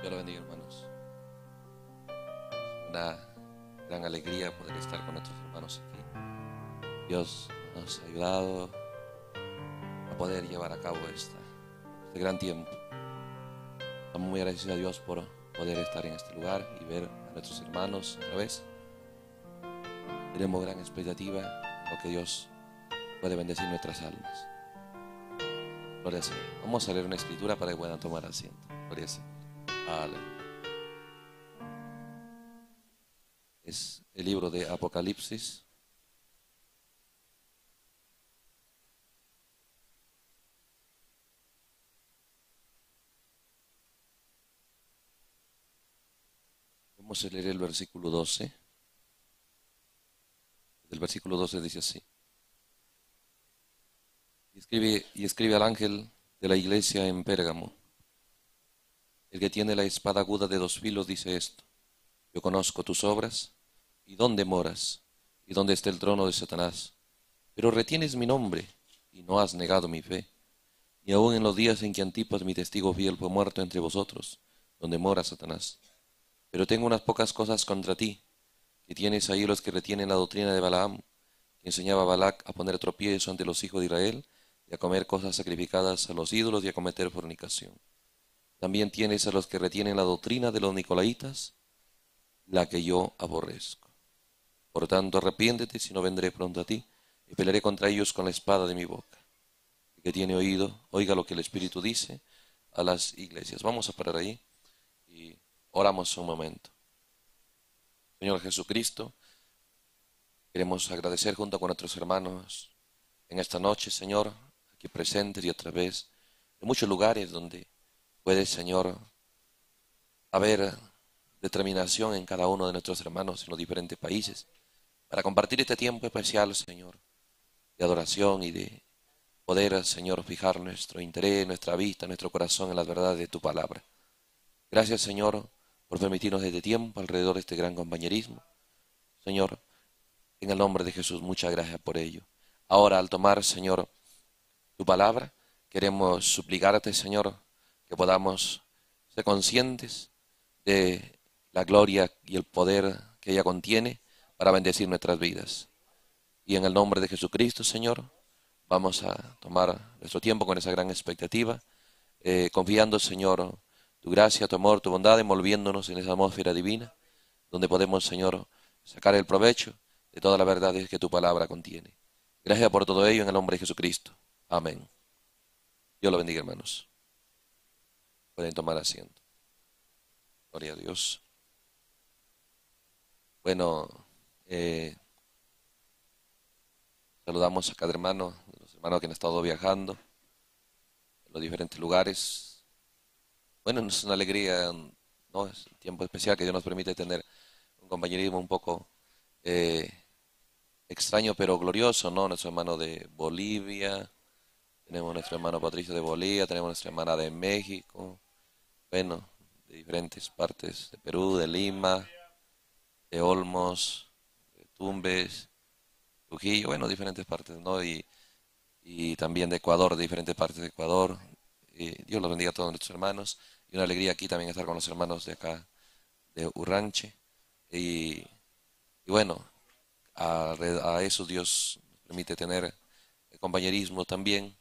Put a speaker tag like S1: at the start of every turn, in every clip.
S1: Dios lo bendiga, hermanos. Es una gran alegría poder estar con nuestros hermanos aquí. Dios nos ha ayudado a poder llevar a cabo esta, este gran tiempo. Estamos muy agradecidos a Dios por poder estar en este lugar y ver a nuestros hermanos otra vez. Tenemos gran expectativa porque que Dios puede bendecir nuestras almas. Gloria a Dios. Vamos a leer una escritura para que puedan tomar asiento. Gloria a Dios. Es el libro de Apocalipsis. Vamos a leer el versículo 12. El versículo 12 dice así. Y escribe, y escribe al ángel de la iglesia en Pérgamo el que tiene la espada aguda de dos filos dice esto. Yo conozco tus obras y dónde moras y dónde está el trono de Satanás. Pero retienes mi nombre y no has negado mi fe. Ni aun en los días en que Antipas, mi testigo fiel, fue muerto entre vosotros, donde mora Satanás. Pero tengo unas pocas cosas contra ti, que tienes ahí los que retienen la doctrina de Balaam, que enseñaba a Balac a poner tropiezo ante los hijos de Israel y a comer cosas sacrificadas a los ídolos y a cometer fornicación. También tienes a los que retienen la doctrina de los nicolaitas, la que yo aborrezco. Por tanto, arrepiéntete, si no vendré pronto a ti, y pelearé contra ellos con la espada de mi boca. que tiene oído, oiga lo que el Espíritu dice a las iglesias. Vamos a parar ahí y oramos un momento. Señor Jesucristo, queremos agradecer junto con nuestros hermanos en esta noche, Señor, aquí presentes y otra vez en muchos lugares donde Puede, Señor, haber determinación en cada uno de nuestros hermanos en los diferentes países para compartir este tiempo especial, Señor, de adoración y de poder, Señor, fijar nuestro interés, nuestra vista, nuestro corazón en las verdades de tu palabra. Gracias, Señor, por permitirnos este tiempo alrededor de este gran compañerismo. Señor, en el nombre de Jesús, muchas gracias por ello. Ahora, al tomar, Señor, tu palabra, queremos suplicarte, Señor, que podamos ser conscientes de la gloria y el poder que ella contiene para bendecir nuestras vidas. Y en el nombre de Jesucristo, Señor, vamos a tomar nuestro tiempo con esa gran expectativa, eh, confiando, Señor, tu gracia, tu amor, tu bondad, envolviéndonos en esa atmósfera divina, donde podemos, Señor, sacar el provecho de todas las verdades que tu palabra contiene. Gracias por todo ello en el nombre de Jesucristo. Amén. Dios lo bendiga, hermanos. Pueden tomar asiento. Gloria a Dios. Bueno, eh, saludamos a cada hermano, a los hermanos que han estado viajando en los diferentes lugares. Bueno, es una alegría, ¿no? Es un tiempo especial que Dios nos permite tener un compañerismo un poco eh, extraño pero glorioso, ¿no? Nuestro hermano de Bolivia, tenemos nuestro hermano Patricio de Bolivia, tenemos nuestra hermana de México, bueno, de diferentes partes de Perú, de Lima, de Olmos, de Tumbes, Trujillo, bueno, diferentes partes, ¿no? Y, y también de Ecuador, de diferentes partes de Ecuador. Y eh, Dios los bendiga a todos nuestros hermanos. Y una alegría aquí también estar con los hermanos de acá, de Urranche. Y, y bueno, a, a, eso Dios permite tener el compañerismo también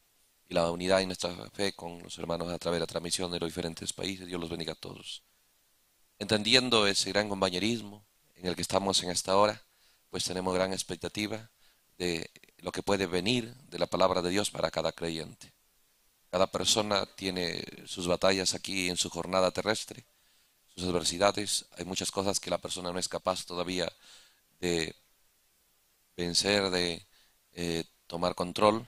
S1: y la unidad y nuestra fe con los hermanos a través de la transmisión de los diferentes países. Dios los bendiga a todos. Entendiendo ese gran compañerismo en el que estamos en esta hora, pues tenemos gran expectativa de lo que puede venir de la palabra de Dios para cada creyente. Cada persona tiene sus batallas aquí en su jornada terrestre, sus adversidades. Hay muchas cosas que la persona no es capaz todavía de vencer, de eh, tomar control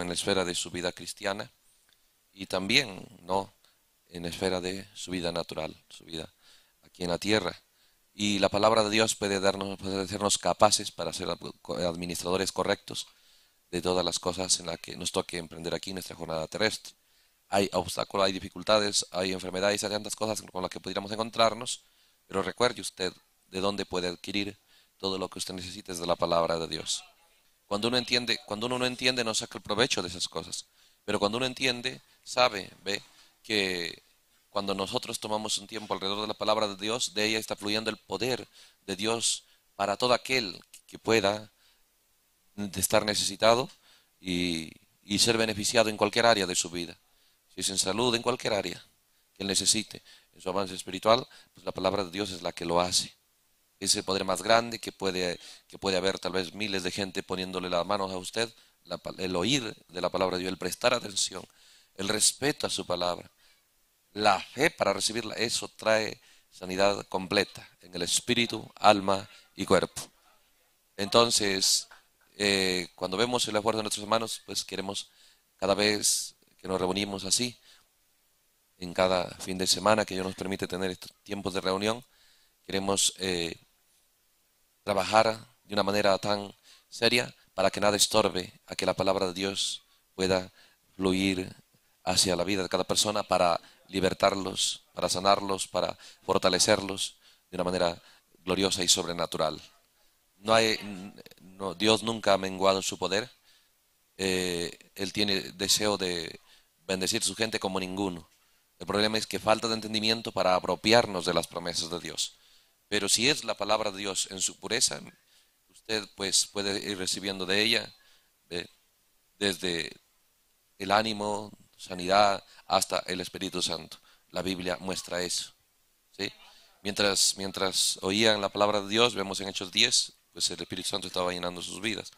S1: en la esfera de su vida cristiana y también ¿no? en la esfera de su vida natural, su vida aquí en la tierra. Y la palabra de Dios puede, darnos, hacernos capaces para ser administradores correctos de todas las cosas en las que nos toque emprender aquí nuestra jornada terrestre. Hay obstáculos, hay dificultades, hay enfermedades, hay tantas cosas con las que pudiéramos encontrarnos, pero recuerde usted de dónde puede adquirir todo lo que usted necesite de la palabra de Dios. Cuando uno entiende, cuando uno no entiende, no saca el provecho de esas cosas. Pero cuando uno entiende, sabe, ve que cuando nosotros tomamos un tiempo alrededor de la palabra de Dios, de ella está fluyendo el poder de Dios para todo aquel que pueda estar necesitado y, y ser beneficiado en cualquier área de su vida. Si es en salud, en cualquier área que él necesite, en su avance espiritual, pues la palabra de Dios es la que lo hace ese poder más grande que puede, que puede haber tal vez miles de gente poniéndole las manos a usted, el oír de la palabra de Dios, el prestar atención, el respeto a su palabra, la fe para recibirla, eso trae sanidad completa en el espíritu, alma y cuerpo. Entonces, eh, cuando vemos el esfuerzo de nuestros hermanos, pues queremos cada vez que nos reunimos así, en cada fin de semana que Dios nos permite tener estos tiempos de reunión, queremos eh, trabajar de una manera tan seria para que nada estorbe a que la palabra de Dios pueda fluir hacia la vida de cada persona para libertarlos, para sanarlos, para fortalecerlos de una manera gloriosa y sobrenatural. No hay, no, Dios nunca ha menguado su poder. Eh, él tiene deseo de bendecir a su gente como ninguno. El problema es que falta de entendimiento para apropiarnos de las promesas de Dios. Pero si es la palabra de Dios en su pureza, usted pues puede ir recibiendo de ella desde el ánimo, sanidad, hasta el Espíritu Santo. La Biblia muestra eso. Mientras, mientras oían la palabra de Dios, vemos en Hechos 10, pues el Espíritu Santo estaba llenando sus vidas.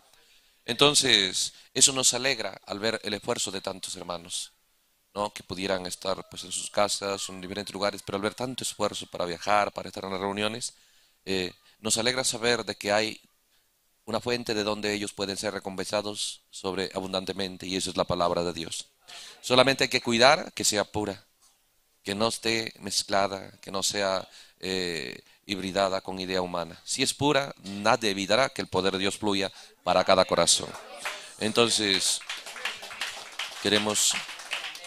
S1: Entonces, eso nos alegra al ver el esfuerzo de tantos hermanos. ¿no? que pudieran estar pues, en sus casas o en diferentes lugares, pero al ver tanto esfuerzo para viajar, para estar en las reuniones, eh, nos alegra saber de que hay una fuente de donde ellos pueden ser recompensados sobre abundantemente y eso es la palabra de Dios. Solamente hay que cuidar que sea pura, que no esté mezclada, que no sea eh, hibridada con idea humana. Si es pura, nadie evitará que el poder de Dios fluya para cada corazón. Entonces, queremos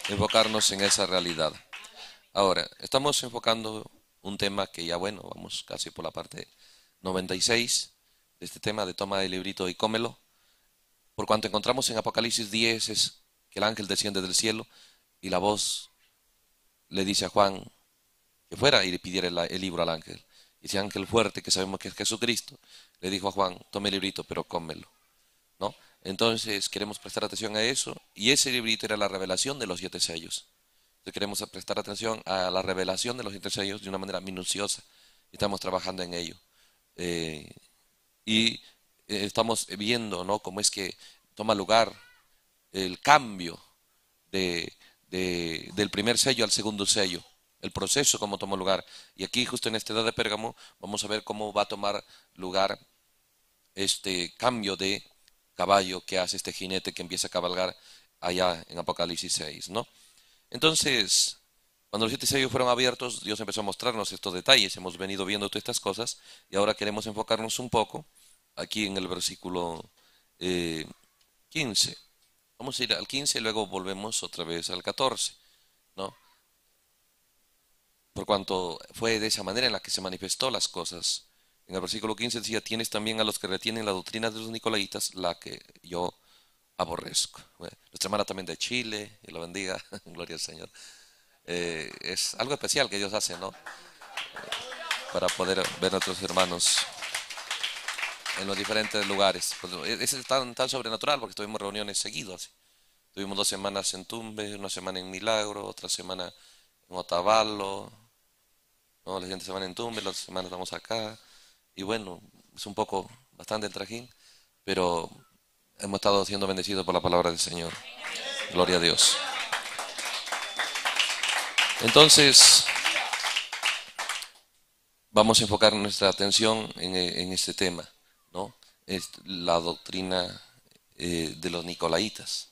S1: enfocarnos en esa realidad. Ahora, estamos enfocando un tema que ya, bueno, vamos casi por la parte 96 de este tema de toma del librito y cómelo. Por cuanto encontramos en Apocalipsis 10 es que el ángel desciende del cielo y la voz le dice a Juan que fuera y le pidiera el, libro al ángel. Y ese ángel fuerte, que sabemos que es Jesucristo, le dijo a Juan, tome el librito, pero cómelo. ¿No? Entonces queremos prestar atención a eso. Y ese librito era la revelación de los siete sellos. Entonces queremos prestar atención a la revelación de los siete sellos de una manera minuciosa. Estamos trabajando en ello. Eh, y eh, estamos viendo cómo es que toma lugar el cambio del primer sello al segundo sello, el proceso cómo toma lugar. Y aquí, justo en esta edad de Pérgamo, vamos a ver cómo va a tomar lugar este cambio de caballo que hace este jinete que empieza a cabalgar allá en Apocalipsis 6, ¿no? Entonces, cuando los siete sellos fueron abiertos, Dios empezó a mostrarnos estos detalles. Hemos venido viendo todas estas cosas y ahora queremos enfocarnos un poco aquí en el versículo 15. Eh, Vamos a ir al 15 y luego volvemos otra vez al 14, ¿no? Por cuanto fue de esa manera en la que se manifestó las cosas en el versículo 15 decía, tienes también a los que retienen la doctrina de los nicolaitas, la que yo aborrezco. nuestra hermana también de Chile, y la bendiga, gloria al Señor. Eh, es algo especial que Dios hace, ¿no? para poder ver a nuestros hermanos en los diferentes lugares. Pues, es tan, sobrenatural porque tuvimos reuniones seguidas. Tuvimos dos semanas en Tumbes, una semana en Milagro, otra semana en Otavalo, ¿no? la siguiente semana en Tumbes, la semana estamos acá y bueno, es un poco, bastante el trajín, pero hemos estado siendo bendecidos por la palabra del Señor. Gloria a Dios. Entonces, vamos a enfocar nuestra atención en, este tema, ¿no? Es la doctrina eh, de los nicolaitas.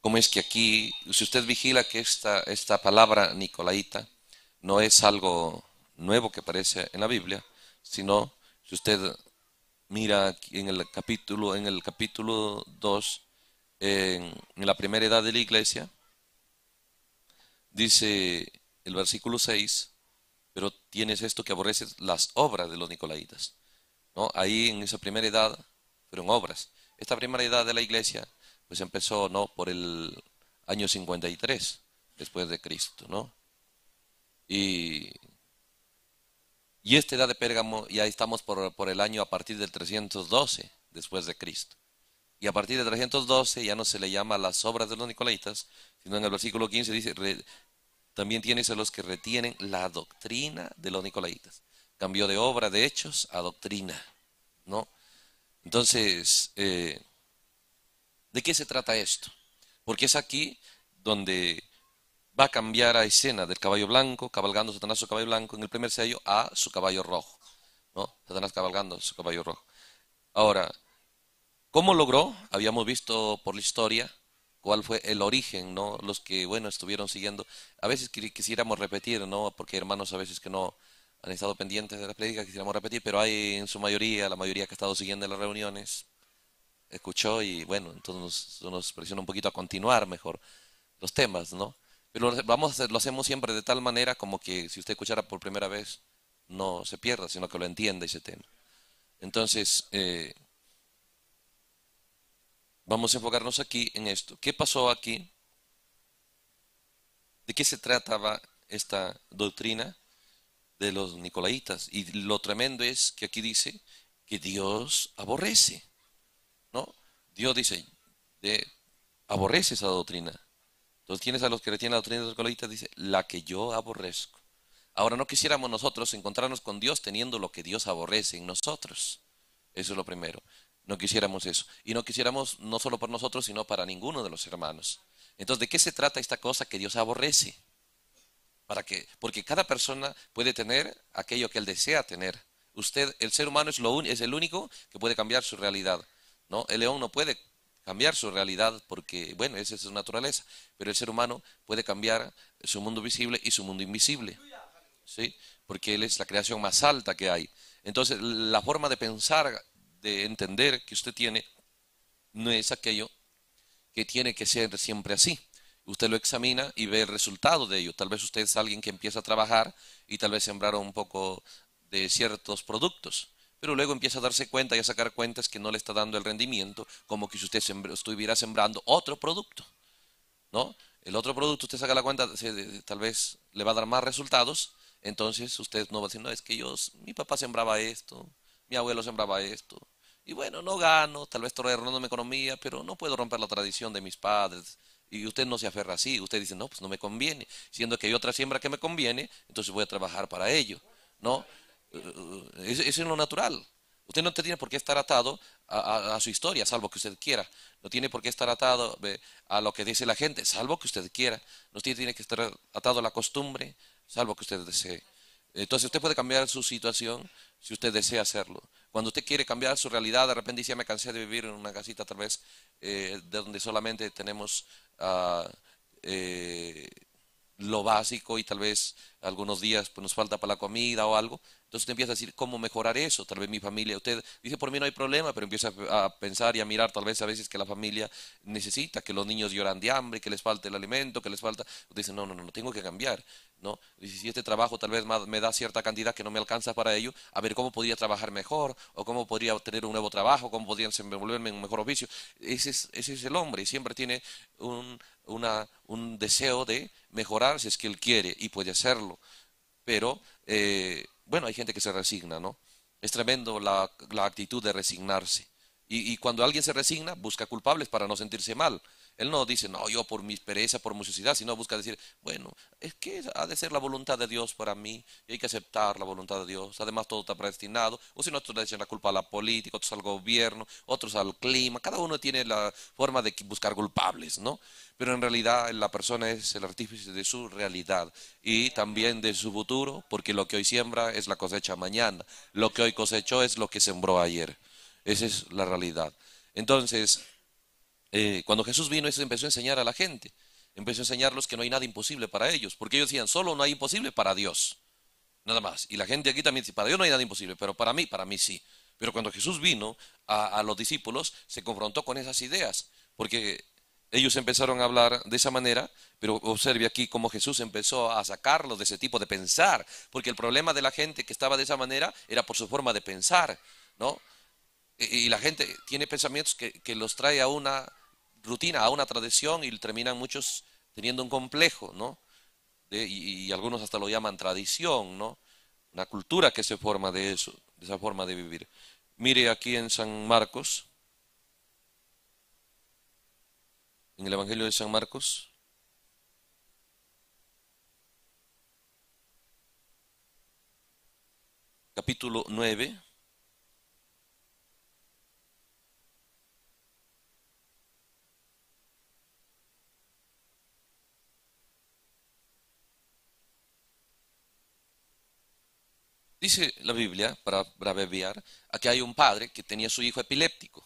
S1: ¿Cómo es que aquí, si usted vigila que esta, esta palabra nicolaita no es algo nuevo que aparece en la Biblia, sino si usted mira en el capítulo en el capítulo 2 en, la primera edad de la iglesia dice el versículo 6 pero tienes esto que aborrece las obras de los nicolaitas ¿no? ahí en esa primera edad fueron obras esta primera edad de la iglesia pues empezó no por el año 53 después de Cristo no y y esta edad de Pérgamo ya estamos por, el año a partir del 312 después de Cristo. Y a partir del 312 ya no se le llama las obras de los Nicolaitas, sino en el versículo 15 dice, también tienes a los que retienen la doctrina de los Nicolaitas. Cambió de obra, de hechos, a doctrina. ¿no? Entonces, eh, ¿de qué se trata esto? Porque es aquí donde va a cambiar a escena del caballo blanco, cabalgando Satanás su caballo blanco en el primer sello a su caballo rojo. ¿no? Satanás cabalgando su caballo rojo. Ahora, ¿cómo logró? Habíamos visto por la historia cuál fue el origen, ¿no? Los que, bueno, estuvieron siguiendo. A veces quisiéramos repetir, ¿no? Porque hermanos a veces que no han estado pendientes de la predicas, quisiéramos repetir, pero hay en su mayoría, la mayoría que ha estado siguiendo las reuniones, escuchó y, bueno, entonces nos, nos presiona un poquito a continuar mejor los temas, ¿no? Pero vamos a lo hacemos siempre de tal manera como que si usted escuchara por primera vez, no se pierda, sino que lo entienda ese tema. Entonces, eh, vamos a enfocarnos aquí en esto. ¿Qué pasó aquí? ¿De qué se trataba esta doctrina de los nicolaitas? Y lo tremendo es que aquí dice que Dios aborrece, ¿no? Dios dice, aborrece esa doctrina. Entonces tienes a los que retienen la doctrina de los dice, la que yo aborrezco. Ahora no quisiéramos nosotros encontrarnos con Dios teniendo lo que Dios aborrece en nosotros. Eso es lo primero. No quisiéramos eso. Y no quisiéramos no solo por nosotros, sino para ninguno de los hermanos. Entonces, ¿de qué se trata esta cosa que Dios aborrece? ¿Para qué? Porque cada persona puede tener aquello que él desea tener. Usted, el ser humano es, lo es el único que puede cambiar su realidad. ¿no? El león no puede cambiar su realidad porque, bueno, esa es su naturaleza, pero el ser humano puede cambiar su mundo visible y su mundo invisible, ¿sí? Porque él es la creación más alta que hay. Entonces, la forma de pensar, de entender que usted tiene, no es aquello que tiene que ser siempre así. Usted lo examina y ve el resultado de ello. Tal vez usted es alguien que empieza a trabajar y tal vez sembraron un poco de ciertos productos pero luego empieza a darse cuenta y a sacar cuentas que no le está dando el rendimiento como que si usted estuviera sembrando otro producto. ¿no? El otro producto, usted saca la cuenta, tal vez le va a dar más resultados, entonces usted no va a decir, no, es que yo, mi papá sembraba esto, mi abuelo sembraba esto, y bueno, no gano, tal vez estoy mi economía, pero no puedo romper la tradición de mis padres. Y usted no se aferra así, usted dice, no, pues no me conviene, siendo que hay otra siembra que me conviene, entonces voy a trabajar para ello, ¿no? Eso es lo natural. Usted no tiene por qué estar atado a, su historia, salvo que usted quiera. No tiene por qué estar atado a lo que dice la gente, salvo que usted quiera. No tiene que estar atado a la costumbre, salvo que usted desee. Entonces usted puede cambiar su situación si usted desea hacerlo. Cuando usted quiere cambiar su realidad, de repente dice, me cansé de vivir en una casita tal vez eh, de donde solamente tenemos ah, eh, lo básico y tal vez algunos días pues, nos falta para la comida o algo. Entonces te empiezas a decir, ¿cómo mejorar eso? Tal vez mi familia, usted dice, por mí no hay problema, pero empieza a pensar y a mirar tal vez a veces que la familia necesita, que los niños lloran de hambre, que les falta el alimento, que les falta... Pues dice, no, no, no, tengo que cambiar. ¿no? Dice, si este trabajo tal vez me da cierta cantidad que no me alcanza para ello, a ver cómo podría trabajar mejor, o cómo podría obtener un nuevo trabajo, cómo podría volverme en un mejor oficio. Ese es, el hombre, siempre tiene un, deseo de mejorar si es que él quiere y puede hacerlo. Pero... Eh, bueno, hay gente que se resigna, ¿no? Es tremendo la, la actitud de resignarse. Y, y, cuando alguien se resigna, busca culpables para no sentirse mal. Él no dice, no, yo por mi pereza, por suciedad, sino busca decir, bueno, es que ha de ser la voluntad de Dios para mí y hay que aceptar la voluntad de Dios. Además, todo está predestinado. O si no, otros le echan la culpa a la política, otros al gobierno, otros al clima. Cada uno tiene la forma de buscar culpables, ¿no? Pero en realidad la persona es el artífice de su realidad y también de su futuro, porque lo que hoy siembra es la cosecha mañana. Lo que hoy cosechó es lo que sembró ayer. Esa es la realidad. Entonces, eh, cuando Jesús vino, eso empezó a enseñar a la gente. Empezó a enseñarlos que no hay nada imposible para ellos, porque ellos decían, solo no hay imposible para Dios. Nada más. Y la gente aquí también dice, para Dios no hay nada imposible, pero para mí, para mí sí. Pero cuando Jesús vino a, los discípulos, se confrontó con esas ideas, porque ellos empezaron a hablar de esa manera, pero observe aquí cómo Jesús empezó a sacarlos de ese tipo de pensar, porque el problema de la gente que estaba de esa manera era por su forma de pensar, ¿no? Y, la gente tiene pensamientos que los trae a una rutina, a una tradición y terminan muchos teniendo un complejo, ¿no? y, y, algunos hasta lo llaman tradición, ¿no? Una cultura que se forma de eso, de esa forma de vivir. Mire aquí en San Marcos, en el Evangelio de San Marcos. Capítulo 9. Dice la Biblia, para abreviar, que hay un padre que tenía su hijo epiléptico,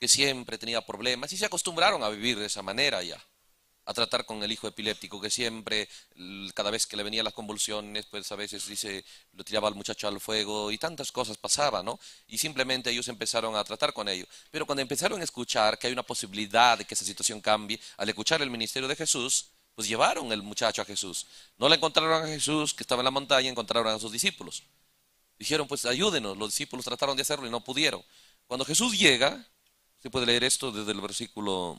S1: que siempre tenía problemas y se acostumbraron a vivir de esa manera ya, a tratar con el hijo epiléptico, que siempre, cada vez que le venían las convulsiones, pues a veces dice, lo tiraba al muchacho al fuego y tantas cosas pasaban, ¿no? Y simplemente ellos empezaron a tratar con ello. Pero cuando empezaron a escuchar que hay una posibilidad de que esa situación cambie, al escuchar el ministerio de Jesús, pues llevaron el muchacho a Jesús. No le encontraron a Jesús que estaba en la montaña, encontraron a sus discípulos. Dijeron, pues ayúdenos. Los discípulos trataron de hacerlo y no pudieron. Cuando Jesús llega, se puede leer esto desde el versículo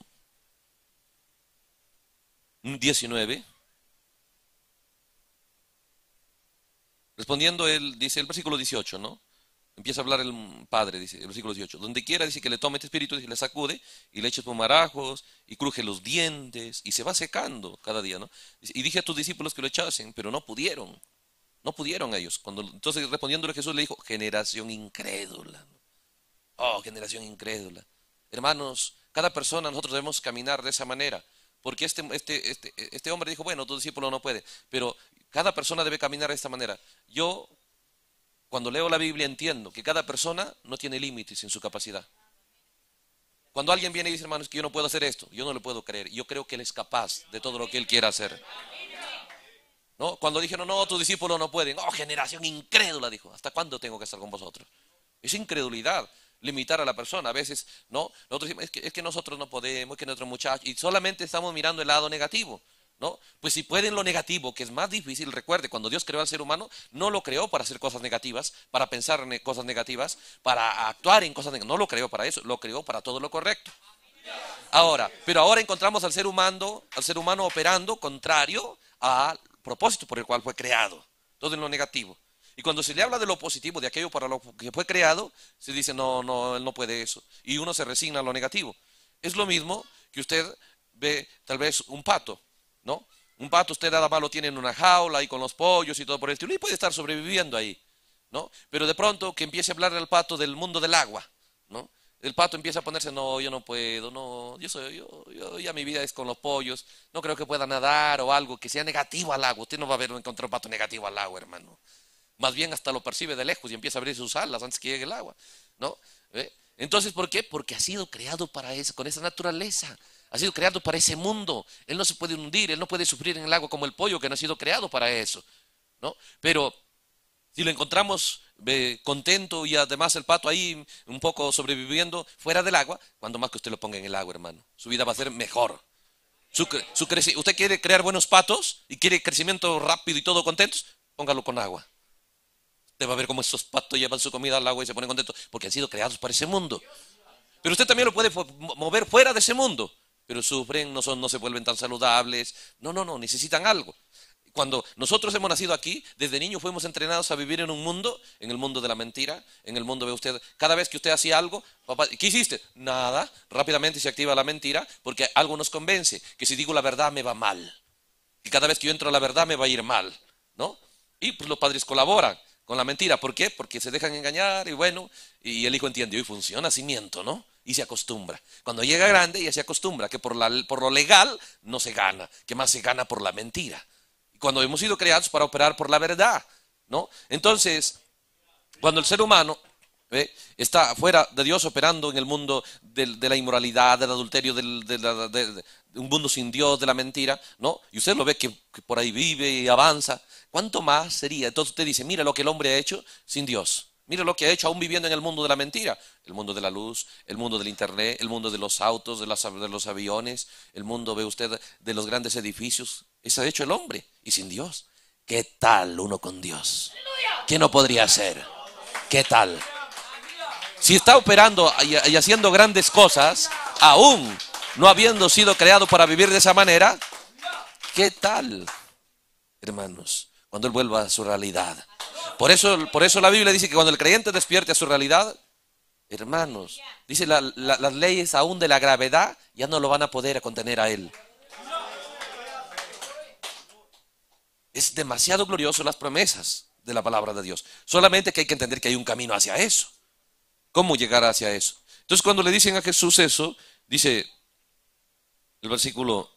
S1: 19. Respondiendo él, dice el versículo 18, ¿no? Empieza a hablar el Padre, dice el versículo 18. Donde quiera, dice que le tome este espíritu, y le sacude y le eche marajos y cruje los dientes y se va secando cada día, ¿no? Y dije a tus discípulos que lo echasen, pero no pudieron. No pudieron ellos. Cuando, entonces respondiéndole Jesús le dijo, generación incrédula. Oh, generación incrédula. Hermanos, cada persona nosotros debemos caminar de esa manera. Porque este, este, este, este hombre dijo, bueno, tu discípulo no puede. Pero cada persona debe caminar de esta manera. Yo, cuando leo la Biblia, entiendo que cada persona no tiene límites en su capacidad. Cuando alguien viene y dice, hermanos, que yo no puedo hacer esto, yo no le puedo creer. Yo creo que él es capaz de todo lo que él quiera hacer. Cuando dijeron, no, tus discípulos no pueden. Oh, generación incrédula, dijo. ¿Hasta cuándo tengo que estar con vosotros? Es incredulidad limitar a la persona. A veces, ¿no? Nosotros decimos, es que, nosotros no podemos, es que nuestros muchachos... Y solamente estamos mirando el lado negativo, ¿no? Pues si pueden lo negativo, que es más difícil, recuerde, cuando Dios creó al ser humano, no lo creó para hacer cosas negativas, para pensar en cosas negativas, para actuar en cosas negativas. No lo creó para eso, lo creó para todo lo correcto. Ahora, pero ahora encontramos al ser humano, al ser humano operando contrario a propósito por el cual fue creado. Todo en lo negativo. Y cuando se le habla de lo positivo, de aquello para lo que fue creado, se dice, no, no, él no puede eso. Y uno se resigna a lo negativo. Es lo mismo que usted ve tal vez un pato, ¿no? Un pato usted nada más lo tiene en una jaula y con los pollos y todo por el estilo y puede estar sobreviviendo ahí, ¿no? Pero de pronto que empiece a hablar al pato del mundo del agua, ¿no? el pato empieza a ponerse, no, yo no puedo, no, yo soy, yo, yo, ya mi vida es con los pollos, no creo que pueda nadar o algo que sea negativo al agua. Usted no va a ver encontrar un pato negativo al agua, hermano. Más bien hasta lo percibe de lejos y empieza a abrir sus alas antes que llegue el agua, ¿no? ¿Eh? Entonces, ¿por qué? Porque ha sido creado para eso, con esa naturaleza. Ha sido creado para ese mundo. Él no se puede hundir, él no puede sufrir en el agua como el pollo que no ha sido creado para eso, ¿no? Pero si lo encontramos contento y además el pato ahí un poco sobreviviendo fuera del agua, cuando más que usted lo ponga en el agua, hermano. Su vida va a ser mejor. usted quiere crear buenos patos y quiere crecimiento rápido y todo contentos, póngalo con agua. Usted va a ver cómo esos patos llevan su comida al agua y se ponen contentos porque han sido creados para ese mundo. Pero usted también lo puede mover fuera de ese mundo. Pero sufren, no, son, no se vuelven tan saludables. No, no, no, necesitan algo. Cuando nosotros hemos nacido aquí, desde niños fuimos entrenados a vivir en un mundo, en el mundo de la mentira, en el mundo de usted, cada vez que usted hacía algo, papá, ¿qué hiciste? Nada, rápidamente se activa la mentira porque algo nos convence, que si digo la verdad me va mal. Y cada vez que yo entro a la verdad me va a ir mal, ¿no? Y pues los padres colaboran con la mentira, ¿por qué? Porque se dejan engañar y bueno, y el hijo entiende, y funciona, así miento, ¿no? y se acostumbra. Cuando llega grande ya se acostumbra que por, lo legal no se gana, que más se gana por la mentira cuando hemos sido creados para operar por la verdad, ¿no? Entonces, cuando el ser humano está fuera de Dios operando en el mundo de, la inmoralidad, del adulterio, de, un mundo sin Dios, de la mentira, ¿no? Y usted lo ve que, por ahí vive y avanza, ¿cuánto más sería? Entonces usted dice, mira lo que el hombre ha hecho sin Dios. Mira lo que ha hecho aún viviendo en el mundo de la mentira, el mundo de la luz, el mundo del internet, el mundo de los autos, de, las, de los aviones, el mundo, ve usted, de los grandes edificios eso ha hecho el hombre y sin Dios. ¿Qué tal uno con Dios? ¿Qué no podría hacer? ¿Qué tal? Si está operando y haciendo grandes cosas, aún no habiendo sido creado para vivir de esa manera, ¿qué tal, hermanos? Cuando Él vuelva a su realidad. Por eso, por eso la Biblia dice que cuando el creyente despierte a su realidad, hermanos, dice las leyes aún de la gravedad ya no lo van a poder contener a Él. Es demasiado glorioso las promesas de la palabra de Dios. Solamente que hay que entender que hay un camino hacia eso. ¿Cómo llegar hacia eso? Entonces cuando le dicen a Jesús eso, dice el versículo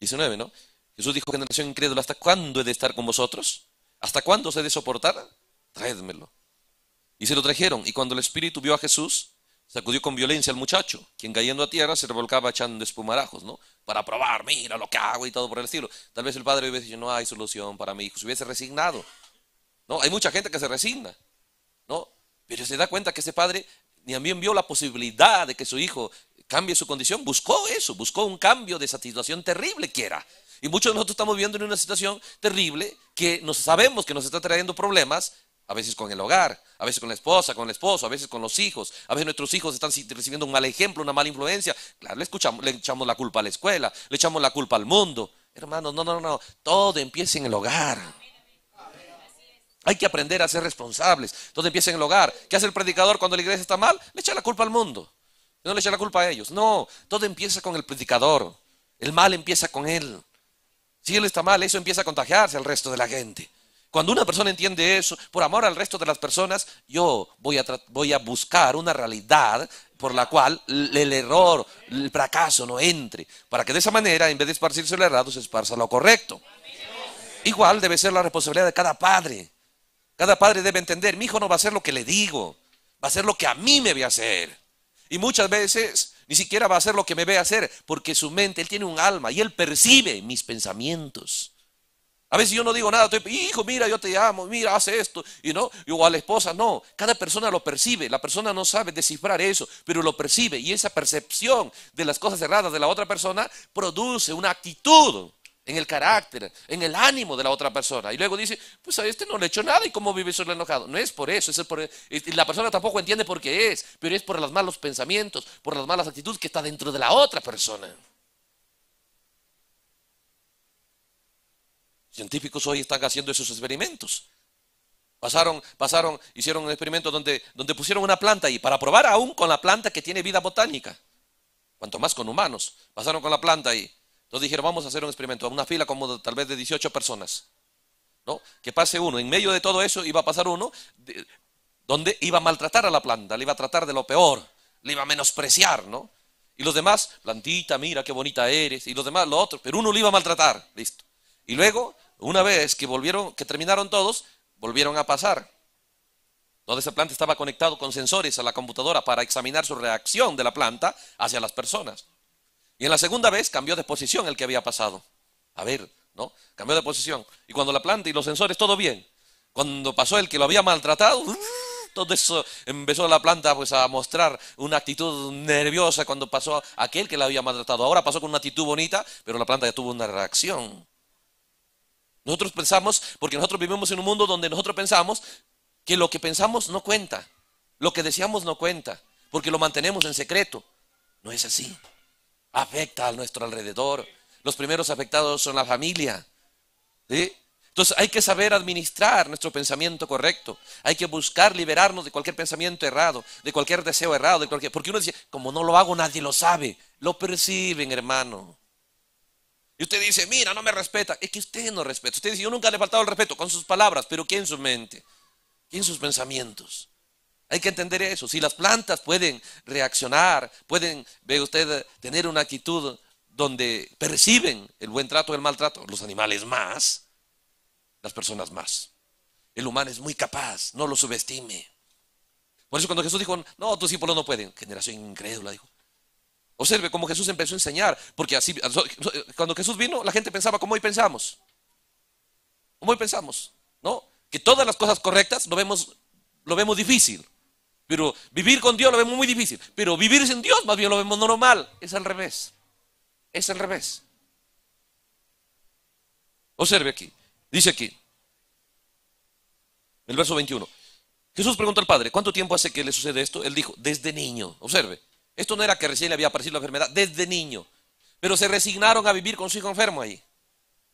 S1: 19, ¿no? Jesús dijo, generación incrédula, ¿hasta cuándo he de estar con vosotros? ¿Hasta cuándo os he de soportar? Traedmelo. Y se lo trajeron. Y cuando el Espíritu vio a Jesús, Sacudió con violencia al muchacho, quien cayendo a tierra se revolcaba echando espumarajos, ¿no? Para probar, mira lo que hago y todo por el estilo. Tal vez el padre hubiese dicho, no hay solución para mi hijo, se hubiese resignado. No, hay mucha gente que se resigna, ¿no? Pero se da cuenta que ese padre ni también vio la posibilidad de que su hijo cambie su condición, buscó eso, buscó un cambio de satisfacción terrible que era. Y muchos de nosotros estamos viviendo en una situación terrible que nos sabemos que nos está trayendo problemas, a veces con el hogar, a veces con la esposa, con el esposo, a veces con los hijos, a veces nuestros hijos están recibiendo un mal ejemplo, una mala influencia. Claro, le, escuchamos, le echamos la culpa a la escuela, le echamos la culpa al mundo. Hermanos, no, no, no, todo empieza en el hogar. Hay que aprender a ser responsables. Todo empieza en el hogar. ¿Qué hace el predicador cuando la iglesia está mal? Le echa la culpa al mundo. No le echa la culpa a ellos. No, todo empieza con el predicador. El mal empieza con él. Si él está mal, eso empieza a contagiarse al resto de la gente. Cuando una persona entiende eso, por amor al resto de las personas, yo voy a, voy a buscar una realidad por la cual el error, el fracaso no entre, para que de esa manera, en vez de esparcirse lo errado, se esparza lo correcto. Igual debe ser la responsabilidad de cada padre. Cada padre debe entender, mi hijo no va a hacer lo que le digo, va a hacer lo que a mí me a hacer. Y muchas veces ni siquiera va a hacer lo que me ve hacer, porque su mente, él tiene un alma y él percibe mis pensamientos. A veces yo no digo nada, hijo, mira, yo te amo, mira, hace esto, y no, o a la esposa, no, cada persona lo percibe, la persona no sabe descifrar eso, pero lo percibe, y esa percepción de las cosas erradas de la otra persona produce una actitud en el carácter, en el ánimo de la otra persona. Y luego dice, pues a este no le he hecho nada y cómo vive solo enojado. No es por eso, es por, la persona tampoco entiende por qué es, pero es por los malos pensamientos, por las malas actitudes que está dentro de la otra persona. Científicos hoy están haciendo esos experimentos. Pasaron, pasaron, hicieron un experimento donde, donde pusieron una planta y para probar aún con la planta que tiene vida botánica, cuanto más con humanos, pasaron con la planta ahí. entonces dijeron, vamos a hacer un experimento, una fila como tal vez de 18 personas, ¿no? Que pase uno, en medio de todo eso iba a pasar uno donde iba a maltratar a la planta, le iba a tratar de lo peor, le iba a menospreciar, ¿no? Y los demás, plantita, mira qué bonita eres, y los demás, lo otro, pero uno le iba a maltratar, listo. Y luego una vez que volvieron, que terminaron todos, volvieron a pasar. Donde esa planta estaba conectado con sensores a la computadora para examinar su reacción de la planta hacia las personas. Y en la segunda vez cambió de posición el que había pasado. A ver, ¿no? Cambió de posición. Y cuando la planta y los sensores, todo bien. Cuando pasó el que lo había maltratado, ¡uh! todo eso empezó la planta pues a mostrar una actitud nerviosa cuando pasó aquel que la había maltratado. Ahora pasó con una actitud bonita, pero la planta ya tuvo una reacción. Nosotros pensamos, porque nosotros vivimos en un mundo donde nosotros pensamos que lo que pensamos no cuenta, lo que deseamos no cuenta, porque lo mantenemos en secreto. No es así. Afecta a nuestro alrededor. Los primeros afectados son la familia. Entonces hay que saber administrar nuestro pensamiento correcto. Hay que buscar liberarnos de cualquier pensamiento errado, de cualquier deseo errado, de cualquier... Porque uno dice, como no lo hago, nadie lo sabe. Lo perciben, hermano. Y usted dice, mira, no me respeta. Es que usted no respeta. Usted dice, yo nunca le he faltado el respeto con sus palabras, pero ¿qué en su mente? ¿Qué en sus pensamientos? Hay que entender eso. Si las plantas pueden reaccionar, pueden, ve usted, tener una actitud donde perciben el buen trato o el maltrato, los animales más, las personas más. El humano es muy capaz, no lo subestime. Por eso cuando Jesús dijo, no, tus símbolos no pueden, generación incrédula, dijo, Observe cómo Jesús empezó a enseñar, porque así, cuando Jesús vino, la gente pensaba como hoy pensamos. Como hoy pensamos, ¿no? Que todas las cosas correctas lo vemos, lo vemos difícil. Pero vivir con Dios lo vemos muy difícil. Pero vivir sin Dios más bien lo vemos normal. Es al revés. Es al revés. Observe aquí. Dice aquí. El verso 21. Jesús preguntó al Padre, ¿cuánto tiempo hace que le sucede esto? Él dijo, desde niño. Observe. Esto no era que recién le había aparecido la enfermedad, desde niño. Pero se resignaron a vivir con su hijo enfermo ahí.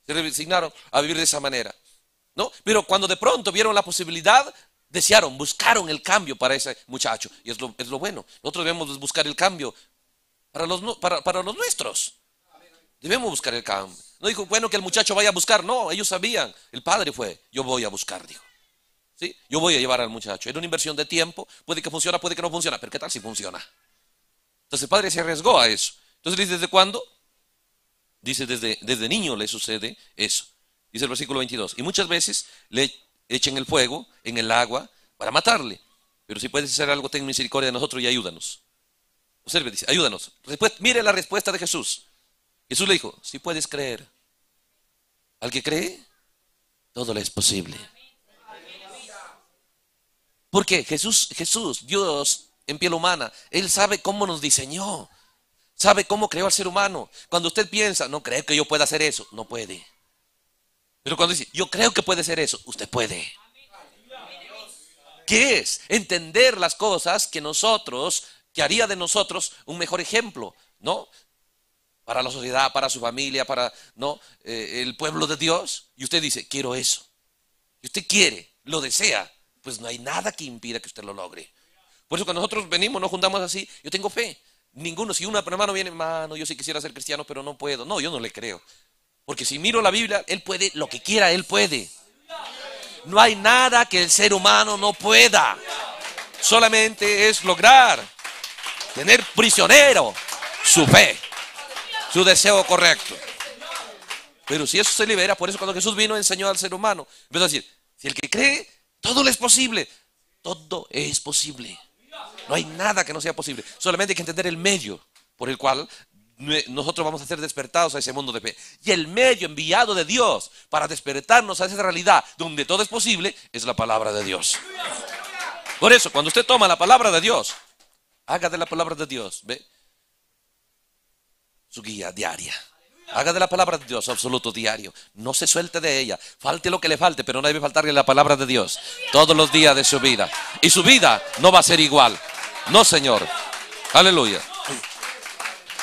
S1: Se resignaron a vivir de esa manera. ¿no? Pero cuando de pronto vieron la posibilidad, desearon, buscaron el cambio para ese muchacho. Y es lo, bueno. Nosotros debemos buscar el cambio para los, nuestros. Debemos buscar el cambio. No dijo, bueno, que el muchacho vaya a buscar. No, ellos sabían. El padre fue, yo voy a buscar, dijo. ¿Sí? Yo voy a llevar al muchacho. Era una inversión de tiempo. Puede que funcione, puede que no funcione. Pero ¿qué tal si funciona? Entonces el padre se arriesgó a eso. Entonces dice, ¿desde cuándo? Dice, desde, desde niño le sucede eso. Dice el versículo 22. Y muchas veces le echen el fuego en el agua para matarle. Pero si puedes hacer algo, ten misericordia de nosotros y ayúdanos. Observe, dice, ayúdanos. mire la respuesta de Jesús. Jesús le dijo, si puedes creer. Al que cree, todo le es posible. Porque Jesús, Jesús, Dios en piel humana. Él sabe cómo nos diseñó, sabe cómo creó al ser humano. Cuando usted piensa, no creo que yo pueda hacer eso, no puede. Pero cuando dice, yo creo que puede hacer eso, usted puede. ¿Qué es? Entender las cosas que nosotros, que haría de nosotros un mejor ejemplo, ¿no? Para la sociedad, para su familia, para, ¿no? Eh, el pueblo de Dios. Y usted dice, quiero eso. Y usted quiere, lo desea, pues no hay nada que impida que usted lo logre. Por eso cuando nosotros venimos, nos juntamos así, yo tengo fe. Ninguno, si una hermano viene, mano. yo sí quisiera ser cristiano, pero no puedo. No, yo no le creo. Porque si miro la Biblia, Él puede, lo que quiera, Él puede. No hay nada que el ser humano no pueda. Solamente es lograr tener prisionero su fe, su deseo correcto. Pero si eso se libera, por eso cuando Jesús vino enseñó al ser humano, empezó a decir, si el que cree, todo le es posible, todo es posible. No hay nada que no sea posible. Solamente hay que entender el medio por el cual nosotros vamos a ser despertados a ese mundo de fe. Y el medio enviado de Dios para despertarnos a esa realidad donde todo es posible es la palabra de Dios. Por eso, cuando usted toma la palabra de Dios, haga la palabra de Dios, ¿ve? Su guía diaria. Haga de la palabra de Dios absoluto diario. No se suelte de ella. Falte lo que le falte, pero no debe faltarle la palabra de Dios todos los días de su vida. Y su vida no va a ser igual. No, Señor. Aleluya.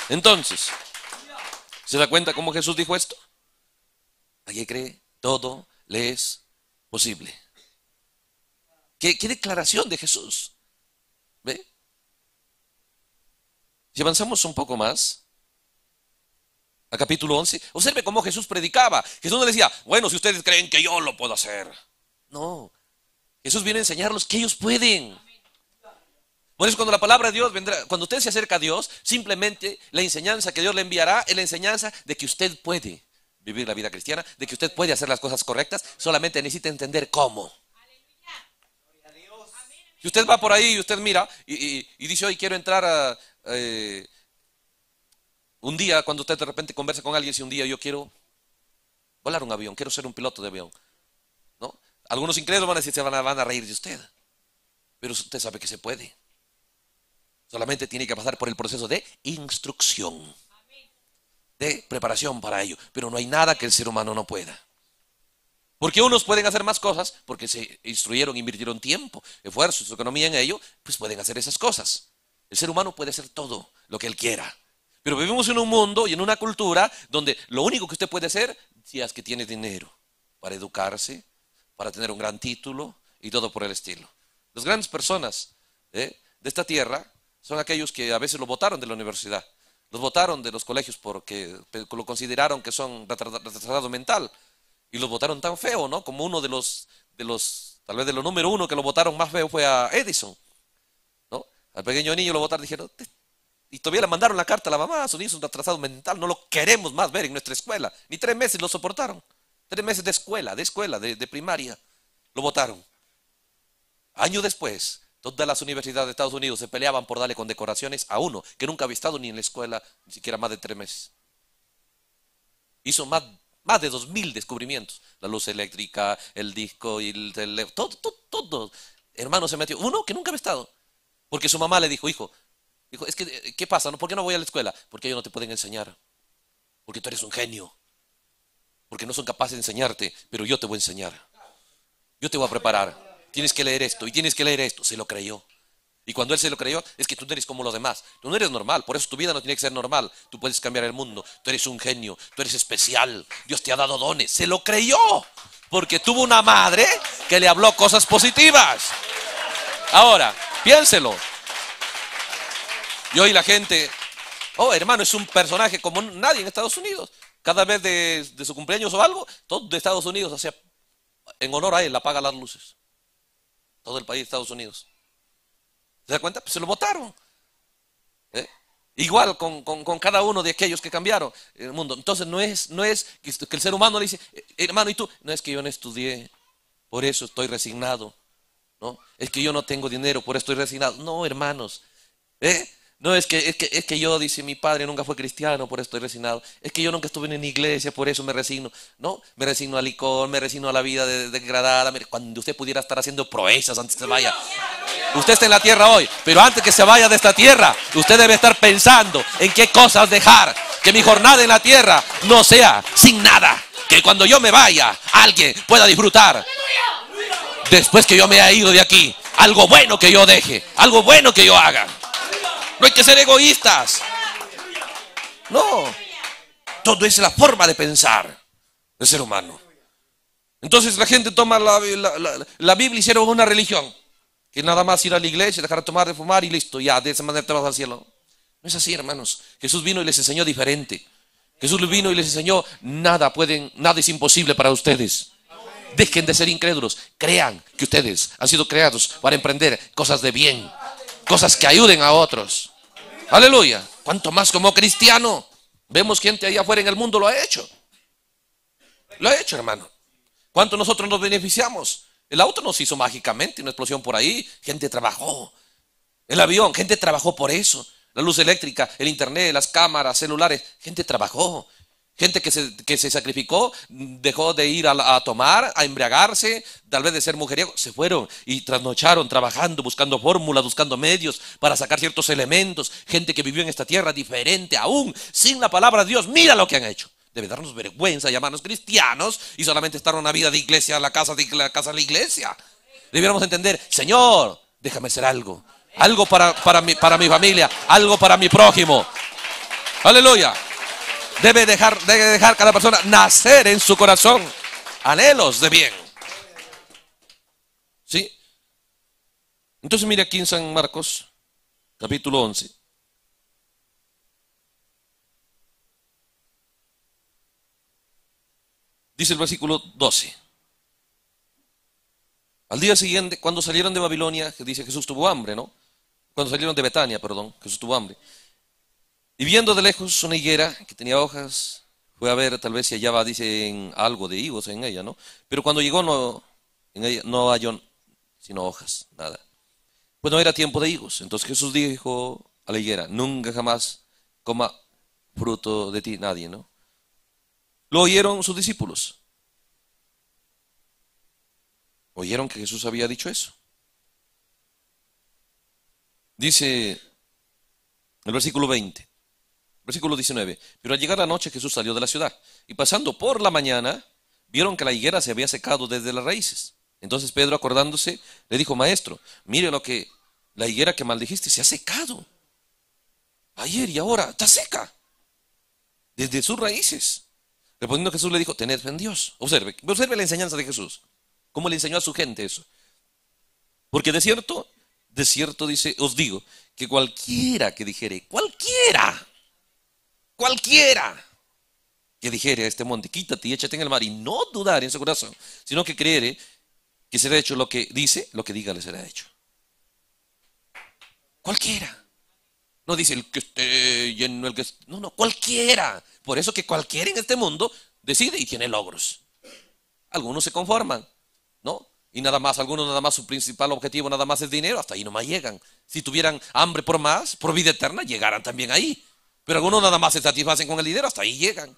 S1: Entonces, ¿se da cuenta cómo Jesús dijo esto? ¿Alguien cree? Todo le es posible. ¿Qué, qué declaración de Jesús? ¿Ve? Si avanzamos un poco más, a capítulo 11. Observe cómo Jesús predicaba. Jesús no decía, bueno, si ustedes creen que yo lo puedo hacer. No. Jesús viene a enseñarlos que ellos pueden. Por eso cuando la palabra de Dios vendrá, cuando usted se acerca a Dios, simplemente la enseñanza que Dios le enviará es la enseñanza de que usted puede vivir la vida cristiana, de que usted puede hacer las cosas correctas, solamente necesita entender cómo. Si usted va por ahí y usted mira y, dice, hoy quiero entrar a... Eh, un día, cuando usted de repente conversa con alguien, si un día yo quiero volar un avión, quiero ser un piloto de avión, ¿no? Algunos incrédulos van a decir, se van a, van a reír de usted. Pero usted sabe que se puede. Solamente tiene que pasar por el proceso de instrucción, de preparación para ello. Pero no hay nada que el ser humano no pueda. Porque unos pueden hacer más cosas porque se instruyeron, invirtieron tiempo, esfuerzo, su economía en ello, pues pueden hacer esas cosas. El ser humano puede hacer todo lo que él quiera. Pero vivimos en un mundo y en una cultura donde lo único que usted puede hacer si es que tiene dinero para educarse, para tener un gran título y todo por el estilo. Las grandes personas eh, de esta tierra son aquellos que a veces lo votaron de la universidad, los votaron de los colegios porque lo consideraron que son retrasado mental y los votaron tan feo, ¿no? Como uno de los, de los, tal vez de los número uno que lo votaron más feo fue a Edison, ¿no? Al pequeño niño lo votaron, dijeron, y todavía le mandaron la carta a la mamá, su niño es un atrasado mental, no lo queremos más ver en nuestra escuela. Ni tres meses lo soportaron. Tres meses de escuela, de escuela, de, primaria. Lo votaron. Año después, todas las universidades de Estados Unidos se peleaban por darle condecoraciones a uno que nunca había estado ni en la escuela, ni siquiera más de tres meses. Hizo más, más de dos mil descubrimientos. La luz eléctrica, el disco, y el, todo, todo. Hermano se metió. Uno que nunca había estado. Porque su mamá le dijo, hijo, Dijo, es que, eh, ¿qué pasa? ¿No? ¿Por qué no voy a la escuela? Porque ellos no te pueden enseñar. Porque tú eres un genio. Porque no son capaces de enseñarte, pero yo te voy a enseñar. Yo te voy a preparar. Tienes que leer esto y tienes que leer esto. Se lo creyó. Y cuando él se lo creyó, es que tú no eres como los demás. Tú no eres normal, por eso tu vida no tiene que ser normal. Tú puedes cambiar el mundo. Tú eres un genio, tú eres especial. Dios te ha dado dones. Se lo creyó. Porque tuvo una madre que le habló cosas positivas. Ahora, piénselo. Y hoy la gente, oh hermano, es un personaje como nadie en Estados Unidos. Cada vez de, su cumpleaños o algo, todo de Estados Unidos hacía en honor a él, apaga las luces. Todo el país de Estados Unidos. ¿Se da cuenta? Pues se lo votaron. ¿Eh? Igual con, cada uno de aquellos que cambiaron el mundo. Entonces no es, no es que el ser humano le dice, eh, hermano, ¿y tú? No es que yo no estudié, por eso estoy resignado. ¿no? Es que yo no tengo dinero, por eso estoy resignado. No, hermanos. ¿eh? No, es que, es que, es yo, dice mi padre, nunca fue cristiano, por eso estoy resignado. Es que yo nunca estuve en iglesia, por eso me resigno. No, me resigno al licor, me resigno a la vida degradada. cuando usted pudiera estar haciendo proezas antes que se vaya. Usted está en la tierra hoy, pero antes que se vaya de esta tierra, usted debe estar pensando en qué cosas dejar. Que mi jornada en la tierra no sea sin nada. Que cuando yo me vaya, alguien pueda disfrutar. Después que yo me haya ido de aquí, algo bueno que yo deje, algo bueno que yo haga. No hay que ser egoístas. No. Todo es la forma de pensar del ser humano. Entonces la gente toma la, la, Biblia y hicieron una religión. Que nada más ir a la iglesia, dejar de tomar, de fumar y listo, ya, de esa manera te vas al cielo. No es así, hermanos. Jesús vino y les enseñó diferente. Jesús vino y les enseñó, nada pueden, nada es imposible para ustedes. Dejen de ser incrédulos, crean que ustedes han sido creados para emprender cosas de bien cosas que ayuden a otros. Aleluya. Cuanto más como cristiano, vemos gente allá afuera en el mundo lo ha hecho. Lo ha hecho, hermano. ¿Cuánto nosotros nos beneficiamos? El auto nos hizo mágicamente una explosión por ahí. Gente trabajó. El avión, gente trabajó por eso. La luz eléctrica, el internet, las cámaras, celulares. Gente trabajó. Gente que se, que se sacrificó, dejó de ir a, tomar, a embriagarse, tal vez de ser mujeriego. Se fueron y trasnocharon trabajando, buscando fórmulas, buscando medios para sacar ciertos elementos. Gente que vivió en esta tierra diferente aún, sin la palabra de Dios. Mira lo que han hecho. Debe darnos vergüenza llamarnos cristianos y solamente estar una vida de iglesia, la casa de la, casa de la iglesia. Debiéramos entender, Señor, déjame hacer algo. Algo para, para, mi, para mi familia, algo para mi prójimo. Aleluya. Debe dejar, debe dejar cada persona nacer en su corazón anhelos de bien. ¿Sí? Entonces mire aquí en San Marcos, capítulo 11. Dice el versículo 12. Al día siguiente, cuando salieron de Babilonia, dice Jesús tuvo hambre, ¿no? Cuando salieron de Betania, perdón, Jesús tuvo hambre. Y viendo de lejos una higuera que tenía hojas, fue a ver tal vez si hallaba, dicen, algo de higos en ella, ¿no? Pero cuando llegó no, en ella, no halló sino hojas, nada. Pues no era tiempo de higos. Entonces Jesús dijo a la higuera, nunca jamás coma fruto de ti nadie, ¿no? Lo oyeron sus discípulos. Oyeron que Jesús había dicho eso. Dice el versículo 20. Versículo 19. Pero al llegar la noche Jesús salió de la ciudad y pasando por la mañana vieron que la higuera se había secado desde las raíces. Entonces Pedro acordándose le dijo, maestro, mire lo que la higuera que maldijiste se ha secado. Ayer y ahora está seca. Desde sus raíces. Respondiendo Jesús le dijo, tened fe en Dios. Observe, observe la enseñanza de Jesús. ¿Cómo le enseñó a su gente eso? Porque de cierto, de cierto dice, os digo, que cualquiera que dijere, cualquiera, Cualquiera que dijere a este monte, quítate y échate en el mar y no dudar en su corazón, sino que creere que será hecho lo que dice, lo que diga le será hecho. Cualquiera. No dice el que esté lleno, el que... No, no, cualquiera. Por eso que cualquiera en este mundo decide y tiene logros. Algunos se conforman, ¿no? Y nada más, algunos nada más su principal objetivo nada más es dinero, hasta ahí nomás llegan. Si tuvieran hambre por más, por vida eterna, llegarán también ahí. Pero algunos nada más se satisfacen con el dinero, hasta ahí llegan.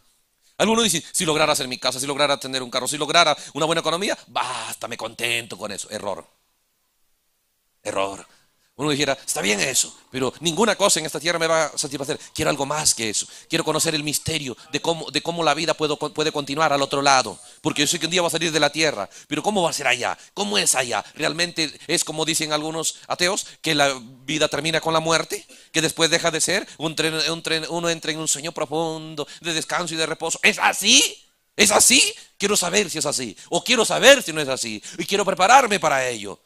S1: Algunos dicen, si lograra hacer mi casa, si lograra tener un carro, si lograra una buena economía, basta, me contento con eso. Error. Error. Uno dijera, está bien eso, pero ninguna cosa en esta tierra me va a satisfacer. Quiero algo más que eso. Quiero conocer el misterio de cómo, de cómo la vida puedo, puede continuar al otro lado. Porque yo sé que un día va a salir de la tierra, pero ¿cómo va a ser allá? ¿Cómo es allá? ¿Realmente es como dicen algunos ateos, que la vida termina con la muerte? ¿Que después deja de ser? Un tren, un tren, uno entra en un sueño profundo de descanso y de reposo. ¿Es así? ¿Es así? Quiero saber si es así. O quiero saber si no es así. Y quiero prepararme para ello.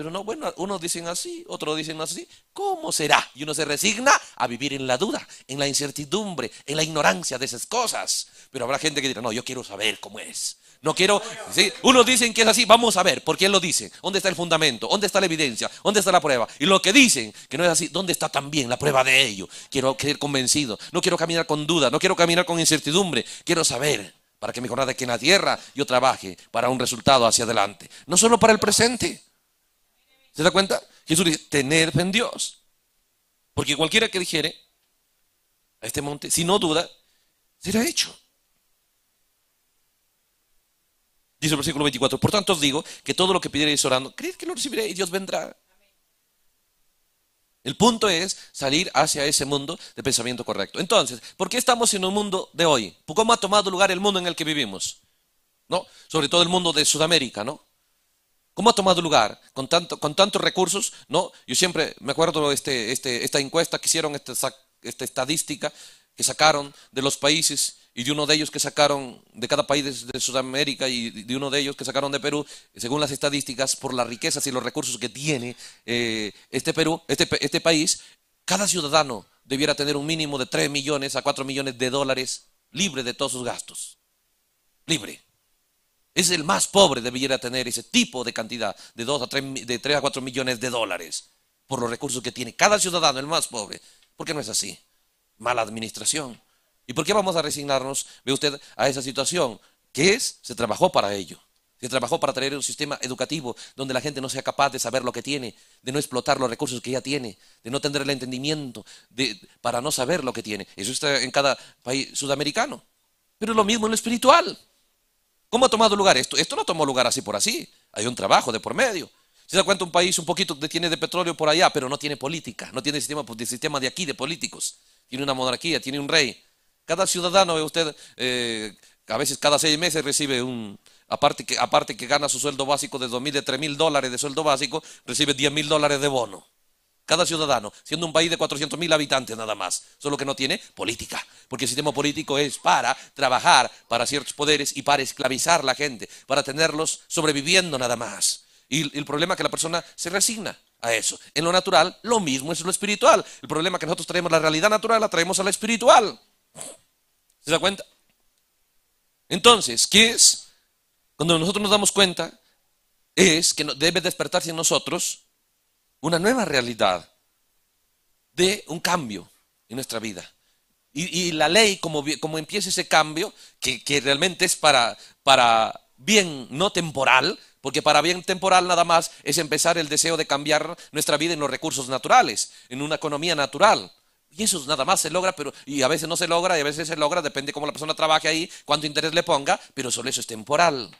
S1: Pero no, bueno, unos dicen así, otros dicen así. ¿Cómo será? Y uno se resigna a vivir en la duda, en la incertidumbre, en la ignorancia de esas cosas. Pero habrá gente que dirá, no, yo quiero saber cómo es. No quiero. ¿sí? Unos dicen que es así, vamos a ver, ¿por qué lo dice? ¿Dónde está el fundamento? ¿Dónde está la evidencia? ¿Dónde está la prueba? Y lo que dicen que no es así, ¿dónde está también la prueba de ello? Quiero ser convencido, no quiero caminar con duda, no quiero caminar con incertidumbre, quiero saber para que mi jornada aquí en la tierra yo trabaje para un resultado hacia adelante, no solo para el presente. ¿Se da cuenta? Jesús dice, tener en Dios. Porque cualquiera que dijere a este monte, si no duda, será hecho. Dice el versículo 24, por tanto os digo que todo lo que pidierais orando, creed que lo recibiréis y Dios vendrá. El punto es salir hacia ese mundo de pensamiento correcto. Entonces, ¿por qué estamos en un mundo de hoy? ¿Cómo ha tomado lugar el mundo en el que vivimos? ¿No? Sobre todo el mundo de Sudamérica, ¿no? ¿Cómo ha tomado lugar? Con, tanto, con tantos recursos, ¿no? Yo siempre me acuerdo este, este esta encuesta que hicieron, esta, estadística que sacaron de los países y de uno de ellos que sacaron de cada país de, Sudamérica y de uno de ellos que sacaron de Perú, según las estadísticas, por las riquezas y los recursos que tiene eh, este Perú, este, este país, cada ciudadano debiera tener un mínimo de 3 millones a 4 millones de dólares libre de todos sus gastos. Libre. Es el más pobre debiera tener ese tipo de cantidad de 2 a 3, de a 4 millones de dólares por los recursos que tiene cada ciudadano, el más pobre. ¿Por qué no es así? Mala administración. ¿Y por qué vamos a resignarnos, ve usted, a esa situación? que es? Se trabajó para ello. Se trabajó para traer un sistema educativo donde la gente no sea capaz de saber lo que tiene, de no explotar los recursos que ya tiene, de no tener el entendimiento, de, para no saber lo que tiene. Eso está en cada país sudamericano. Pero lo mismo en lo espiritual. ¿Cómo ha tomado lugar esto? Esto no tomó lugar así por así. Hay un trabajo de por medio. ¿Se da cuenta un país un poquito que tiene de petróleo por allá, pero no tiene política, no tiene pues, sistema, de aquí, de políticos? Tiene una monarquía, tiene un rey. Cada ciudadano, eh, usted, eh, a veces cada seis meses recibe un, aparte que, aparte que gana su sueldo básico de 2.000, de 3.000 dólares de sueldo básico, recibe 10.000 dólares de bono cada ciudadano, siendo un país de 400.000 habitantes nada más, solo que no tiene política, porque el sistema político es para trabajar para ciertos poderes y para esclavizar la gente, para tenerlos sobreviviendo nada más. Y el problema es que la persona se resigna a eso. En lo natural, lo mismo es lo espiritual. El problema es que nosotros traemos la realidad natural, la traemos a la espiritual. ¿Se da cuenta? Entonces, ¿qué es? Cuando nosotros nos damos cuenta, es que debe despertarse en nosotros una nueva realidad de un cambio en nuestra vida. Y, la ley, como, como empieza ese cambio, que, realmente es para, para bien no temporal, porque para bien temporal nada más es empezar el deseo de cambiar nuestra vida en los recursos naturales, en una economía natural. Y eso nada más se logra, pero y a veces no se logra, y a veces se logra, depende cómo la persona trabaje ahí, cuánto interés le ponga, pero solo eso es temporal.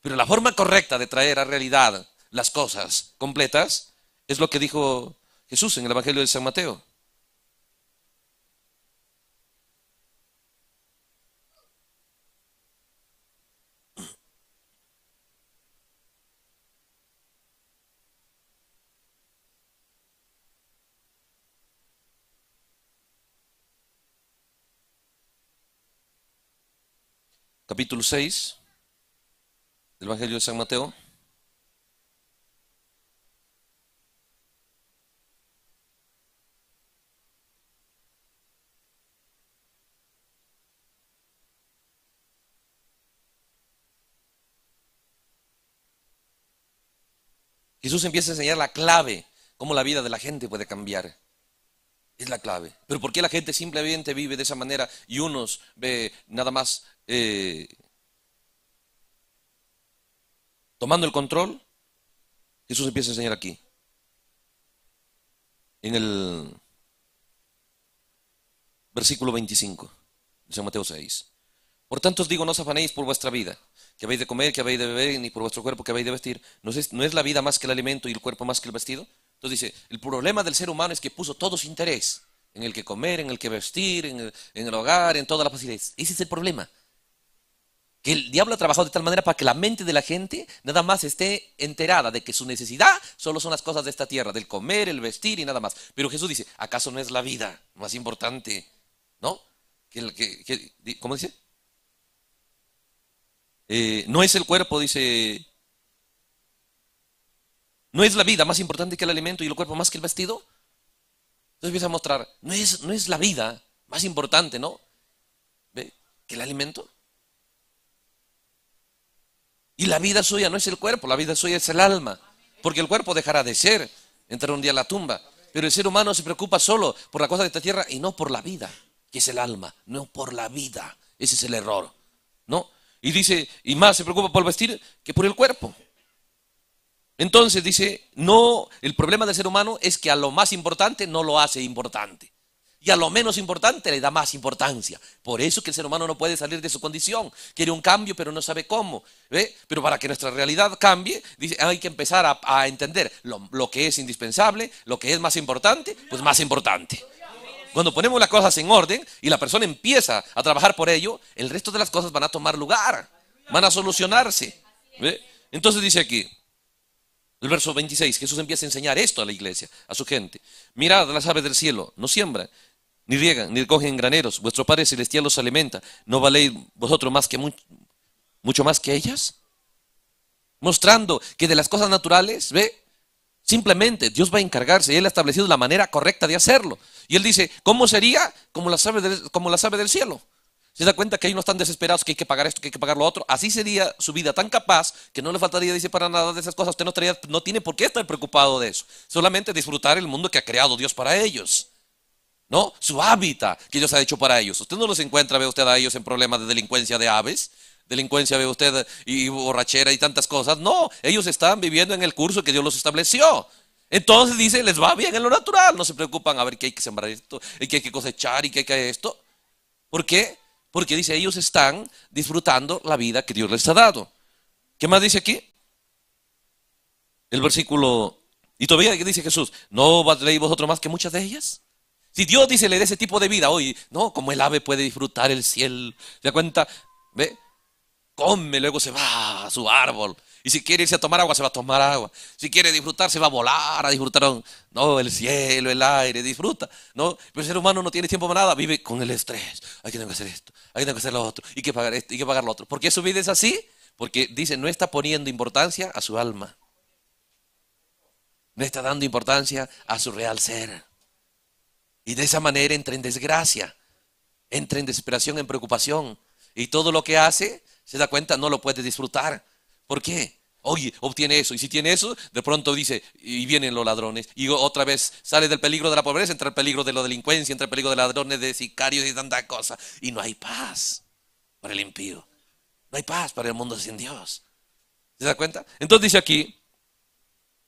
S1: Pero la forma correcta de traer a realidad las cosas completas es lo que dijo Jesús en el Evangelio de San Mateo. capítulo 6 del Evangelio de San Mateo. Jesús empieza a enseñar la clave, cómo la vida de la gente puede cambiar. Es la clave. Pero ¿por qué la gente simplemente vive de esa manera y unos ve nada más eh, tomando el control? Jesús empieza a enseñar aquí. En el versículo 25 de San Mateo 6. Por tanto os digo, no os afanéis por vuestra vida, que habéis de comer, que habéis de beber, ni por vuestro cuerpo que habéis de vestir. ¿No es, la vida más que el alimento y el cuerpo más que el vestido? Entonces dice, el problema del ser humano es que puso todo su interés en el que comer, en el que vestir, en el, hogar, en todas las facilidades. Ese es el problema. Que el diablo ha trabajado de tal manera para que la mente de la gente nada más esté enterada de que su necesidad solo son las cosas de esta tierra, del comer, el vestir y nada más. Pero Jesús dice, ¿acaso no es la vida más importante? ¿No? ¿Cómo dice? Eh, no es el cuerpo, dice. No es la vida más importante que el alimento y el cuerpo más que el vestido. Entonces empieza a mostrar, no es, no es la vida más importante, ¿no? ¿Ve? Que el alimento. Y la vida suya no es el cuerpo, la vida suya es el alma. Porque el cuerpo dejará de ser, entrará un día a la tumba. Pero el ser humano se preocupa solo por la cosa de esta tierra y no por la vida, que es el alma, no por la vida. Ese es el error, ¿no? Y dice, y más se preocupa por el vestir que por el cuerpo. Entonces dice, no, el problema del ser humano es que a lo más importante no lo hace importante. Y a lo menos importante le da más importancia. Por eso que el ser humano no puede salir de su condición. Quiere un cambio, pero no sabe cómo. Pero para que nuestra realidad cambie, hay que empezar a, entender lo, lo que es indispensable, lo que es más importante, pues más importante. Cuando ponemos las cosas en orden y la persona empieza a trabajar por ello, el resto de las cosas van a tomar lugar, van a solucionarse. Entonces dice aquí, el verso 26, Jesús empieza a enseñar esto a la iglesia, a su gente. Mirad las aves del cielo, no siembran, ni riegan, ni cogen graneros. Vuestro Padre Celestial los alimenta. ¿No valéis vosotros más que mucho, mucho más que ellas? Mostrando que de las cosas naturales, ¿ve? Simplemente Dios va a encargarse y Él ha establecido la manera correcta de hacerlo. Y Él dice, ¿cómo sería? Como la sabe del, cielo. Se da cuenta que ellos no están desesperados, que hay que pagar esto, que hay que pagar lo otro. Así sería su vida tan capaz que no le faltaría, dice, para nada de esas cosas. Usted no, no tiene por qué estar preocupado de eso. Solamente disfrutar el mundo que ha creado Dios para ellos. ¿No? Su hábitat que Dios ha hecho para ellos. Usted no los encuentra, ve usted a ellos en problemas de delincuencia de aves delincuencia ve usted y, borrachera y tantas cosas. No, ellos están viviendo en el curso que Dios los estableció. Entonces dice, les va bien en lo natural, no se preocupan a ver qué hay que sembrar esto, y que hay que cosechar y qué hay que esto. ¿Por qué? Porque dice, ellos están disfrutando la vida que Dios les ha dado. ¿Qué más dice aquí? El versículo... Y todavía dice Jesús, ¿no leéis vosotros más que muchas de ellas? Si Dios dice, le dé ese tipo de vida hoy, no, como el ave puede disfrutar el cielo, ¿se da cuenta? ¿Ve? come, luego se va a su árbol. Y si quiere irse a tomar agua, se va a tomar agua. Si quiere disfrutar, se va a volar, a disfrutar, no, el cielo, el aire, disfruta. No, pero el ser humano no tiene tiempo para nada, vive con el estrés. Hay que que hacer esto, hay que que hacer lo otro, y que pagar esto, y que pagar lo otro. ¿Por qué su vida es así? Porque dice, no está poniendo importancia a su alma. No está dando importancia a su real ser. Y de esa manera entra en desgracia, entra en desesperación, en preocupación. Y todo lo que hace ¿Se da cuenta? No lo puede disfrutar. ¿Por qué? Oye, obtiene eso. Y si tiene eso, de pronto dice, y vienen los ladrones. Y otra vez sale del peligro de la pobreza, entra el peligro de la delincuencia, entra el peligro de ladrones, de sicarios y tanta cosa. Y no hay paz para el impío. No hay paz para el mundo sin Dios. ¿Se da cuenta? Entonces dice aquí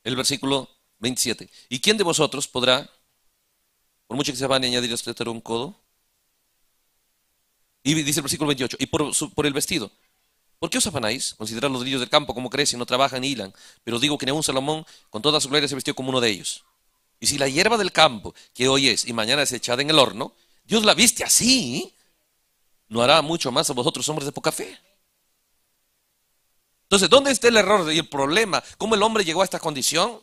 S1: el versículo 27. ¿Y quién de vosotros podrá, por mucho que se van a añadir a un codo? Y dice el versículo 28. Y por, por el vestido. ¿Por qué os afanáis? considerar los lirios del campo, como crecen, no trabajan ni hilan. Pero digo que ni un Salomón con toda su gloria se vestió como uno de ellos. Y si la hierba del campo, que hoy es y mañana es echada en el horno, Dios la viste así, no hará mucho más a vosotros hombres de poca fe. Entonces, ¿dónde está el error y el problema? ¿Cómo el hombre llegó a esta condición?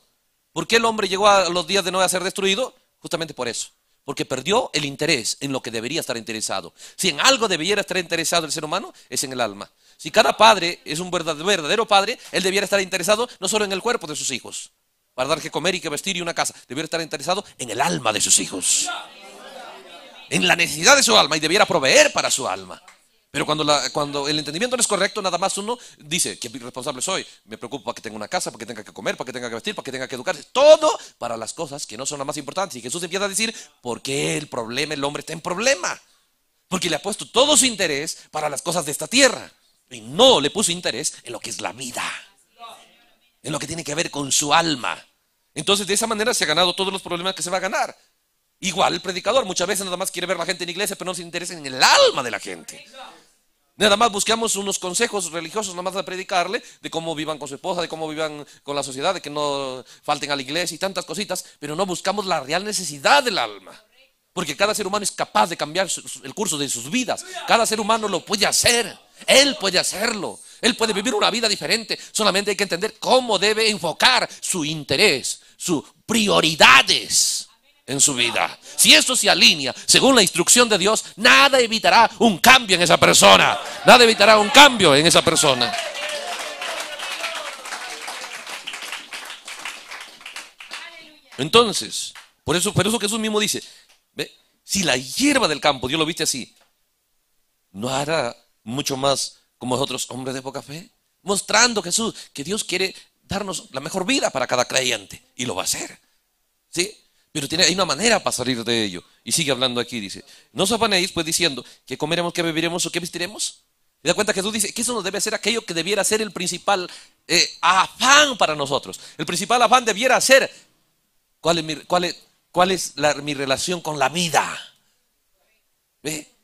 S1: ¿Por qué el hombre llegó a los días de no ser destruido? Justamente por eso. Porque perdió el interés en lo que debería estar interesado. Si en algo debiera estar interesado el ser humano, es en el alma. Si cada padre es un verdadero padre, él debiera estar interesado no solo en el cuerpo de sus hijos, para dar que comer y que vestir y una casa, debiera estar interesado en el alma de sus hijos, en la necesidad de su alma y debiera proveer para su alma. Pero cuando, cuando el entendimiento no es correcto, nada más uno dice que responsable soy, me preocupo para que tenga una casa, para que tenga que comer, para que tenga que vestir, para que tenga que educarse, todo para las cosas que no son las más importantes. Y Jesús empieza a decir, ¿por qué el problema, el hombre está en problema? Porque le ha puesto todo su interés para las cosas de esta tierra. Y no le puso interés en lo que es la vida, en lo que tiene que ver con su alma. Entonces de esa manera se ha ganado todos los problemas que se va a ganar. Igual el predicador muchas veces nada más quiere ver la gente en iglesia, pero no se interesa en el alma de la gente. Nada más buscamos unos consejos religiosos, nada más de predicarle de cómo vivan con su esposa, de cómo vivan con la sociedad, de que no falten a la iglesia y tantas cositas, pero no buscamos la real necesidad del alma. Porque cada ser humano es capaz de cambiar el curso de sus vidas. Cada ser humano lo puede hacer. Él puede hacerlo. Él puede vivir una vida diferente. Solamente hay que entender cómo debe enfocar su interés, sus prioridades en su vida. Si eso se alinea según la instrucción de Dios, nada evitará un cambio en esa persona. Nada evitará un cambio en esa persona. Entonces, por eso, por eso Jesús mismo dice, si la hierba del campo, Dios lo viste así, no hará mucho más como otros hombres de poca fe, mostrando Jesús que Dios quiere darnos la mejor vida para cada creyente y lo va a hacer. ¿Sí? Pero tiene, hay una manera para salir de ello. Y sigue hablando aquí, dice, no os afanéis pues diciendo que comeremos, que beberemos o que vestiremos. Y da cuenta que Jesús dice que eso no debe ser aquello que debiera ser el principal eh, afán para nosotros. El principal afán debiera ser cuál es mi, cuál cuál es mi relación con la vida.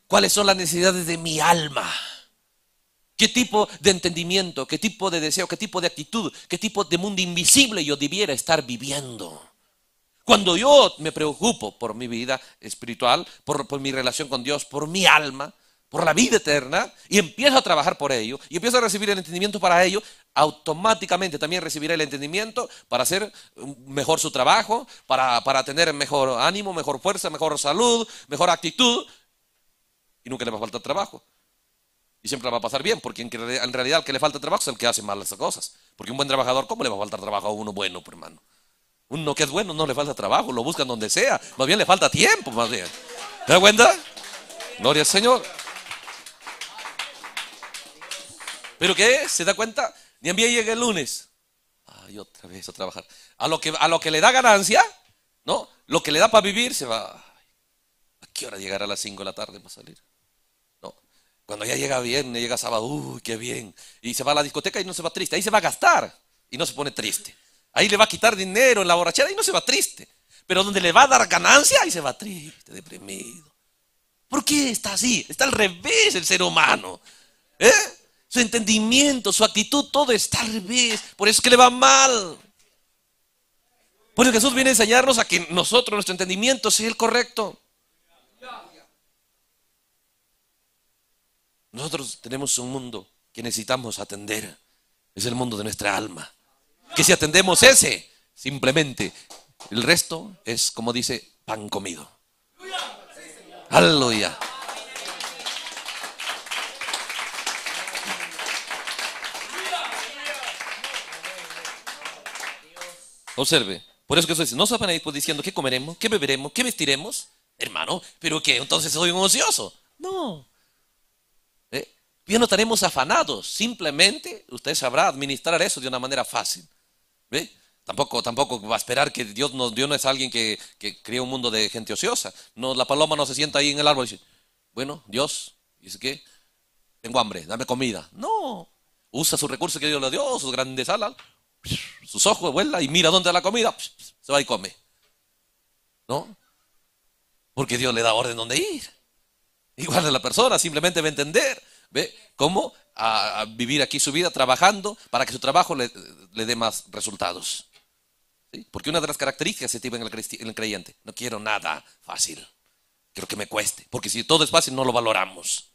S1: ¿Cuáles son las necesidades de mi alma? ¿Qué tipo de entendimiento, qué tipo de deseo, qué tipo de actitud, qué tipo de mundo invisible yo debiera estar viviendo? Cuando yo me preocupo por mi vida espiritual, por, mi relación con Dios, por mi alma, por la vida eterna, y empiezo a trabajar por ello, y empiezo a recibir el entendimiento para ello, automáticamente también recibiré el entendimiento para hacer mejor su trabajo, para, para tener mejor ánimo, mejor fuerza, mejor salud, mejor actitud, y nunca le va a faltar trabajo. Y siempre va a pasar bien, porque en, realidad el que le falta trabajo es el que hace mal las cosas. Porque un buen trabajador, ¿cómo le va a faltar trabajo a uno bueno, pues, hermano? Uno que es bueno no le falta trabajo, lo buscan donde sea. Más bien le falta tiempo, más bien. ¿Te das cuenta? Gloria al Señor. ¿Pero qué? ¿Se da cuenta? Ni mí llega el lunes. Ay, otra vez a trabajar. A lo que, a lo que le da ganancia, ¿no? Lo que le da para vivir se va. ¿A qué hora llegará a las 5 de la tarde para salir? Cuando ya llega viernes, llega sábado, uy, qué bien. Y se va a la discoteca y no se va triste. Ahí se va a gastar y no se pone triste. Ahí le va a quitar dinero en la borrachera y no se va triste. Pero donde le va a dar ganancia, ahí se va triste, deprimido. ¿Por qué está así? Está al revés el ser humano. ¿eh? Su entendimiento, su actitud, todo está al revés. Por eso es que le va mal. Por eso Jesús viene a enseñarnos a que nosotros, nuestro entendimiento, sea el correcto. Nosotros tenemos un mundo que necesitamos atender. Es el mundo de nuestra alma. Que si atendemos ese, simplemente el resto es, como dice, pan comido. Aleluya. Observe. Por eso que eso dice, no van ahí ir pues, diciendo qué comeremos, qué beberemos, qué vestiremos. Hermano, pero que entonces soy un ocioso. No. Ya no estaremos afanados, simplemente usted sabrá administrar eso de una manera fácil. ¿Ve? Tampoco, tampoco va a esperar que Dios, no, dio es alguien que, que un mundo de gente ociosa. No, la paloma no se sienta ahí en el árbol y dice, bueno, Dios, dice que tengo hambre, dame comida. No, usa sus recursos que Dios le dio, sus grandes alas, sus ojos, vuela y mira dónde está la comida, se va y come. ¿No? Porque Dios le da orden dónde ir. Igual de la persona, simplemente va a entender ¿Ve? ¿Cómo? A, vivir aquí su vida trabajando para que su trabajo le, dé más resultados. Porque una de las características se tiene en el, creyente, no quiero nada fácil, quiero que me cueste, porque si todo es fácil no lo valoramos.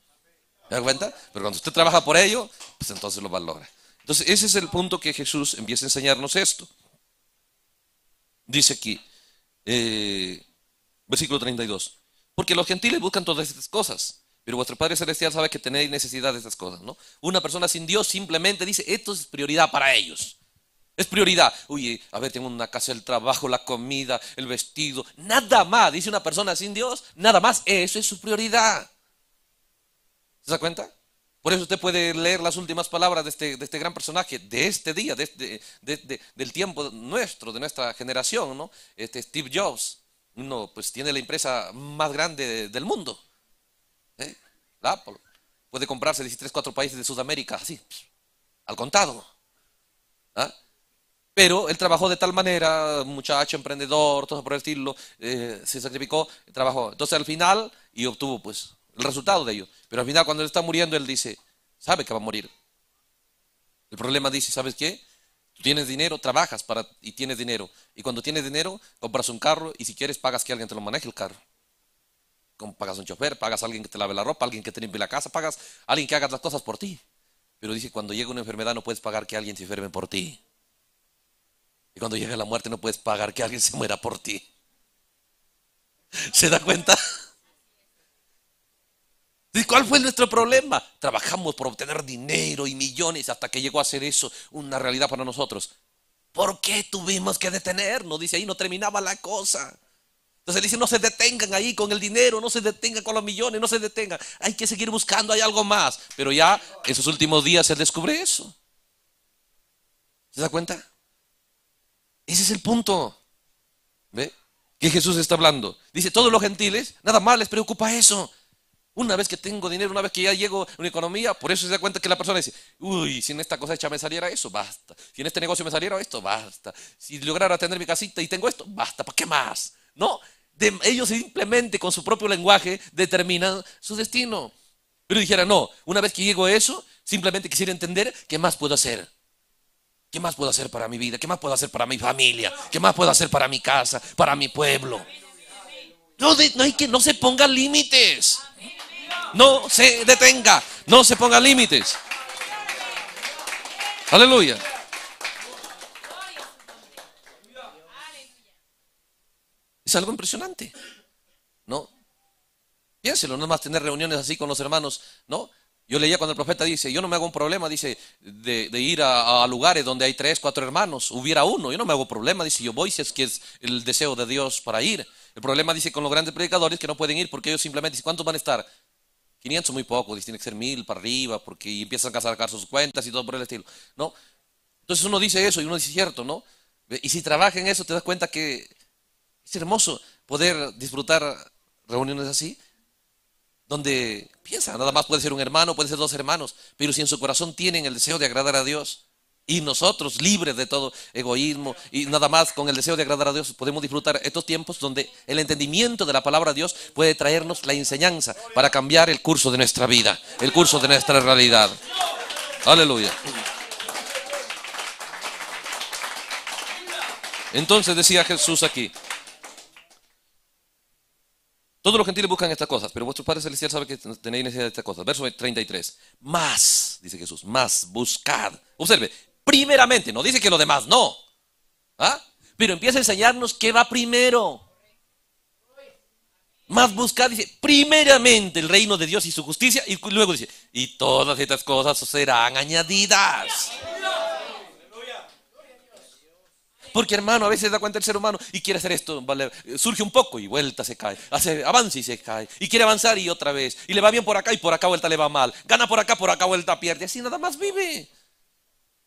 S1: ¿Me da cuenta? Pero cuando usted trabaja por ello, pues entonces lo valora. Entonces, ese es el punto que Jesús empieza a enseñarnos esto. Dice aquí, eh, versículo 32, porque los gentiles buscan todas estas cosas, pero vuestro Padre Celestial sabe que tenéis necesidad de estas cosas, ¿no? Una persona sin Dios simplemente dice, esto es prioridad para ellos. Es prioridad. Uy, a ver, tengo una casa, el trabajo, la comida, el vestido. Nada más, dice una persona sin Dios, nada más. Eso es su prioridad. ¿Se da cuenta? Por eso usted puede leer las últimas palabras de este, este gran personaje, de este día, este, del tiempo nuestro, de nuestra generación, ¿no? Este Steve Jobs, no, pues tiene la empresa más grande del mundo. ¿Eh? Ah, puede comprarse 13, 4 países de Sudamérica, así, al contado. ¿Ah? Pero él trabajó de tal manera, muchacho, emprendedor, todo por el estilo, eh, se sacrificó, trabajó. Entonces al final, y obtuvo pues el resultado de ello. Pero al final cuando él está muriendo, él dice, sabe que va a morir. El problema dice, ¿sabes qué? Tú tienes dinero, trabajas para, y tienes dinero. Y cuando tienes dinero, compras un carro y si quieres pagas que alguien te lo maneje el carro pagas un chofer, pagas a alguien que te lave la ropa, alguien que te limpie la casa, pagas a alguien que haga las cosas por ti. Pero dice, cuando llega una enfermedad no puedes pagar que alguien se enferme por ti. Y cuando llega la muerte no puedes pagar que alguien se muera por ti. ¿Se da cuenta? ¿Y cuál fue nuestro problema? Trabajamos por obtener dinero y millones hasta que llegó a ser eso una realidad para nosotros. ¿Por qué tuvimos que detenernos? Dice ahí, no terminaba la cosa. Entonces él dice, no se detengan ahí con el dinero, no se detengan con los millones, no se detengan. Hay que seguir buscando, hay algo más. Pero ya en sus últimos días él descubre eso. ¿Se da cuenta? Ese es el punto. ¿Ve? Que Jesús está hablando. Dice, todos los gentiles, nada más les preocupa eso. Una vez que tengo dinero, una vez que ya llego a una economía, por eso se da cuenta que la persona dice, uy, si en esta cosa hecha me saliera eso, basta. Si en este negocio me saliera esto, basta. Si lograra tener mi casita y tengo esto, basta. ¿Para qué más? No, de, ellos simplemente con su propio lenguaje determinan su destino. Pero dijera, no, una vez que llego a eso, simplemente quisiera entender qué más puedo hacer. ¿Qué más puedo hacer para mi vida? ¿Qué más puedo hacer para mi familia? ¿Qué más puedo hacer para mi casa? ¿Para mi pueblo? No, no hay que, no se ponga límites. No se detenga, no se ponga límites. Aleluya. Es algo impresionante, ¿no? Piénselo, no es más tener reuniones así con los hermanos, ¿no? Yo leía cuando el profeta dice, yo no me hago un problema, dice, de, ir a, lugares donde hay tres, cuatro hermanos, hubiera uno, yo no me hago problema, dice, yo voy si es que es el deseo de Dios para ir. El problema dice con los grandes predicadores que no pueden ir porque ellos simplemente dicen, ¿cuántos van a estar? 500 muy poco, dice, tiene que ser mil para arriba, porque empiezan a sacar sus cuentas y todo por el estilo, ¿no? Entonces uno dice eso y uno dice cierto, ¿no? Y si trabaja en eso, te das cuenta que es hermoso poder disfrutar reuniones así, donde piensa, nada más puede ser un hermano, puede ser dos hermanos, pero si en su corazón tienen el deseo de agradar a Dios, y nosotros libres de todo egoísmo y nada más con el deseo de agradar a Dios podemos disfrutar estos tiempos donde el entendimiento de la palabra de Dios puede traernos la enseñanza para cambiar el curso de nuestra vida, el curso de nuestra realidad. Aleluya. Entonces decía Jesús aquí, todos los gentiles buscan estas cosas, pero vuestro Padre Celestial sabe que tenéis necesidad de estas cosas. Verso 33. Más, dice Jesús, más, buscad. Observe, primeramente, no dice que lo demás no. ¿ah? Pero empieza a enseñarnos qué va primero. Más buscad, dice, primeramente el reino de Dios y su justicia, y luego dice, y todas estas cosas serán añadidas. Porque hermano, a veces da cuenta el ser humano y quiere hacer esto, vale, surge un poco y vuelta se cae, hace, avanza y se cae, y quiere avanzar y otra vez, y le va bien por acá y por acá vuelta le va mal, gana por acá, por acá vuelta pierde, así nada más vive.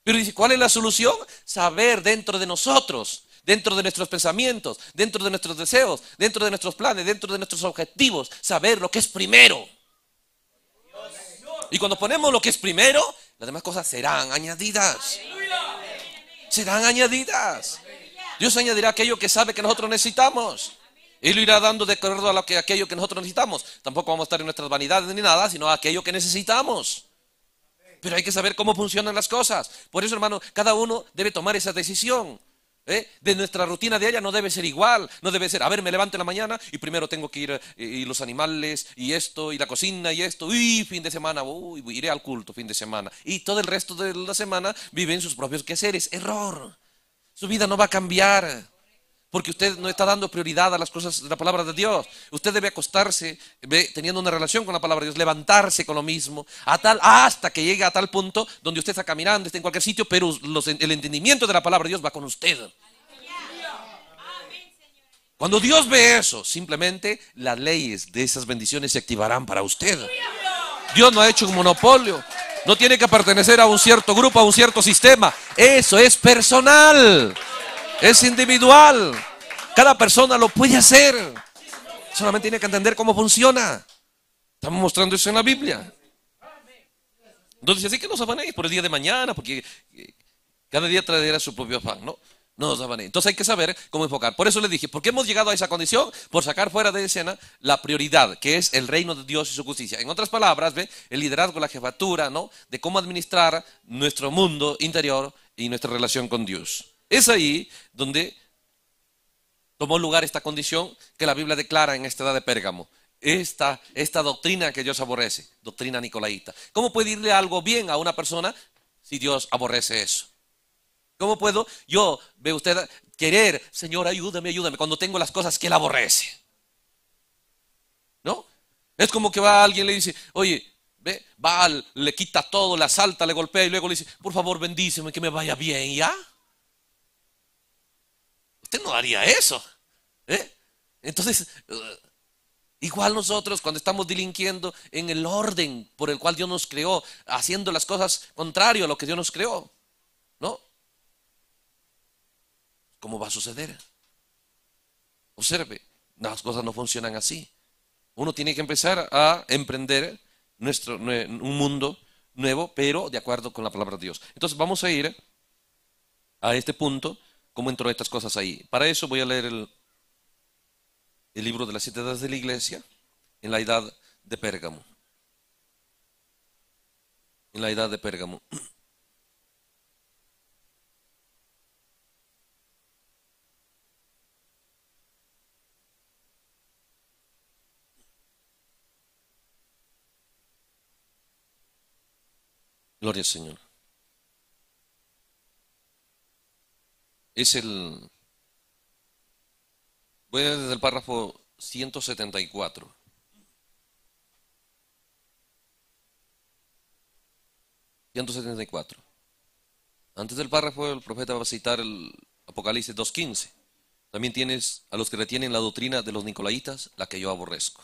S1: Pero dice, ¿cuál es la solución? Saber dentro de nosotros, dentro de nuestros pensamientos, dentro de nuestros deseos, dentro de nuestros planes, dentro de nuestros objetivos, saber lo que es primero. Y cuando ponemos lo que es primero, las demás cosas serán añadidas. ¡Aleluya! serán añadidas. Dios añadirá aquello que sabe que nosotros necesitamos. Y lo irá dando de acuerdo a lo que, aquello que nosotros necesitamos. Tampoco vamos a estar en nuestras vanidades ni nada, sino aquello que necesitamos. Pero hay que saber cómo funcionan las cosas. Por eso, hermano, cada uno debe tomar esa decisión. ¿Eh? De nuestra rutina diaria no debe ser igual, no debe ser, a ver, me levanto en la mañana y primero tengo que ir eh, y, los animales y esto y la cocina y esto, y fin de semana, uy, iré al culto fin de semana. Y todo el resto de la semana vive en sus propios quehaceres, error. Su vida no va a cambiar porque usted no está dando prioridad a las cosas de la palabra de Dios. Usted debe acostarse teniendo una relación con la palabra de Dios, levantarse con lo mismo, hasta que llegue a tal punto donde usted está caminando, está en cualquier sitio, pero el entendimiento de la palabra de Dios va con usted. Cuando Dios ve eso, simplemente las leyes de esas bendiciones se activarán para usted. Dios no ha hecho un monopolio. No tiene que pertenecer a un cierto grupo, a un cierto sistema. Eso es personal. Es individual. Cada persona lo puede hacer. Solamente tiene que entender cómo funciona. Estamos mostrando eso en la Biblia. Entonces, así que no os afanéis por el día de mañana, porque eh, cada día traerá su propio afán, ¿no? No nos afanéis. Entonces hay que saber cómo enfocar. Por eso les dije, ¿por qué hemos llegado a esa condición? Por sacar fuera de escena la prioridad, que es el reino de Dios y su justicia. En otras palabras, ¿ve? el liderazgo, la jefatura, ¿no? De cómo administrar nuestro mundo interior y nuestra relación con Dios. Es ahí donde tomó lugar esta condición que la Biblia declara en esta edad de Pérgamo. Esta, doctrina que Dios aborrece, doctrina nicolaíta. ¿Cómo puede irle algo bien a una persona si Dios aborrece eso? ¿Cómo puedo yo, ve usted, querer, Señor, ayúdame, ayúdame, cuando tengo las cosas que Él aborrece? ¿No? Es como que va alguien y le dice, oye, ve, va, le quita todo, le asalta, le golpea y luego le dice, por favor bendíceme, que me vaya bien, ¿ya? no haría eso. ¿eh? Entonces, eh, igual nosotros cuando estamos delinquiendo en el orden por el cual Dios nos creó, haciendo las cosas contrario a lo que Dios nos creó, ¿no? ¿Cómo va a suceder? Observe, las cosas no funcionan así. Uno tiene que empezar a emprender nuestro, un mundo nuevo, pero de acuerdo con la palabra de Dios. Entonces vamos a ir a este punto cómo entró estas cosas ahí. Para eso voy a leer el, el libro de las siete edades de la iglesia en la edad de Pérgamo. En la edad de Pérgamo. Gloria al Señor. es el... Voy desde el párrafo 174. ...174... Antes del párrafo el profeta va a citar el Apocalipsis 2.15. También tienes a los que retienen la doctrina de los nicolaitas, la que yo aborrezco.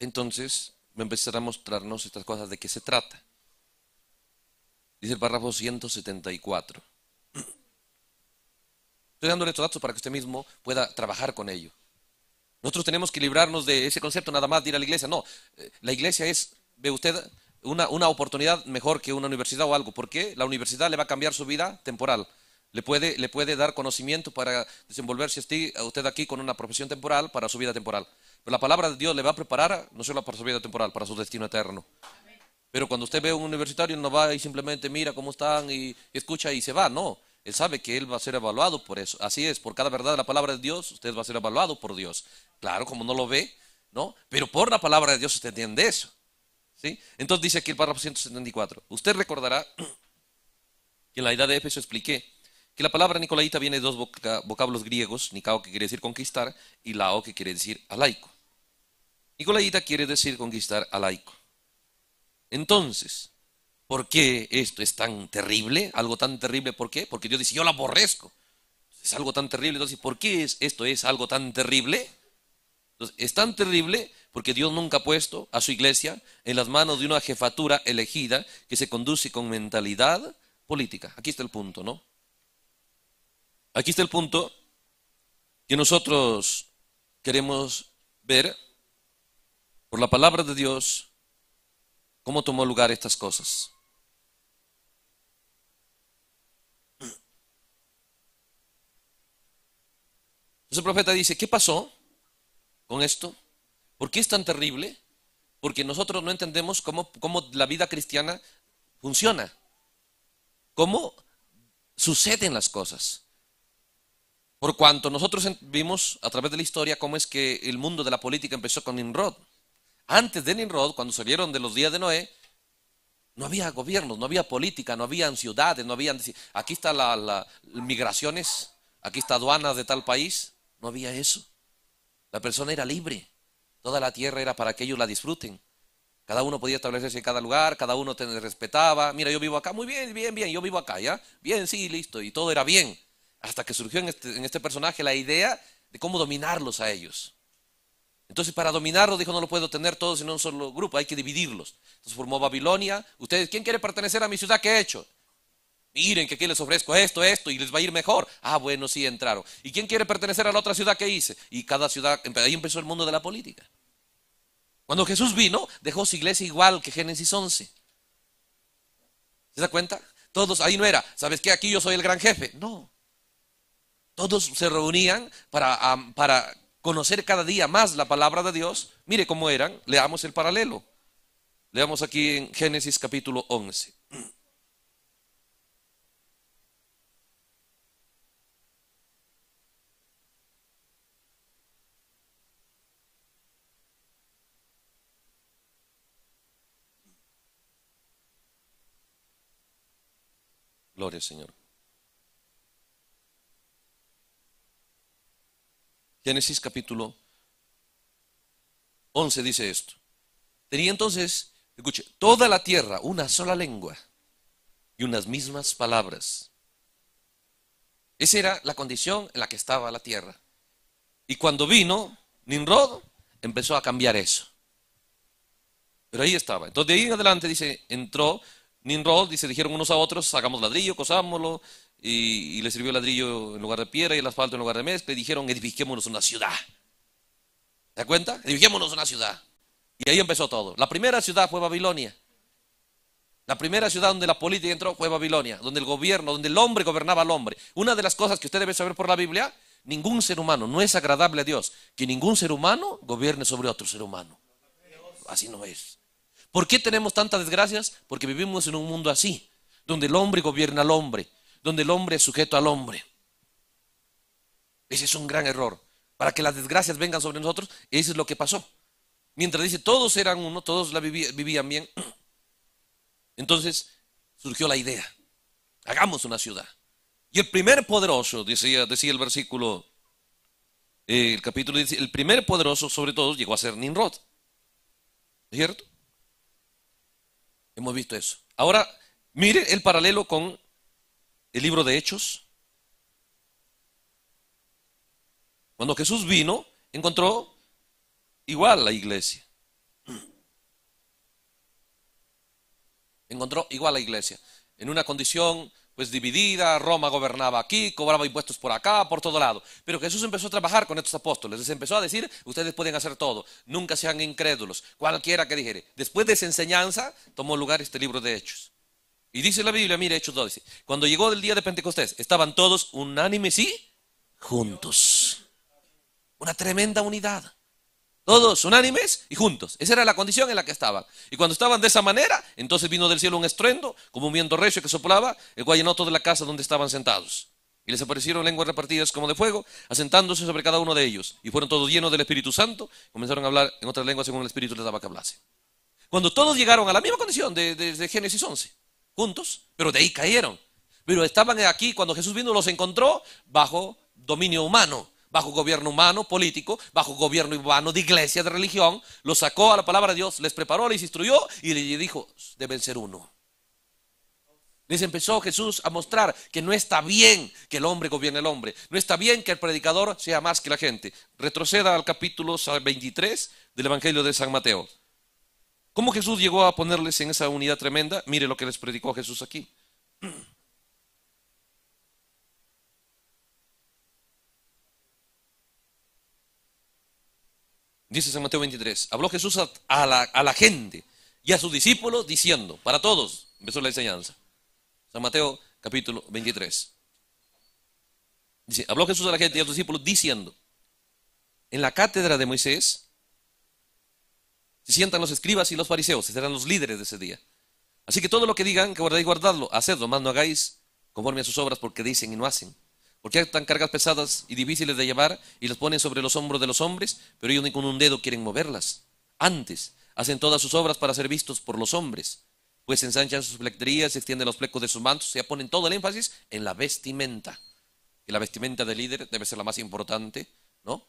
S1: Entonces, me empezará a mostrarnos estas cosas de qué se trata. Dice el párrafo 174. Estoy dándole estos datos para que usted mismo pueda trabajar con ello. Nosotros tenemos que librarnos de ese concepto nada más de a la iglesia. No, eh, la iglesia es, ve usted, una, oportunidad mejor que una universidad o algo, porque la universidad le va a cambiar su vida temporal. Le puede, le puede dar conocimiento para desenvolverse a usted aquí con una profesión temporal para su vida temporal. Pero la palabra de Dios le va a preparar no solo para su vida temporal, para su destino eterno. Pero cuando usted ve a un universitario, no va y simplemente mira cómo están y escucha y se va. No, él sabe que él va a ser evaluado por eso. Así es, por cada verdad de la palabra de Dios, usted va a ser evaluado por Dios. Claro, como no lo ve, ¿no? Pero por la palabra de Dios usted entiende eso. ¿sí? Entonces dice aquí el párrafo 174. Usted recordará que en la edad de Éfeso expliqué que la palabra nicolaita viene de dos vocablos griegos, Nicao que quiere decir conquistar y Lao que quiere decir alaico. Nicolaita quiere decir conquistar alaico Entonces, ¿Por qué esto es tan terrible? Algo tan terrible, ¿por qué? Porque Dios dice, yo la aborrezco. Es algo tan terrible. Entonces, ¿por qué es, esto es algo tan terrible? Entonces, es tan terrible porque Dios nunca ha puesto a su iglesia en las manos de una jefatura elegida que se conduce con mentalidad política. Aquí está el punto, ¿no? Aquí está el punto que nosotros queremos ver por la palabra de Dios cómo tomó lugar estas cosas. Entonces el profeta dice, ¿qué pasó con esto? ¿Por qué es tan terrible? Porque nosotros no entendemos cómo, la vida cristiana funciona, cómo suceden las cosas. Por cuanto nosotros vimos a través de la historia cómo es que el mundo de la política empezó con Nimrod. Antes de Nimrod, cuando salieron de los días de Noé, no había gobiernos, no había política, no habían ciudades, no habían... Aquí están las migraciones, aquí está aduanas de tal país, no había eso. La persona era libre. Toda la tierra era para que ellos la disfruten. Cada uno podía establecerse en cada lugar, cada uno te respetaba. Mira, yo vivo acá, muy bien, bien, bien, yo vivo acá, ¿ya? Bien, sí, listo. Y todo era bien. Hasta que surgió en este, este personaje la idea de cómo dominarlos a ellos. Entonces, para dominarlos, dijo, no lo puedo tener todos en un solo grupo, hay que dividirlos. Entonces formó Babilonia. Ustedes, ¿quién quiere pertenecer a mi ciudad? ¿Qué he hecho? Miren que aquí les ofrezco esto, esto y les va a ir mejor. Ah, bueno, sí entraron. ¿Y quién quiere pertenecer a la otra ciudad que hice? Y cada ciudad, ahí empezó el mundo de la política. Cuando Jesús vino, dejó su iglesia igual que Génesis 11. ¿Se da cuenta? Todos, ahí no era, ¿sabes qué? Aquí yo soy el gran jefe. No. Todos se reunían para, para conocer cada día más la palabra de Dios. Mire cómo eran, leamos el paralelo. Leamos aquí en Génesis capítulo 11. Gloria al Señor. Génesis capítulo 11 dice esto. Tenía entonces, escuche, toda la tierra una sola lengua y unas mismas palabras. Esa era la condición en la que estaba la tierra. Y cuando vino Nimrod, empezó a cambiar eso. Pero ahí estaba. Entonces de ahí en adelante dice, entró y se dijeron unos a otros, sacamos ladrillo, cosámoslo, y, le sirvió ladrillo en lugar de piedra y el asfalto en lugar de mezcla, y dijeron, edifiquémonos una ciudad. ¿Se da cuenta? Edifiquémonos una ciudad. Y ahí empezó todo. La primera ciudad fue Babilonia. La primera ciudad donde la política entró fue Babilonia, donde el gobierno, donde el hombre gobernaba al hombre. Una de las cosas que usted debe saber por la Biblia, ningún ser humano, no es agradable a Dios que ningún ser humano gobierne sobre otro ser humano. Así no es. ¿Por qué tenemos tantas desgracias? Porque vivimos en un mundo así, donde el hombre gobierna al hombre, donde el hombre es sujeto al hombre. Ese es un gran error. Para que las desgracias vengan sobre nosotros, eso es lo que pasó. Mientras dice, todos eran uno, todos la vivían, bien. Entonces surgió la idea, hagamos una ciudad. Y el primer poderoso, decía, el versículo, eh, el capítulo dice, el primer poderoso sobre todo llegó a ser Nimrod. ¿Cierto? Hemos visto eso. Ahora, mire el paralelo con el libro de Hechos. Cuando Jesús vino, encontró igual la iglesia. Encontró igual la iglesia, en una condición pues dividida, Roma gobernaba aquí, cobraba impuestos por acá, por todo lado. Pero Jesús empezó a trabajar con estos apóstoles, les empezó a decir, ustedes pueden hacer todo, nunca sean incrédulos, cualquiera que dijere. Después de esa enseñanza tomó lugar este libro de Hechos. Y dice la Biblia, mire Hechos 12, cuando llegó el día de Pentecostés, estaban todos unánimes y juntos. Una tremenda unidad. Todos unánimes y juntos. Esa era la condición en la que estaban. Y cuando estaban de esa manera, entonces vino del cielo un estruendo, como un viento recio que soplaba, el cual llenó toda la casa donde estaban sentados. Y les aparecieron lenguas repartidas como de fuego, asentándose sobre cada uno de ellos. Y fueron todos llenos del Espíritu Santo, comenzaron a hablar en otras lenguas según el Espíritu les daba que hablase. Cuando todos llegaron a la misma condición de, Génesis 11, juntos, pero de ahí cayeron. Pero estaban aquí, cuando Jesús vino, los encontró bajo dominio humano bajo gobierno humano, político, bajo gobierno humano de iglesia, de religión, los sacó a la palabra de Dios, les preparó, les instruyó y les dijo, deben ser uno. Les empezó Jesús a mostrar que no está bien que el hombre gobierne al hombre, no está bien que el predicador sea más que la gente. Retroceda al capítulo 23 del Evangelio de San Mateo. ¿Cómo Jesús llegó a ponerles en esa unidad tremenda? Mire lo que les predicó Jesús aquí. Dice San Mateo 23, habló Jesús a, la, gente y a sus discípulos diciendo, para todos, empezó la enseñanza. San Mateo capítulo 23. Dice, habló Jesús a la gente y a sus discípulos diciendo, en la cátedra de Moisés se sientan los escribas y los fariseos, serán los líderes de ese día. Así que todo lo que digan, que guardáis, guardadlo, hacedlo, más no hagáis conforme a sus obras porque dicen y no hacen. Porque están cargas pesadas y difíciles de llevar y las ponen sobre los hombros de los hombres, pero ellos ni con un dedo quieren moverlas. Antes, hacen todas sus obras para ser vistos por los hombres, pues ensanchan sus flecterías, extienden los flecos de sus mantos, ya ponen todo el énfasis en la vestimenta. Y la vestimenta del líder debe ser la más importante, ¿no?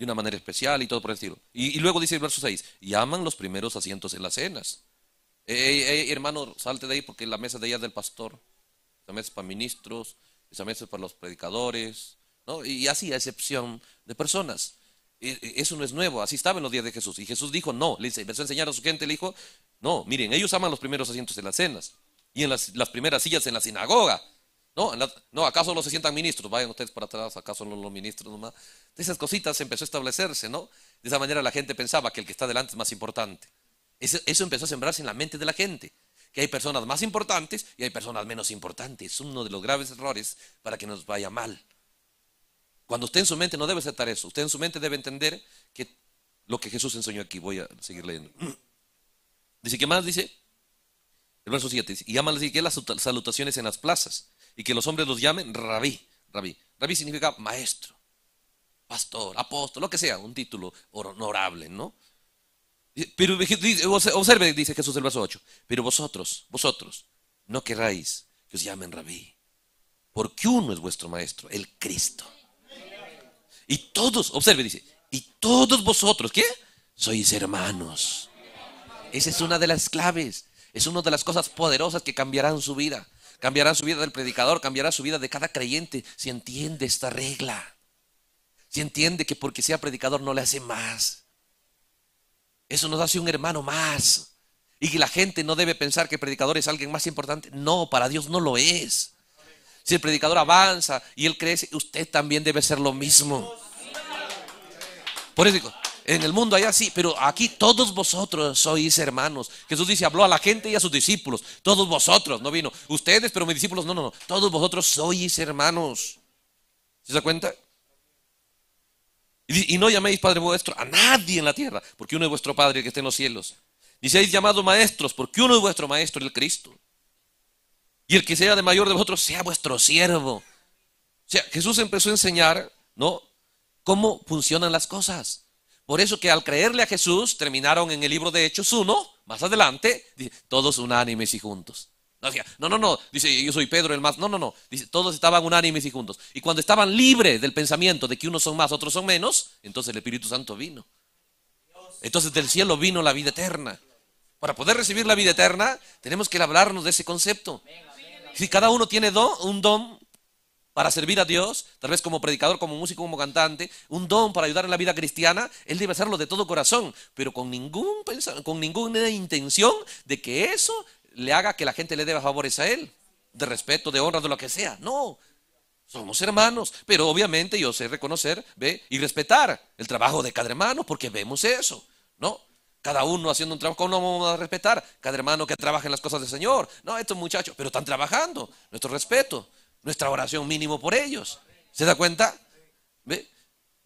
S1: De una manera especial y todo por el estilo. Y, luego dice el verso 6, y aman los primeros asientos en las cenas. hermano, salte de ahí porque la mesa de ella es del pastor. La mesa es para ministros, a veces para los predicadores, ¿no? y así a excepción de personas. E, e, eso no es nuevo, así estaba en los días de Jesús. Y Jesús dijo, no, le empezó a enseñar a su gente, le dijo, no, miren, ellos aman los primeros asientos en las cenas y en las, primeras sillas en la sinagoga. No, no, acaso no se sientan ministros, vayan ustedes para atrás, acaso no los ministros nomás. De esas cositas empezó a establecerse, ¿no? De esa manera la gente pensaba que el que está delante es más importante. Eso, eso empezó a sembrarse en la mente de la gente. Y hay personas más importantes y hay personas menos importantes. Es uno de los graves errores para que nos vaya mal. Cuando usted en su mente no debe aceptar eso, usted en su mente debe entender que lo que Jesús enseñó aquí, voy a seguir leyendo. Dice, ¿qué más dice? El verso 7 dice, y llaman así que las salutaciones en las plazas y que los hombres los llamen rabí, rabí. Rabí significa maestro, pastor, apóstol, lo que sea, un título honorable, ¿no? Pero observe, dice Jesús el verso 8. Pero vosotros, vosotros, no querráis que os llamen rabí, porque uno es vuestro maestro, el Cristo. Y todos, observe, dice, y todos vosotros, ¿qué? Sois hermanos. Esa es una de las claves, es una de las cosas poderosas que cambiarán su vida. Cambiará su vida del predicador, cambiará su vida de cada creyente si entiende esta regla. Si entiende que porque sea predicador no le hace más eso nos hace un hermano más. Y que la gente no debe pensar que el predicador es alguien más importante. No, para Dios no lo es. Si el predicador avanza y él crece, usted también debe ser lo mismo. Por eso digo, en el mundo hay así pero aquí todos vosotros sois hermanos. Jesús dice, habló a la gente y a sus discípulos. Todos vosotros, no vino ustedes, pero mis discípulos, no, no, no. Todos vosotros sois hermanos. ¿Se da cuenta? Y, no llaméis Padre vuestro a nadie en la tierra, porque uno es vuestro Padre que está en los cielos. Ni seáis llamados maestros, porque uno es vuestro maestro, el Cristo. Y el que sea de mayor de vosotros sea vuestro siervo. O sea, Jesús empezó a enseñar, ¿no? Cómo funcionan las cosas. Por eso que al creerle a Jesús, terminaron en el libro de Hechos 1, más adelante, todos unánimes y juntos. No, no, no, dice, yo soy Pedro el más. No, no, no, dice, todos estaban unánimes y juntos. Y cuando estaban libres del pensamiento de que unos son más, otros son menos, entonces el Espíritu Santo vino. Entonces del cielo vino la vida eterna. Para poder recibir la vida eterna, tenemos que hablarnos de ese concepto. Si cada uno tiene un don para servir a Dios, tal vez como predicador, como músico, como cantante, un don para ayudar en la vida cristiana, él debe hacerlo de todo corazón, pero con, ningún con ninguna intención de que eso le haga que la gente le deba favores a él, de respeto, de honra, de lo que sea. No, somos hermanos, pero obviamente yo sé reconocer ¿ve? y respetar el trabajo de cada hermano porque vemos eso, ¿no? Cada uno haciendo un trabajo, ¿cómo vamos a respetar? Cada hermano que trabaja en las cosas del Señor. No, estos muchachos, pero están trabajando. Nuestro respeto, nuestra oración mínimo por ellos. ¿Se da cuenta? ¿Ve?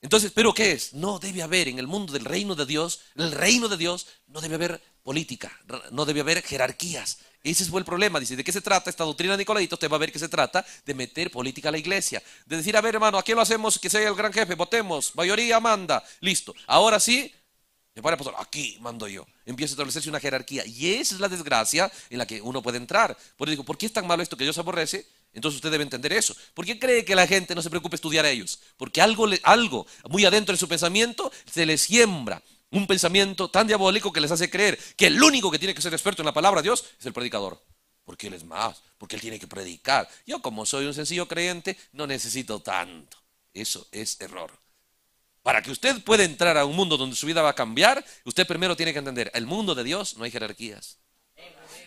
S1: Entonces, ¿pero qué es? No debe haber en el mundo del reino de Dios, el reino de Dios, no debe haber política, no debe haber jerarquías. Ese fue el problema. Dice, ¿de qué se trata esta doctrina de Nicoladito? Usted va a ver que se trata de meter política a la iglesia. De decir, a ver, hermano, aquí lo hacemos que sea el gran jefe? Votemos, mayoría manda, listo. Ahora sí, me aquí mando yo. Empieza a establecerse una jerarquía. Y esa es la desgracia en la que uno puede entrar. Por eso digo, ¿por qué es tan malo esto que Dios aborrece? Entonces usted debe entender eso. ¿Por qué cree que la gente no se preocupe estudiar a ellos? Porque algo, algo muy adentro de su pensamiento se le siembra un pensamiento tan diabólico que les hace creer que el único que tiene que ser experto en la palabra de Dios es el predicador. Porque él es más, porque él tiene que predicar. Yo como soy un sencillo creyente, no necesito tanto. Eso es error. Para que usted pueda entrar a un mundo donde su vida va a cambiar, usted primero tiene que entender, el mundo de Dios no hay jerarquías.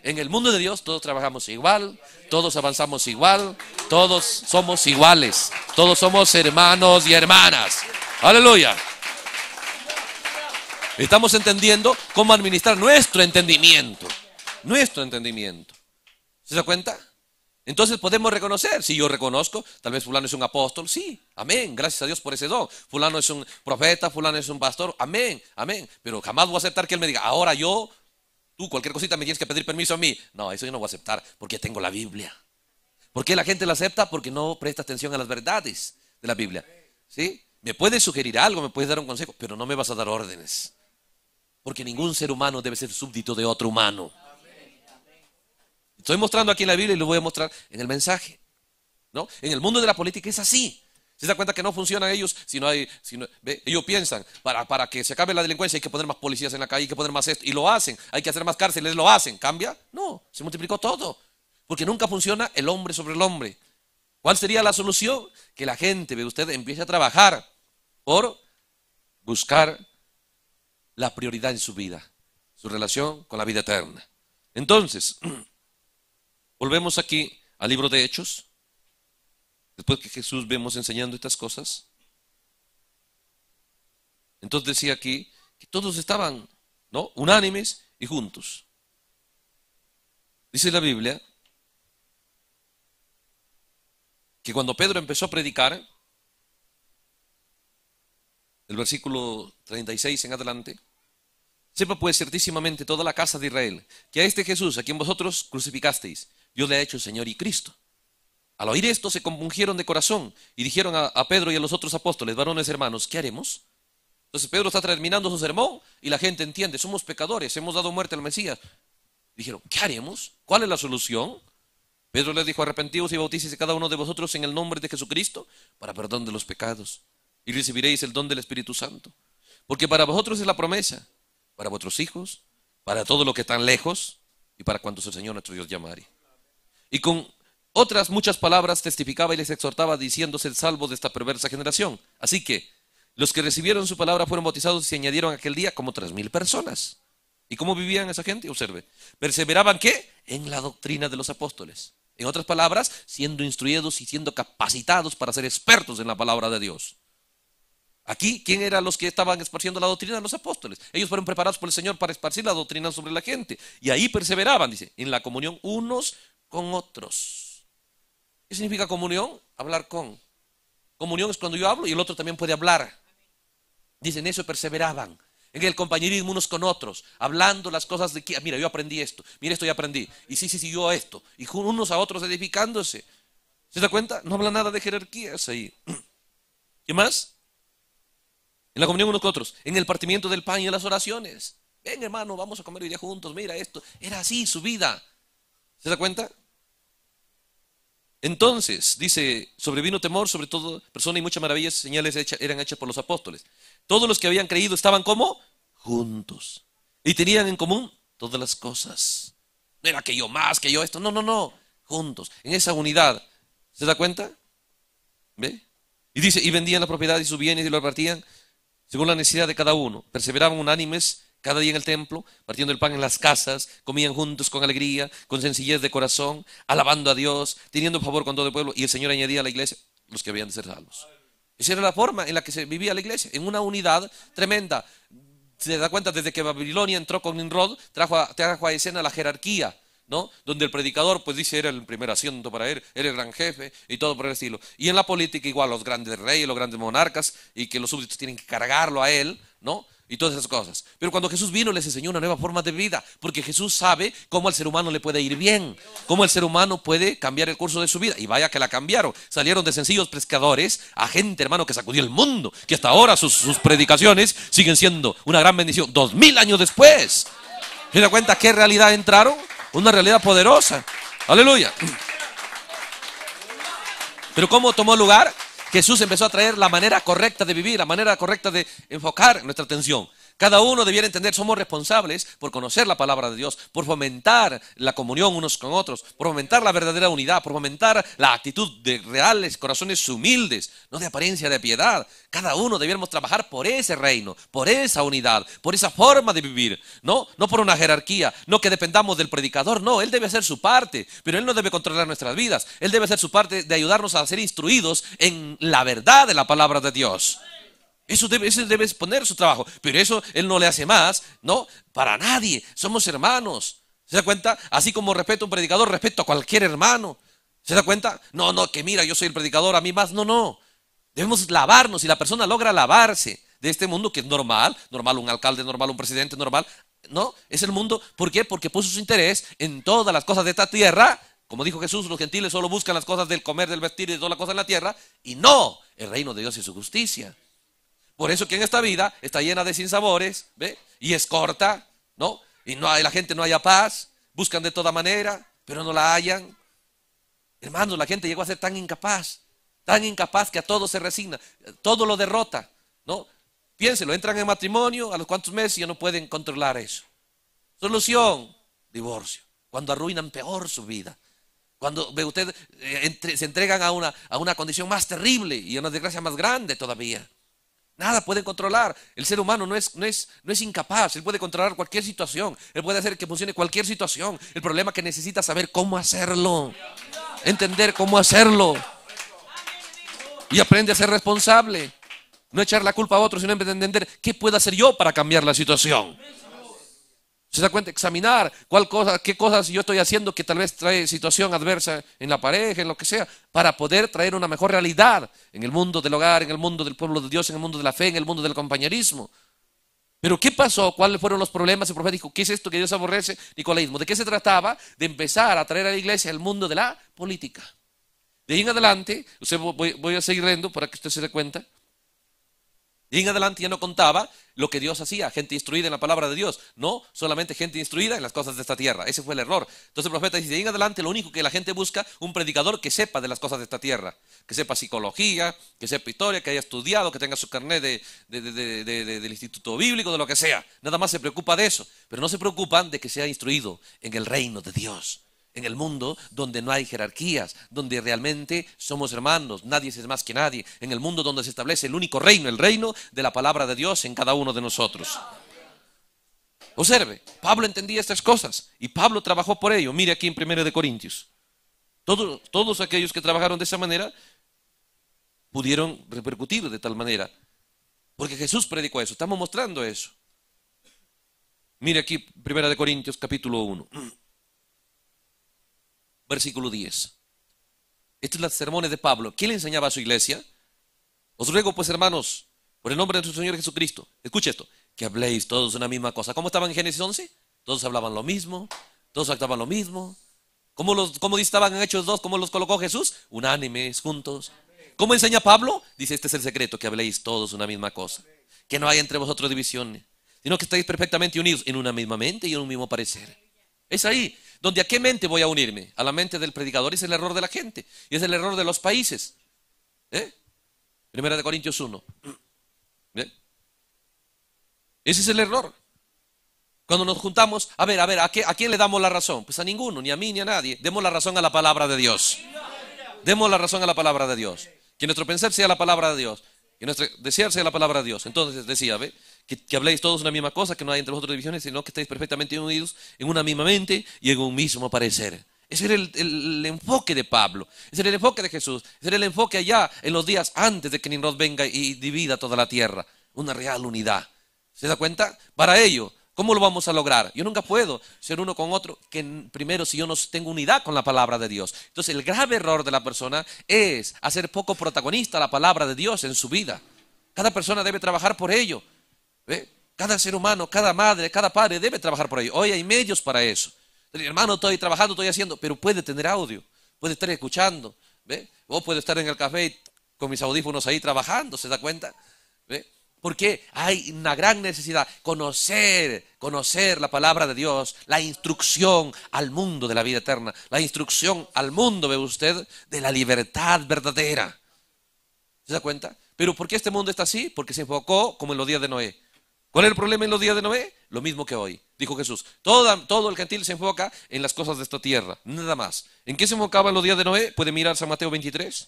S1: En el mundo de Dios todos trabajamos igual, todos avanzamos igual, todos somos iguales, todos somos hermanos y hermanas. Aleluya. Estamos entendiendo cómo administrar nuestro entendimiento. Nuestro entendimiento. ¿Se da cuenta? Entonces podemos reconocer, si yo reconozco, tal vez fulano es un apóstol, sí, amén, gracias a Dios por ese don. Fulano es un profeta, fulano es un pastor, amén, amén. Pero jamás voy a aceptar que él me diga, ahora yo, tú cualquier cosita me tienes que pedir permiso a mí. No, eso yo no voy a aceptar porque tengo la Biblia. ¿Por qué la gente la acepta? Porque no presta atención a las verdades de la Biblia. ¿Sí? Me puedes sugerir algo, me puedes dar un consejo, pero no me vas a dar órdenes porque ningún ser humano debe ser súbdito de otro humano. Estoy mostrando aquí en la Biblia y lo voy a mostrar en el mensaje. ¿no? En el mundo de la política es así. Se da cuenta que no funcionan ellos si no hay. Si Ellos piensan, para, para que se acabe la delincuencia hay que poner más policías en la calle, hay que poner más esto, y lo hacen. Hay que hacer más cárceles, lo hacen. ¿Cambia? No, se multiplicó todo. Porque nunca funciona el hombre sobre el hombre. ¿Cuál sería la solución? Que la gente, ve usted, empiece a trabajar por buscar la prioridad en su vida, su relación con la vida eterna. Entonces, volvemos aquí al libro de Hechos, después que Jesús vemos enseñando estas cosas. Entonces decía aquí que todos estaban ¿no? unánimes y juntos. Dice la Biblia que cuando Pedro empezó a predicar, el versículo 36 en adelante. Sepa pues ciertísimamente toda la casa de Israel que a este Jesús, a quien vosotros crucificasteis, Dios le ha hecho Señor y Cristo. Al oír esto se compungieron de corazón y dijeron a, Pedro y a los otros apóstoles, varones hermanos, ¿qué haremos? Entonces Pedro está terminando su sermón y la gente entiende, somos pecadores, hemos dado muerte al Mesías. Dijeron, ¿qué haremos? ¿Cuál es la solución? Pedro les dijo, arrepentidos y bautícese cada uno de vosotros en el nombre de Jesucristo para perdón de los pecados y recibiréis el don del Espíritu Santo. Porque para vosotros es la promesa, para vuestros hijos, para todo lo que están lejos y para cuantos el Señor nuestro Dios llamare. Y con otras muchas palabras testificaba y les exhortaba diciéndose el salvo de esta perversa generación. Así que los que recibieron su palabra fueron bautizados y se añadieron aquel día como tres mil personas. ¿Y cómo vivían esa gente? Observe. Perseveraban qué? En la doctrina de los apóstoles. En otras palabras, siendo instruidos y siendo capacitados para ser expertos en la palabra de Dios. Aquí, ¿quién eran los que estaban esparciendo la doctrina? Los apóstoles. Ellos fueron preparados por el Señor para esparcir la doctrina sobre la gente. Y ahí perseveraban, dice, en la comunión unos con otros. ¿Qué significa comunión? Hablar con. Comunión es cuando yo hablo y el otro también puede hablar. Dicen eso perseveraban. En el compañerismo unos con otros, hablando las cosas de que, mira, yo aprendí esto, mira, esto ya aprendí, y sí, sí, sí, yo esto, y unos a otros edificándose. ¿Se da cuenta? No habla nada de jerarquías ahí. ¿Qué más? en la comunión unos con otros, en el partimiento del pan y en las oraciones. Ven, hermano, vamos a comer hoy día juntos, mira esto. Era así su vida. ¿Se da cuenta? Entonces, dice, sobrevino temor sobre todo persona y muchas maravillas, señales eran hechas por los apóstoles. Todos los que habían creído estaban como juntos y tenían en común todas las cosas. No era que yo más, que yo esto, no, no, no, juntos, en esa unidad. ¿Se da cuenta? ¿Ve? Y dice, y vendían la propiedad y sus bienes y lo repartían según la necesidad de cada uno. Perseveraban unánimes cada día en el templo, partiendo el pan en las casas, comían juntos con alegría, con sencillez de corazón, alabando a Dios, teniendo favor con todo el pueblo, y el Señor añadía a la iglesia los que habían de ser salvos. Esa era la forma en la que se vivía la iglesia, en una unidad tremenda. Se da cuenta desde que Babilonia entró con Nimrod, trajo a, trajo a escena la jerarquía, ¿no? Donde el predicador, pues dice, era el primer asiento para él, era el gran jefe y todo por el estilo. Y en la política igual, los grandes reyes, los grandes monarcas y que los súbditos tienen que cargarlo a él, ¿no? Y todas esas cosas. Pero cuando Jesús vino les enseñó una nueva forma de vida, porque Jesús sabe cómo al ser humano le puede ir bien, cómo el ser humano puede cambiar el curso de su vida. Y vaya que la cambiaron. Salieron de sencillos pescadores a gente, hermano, que sacudió el mundo, que hasta ahora sus, sus predicaciones siguen siendo una gran bendición. Dos mil años después. ¿Se da cuenta qué realidad entraron? Una realidad poderosa. Aleluya. Pero ¿cómo tomó lugar? Jesús empezó a traer la manera correcta de vivir, la manera correcta de enfocar nuestra atención. Cada uno debiera entender, somos responsables por conocer la palabra de Dios, por fomentar la comunión unos con otros, por fomentar la verdadera unidad, por fomentar la actitud de reales corazones humildes, no de apariencia de piedad. Cada uno debiéramos trabajar por ese reino, por esa unidad, por esa forma de vivir, no, no por una jerarquía, no que dependamos del predicador, no, él debe hacer su parte, pero él no debe controlar nuestras vidas, él debe hacer su parte de ayudarnos a ser instruidos en la verdad de la palabra de Dios. Eso debe, poner su trabajo, pero eso él no le hace más, ¿no? Para nadie, somos hermanos. ¿Se da cuenta? Así como respeto a un predicador, respeto a cualquier hermano. ¿Se da cuenta? No, no, que mira, yo soy el predicador, a mí más. No, no. Debemos lavarnos y la persona logra lavarse de este mundo, que es normal, normal un alcalde, normal un presidente, normal. No, es el mundo. ¿Por qué? Porque puso su interés en todas las cosas de esta tierra. Como dijo Jesús, los gentiles solo buscan las cosas del comer, del vestir y de todas las cosas en la tierra. Y no, el reino de Dios y su justicia. Por eso que en esta vida está llena de sinsabores, ¿ve? Y es corta, ¿no? Y no hay, la gente no haya paz, buscan de toda manera, pero no la hallan. Hermanos, la gente llegó a ser tan incapaz, tan incapaz que a todo se resigna, todo lo derrota, ¿no? Piénselo, entran en matrimonio, a los cuantos meses ya no pueden controlar eso. Solución, divorcio. Cuando arruinan peor su vida. Cuando ve usted, eh, se entregan a una, a una condición más terrible y a una desgracia más grande todavía. Nada puede controlar. El ser humano no es, no, es, no es incapaz. Él puede controlar cualquier situación. Él puede hacer que funcione cualquier situación. El problema es que necesita saber cómo hacerlo. Entender cómo hacerlo. Y aprende a ser responsable. No echar la culpa a otros, sino entender qué puedo hacer yo para cambiar la situación se da cuenta, examinar cuál cosa, qué cosas yo estoy haciendo que tal vez trae situación adversa en la pareja, en lo que sea, para poder traer una mejor realidad en el mundo del hogar, en el mundo del pueblo de Dios, en el mundo de la fe, en el mundo del compañerismo. Pero ¿qué pasó? ¿Cuáles fueron los problemas? El profeta dijo, ¿qué es esto que Dios aborrece? Nicolaísmo. ¿De qué se trataba? De empezar a traer a la iglesia el mundo de la política. De ahí en adelante, voy a seguir leyendo para que usted se dé cuenta. Y en adelante ya no contaba lo que Dios hacía, gente instruida en la palabra de Dios, no solamente gente instruida en las cosas de esta tierra. Ese fue el error. Entonces el profeta dice, y en adelante lo único que la gente busca, un predicador que sepa de las cosas de esta tierra, que sepa psicología, que sepa historia, que haya estudiado, que tenga su carnet del instituto bíblico, de lo que sea. Nada más se preocupa de eso, pero no se preocupan de que sea instruido en el reino de Dios en el mundo donde no hay jerarquías, donde realmente somos hermanos, nadie es más que nadie, en el mundo donde se establece el único reino, el reino de la palabra de Dios en cada uno de nosotros. Observe, Pablo entendía estas cosas y Pablo trabajó por ello. Mire aquí en 1 Corintios. Todos, todos aquellos que trabajaron de esa manera pudieron repercutir de tal manera. Porque Jesús predicó eso, estamos mostrando eso. Mire aquí 1 Corintios capítulo 1 versículo 10. esto es las sermones de Pablo. ¿Quién le enseñaba a su iglesia? Os ruego, pues, hermanos, por el nombre de nuestro Señor Jesucristo, escuche esto, que habléis todos una misma cosa. ¿Cómo estaban en Génesis 11? Todos hablaban lo mismo, todos actuaban lo mismo. ¿Cómo, los, cómo estaban en Hechos 2? ¿Cómo los colocó Jesús? Unánimes, juntos. ¿Cómo enseña Pablo? Dice, este es el secreto, que habléis todos una misma cosa. Que no haya entre vosotros divisiones, sino que estáis perfectamente unidos en una misma mente y en un mismo parecer. Es ahí donde a qué mente voy a unirme. A la mente del predicador. Es el error de la gente. Y es el error de los países. ¿Eh? Primera de Corintios 1. Ese es el error. Cuando nos juntamos, a ver, a ver, ¿a, ¿a quién le damos la razón? Pues a ninguno, ni a mí, ni a nadie. Demos la razón a la palabra de Dios. Demos la razón a la palabra de Dios. Que nuestro pensar sea la palabra de Dios. Y desearse la palabra de Dios. Entonces decía, Que, habléis todos una misma cosa, que no hay entre vosotros divisiones, sino que estáis perfectamente unidos en una misma mente y en un mismo parecer. Ese era el, enfoque de Pablo, ese era el enfoque de Jesús, ese era el enfoque allá en los días antes de que Nimrod venga y divida toda la tierra. Una real unidad. ¿Se da cuenta? Para ello, ¿Cómo lo vamos a lograr? Yo nunca puedo ser uno con otro que primero si yo no tengo unidad con la palabra de Dios. Entonces el grave error de la persona es hacer poco protagonista la palabra de Dios en su vida. Cada persona debe trabajar por ello. Cada ser humano, cada madre, cada padre debe trabajar por ello. Hoy hay medios para eso. hermano, estoy trabajando, estoy haciendo, pero puede tener audio, puede estar escuchando. ¿ve? O puede estar en el café con mis audífonos ahí trabajando, ¿se da cuenta? ¿Ve? Porque hay una gran necesidad. Conocer, conocer la palabra de Dios, la instrucción al mundo de la vida eterna, la instrucción al mundo, ve usted, de la libertad verdadera. ¿Se da cuenta? Pero ¿por qué este mundo está así? Porque se enfocó como en los días de Noé. ¿Cuál es el problema en los días de Noé? Lo mismo que hoy, dijo Jesús. Todo, todo el gentil se enfoca en las cosas de esta tierra, nada más. ¿En qué se enfocaba en los días de Noé? Puede mirar San Mateo 23.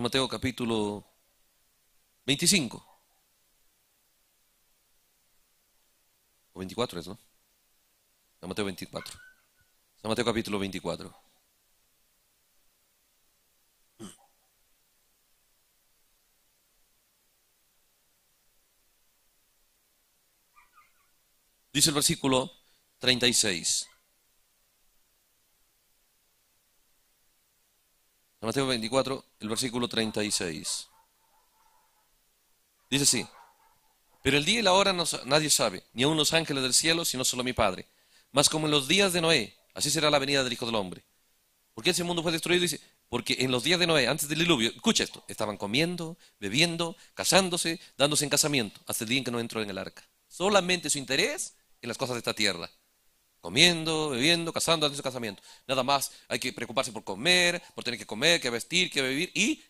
S1: San Mateo capítulo 25. O 24 es, ¿no? San Mateo 24. San Mateo capítulo 24. Dice el versículo 36. Mateo 24, el versículo 36. Dice así, pero el día y la hora nadie sabe, ni aun los ángeles del cielo, sino solo mi Padre. Mas como en los días de Noé, así será la venida del Hijo del Hombre. ¿Por qué ese mundo fue destruido? Dice, porque en los días de Noé, antes del diluvio, escucha esto, estaban comiendo, bebiendo, casándose, dándose en casamiento, hasta el día en que no entró en el arca. Solamente su interés en las cosas de esta tierra comiendo, bebiendo, casando antes de su casamiento. Nada más hay que preocuparse por comer, por tener que comer, que vestir, que vivir y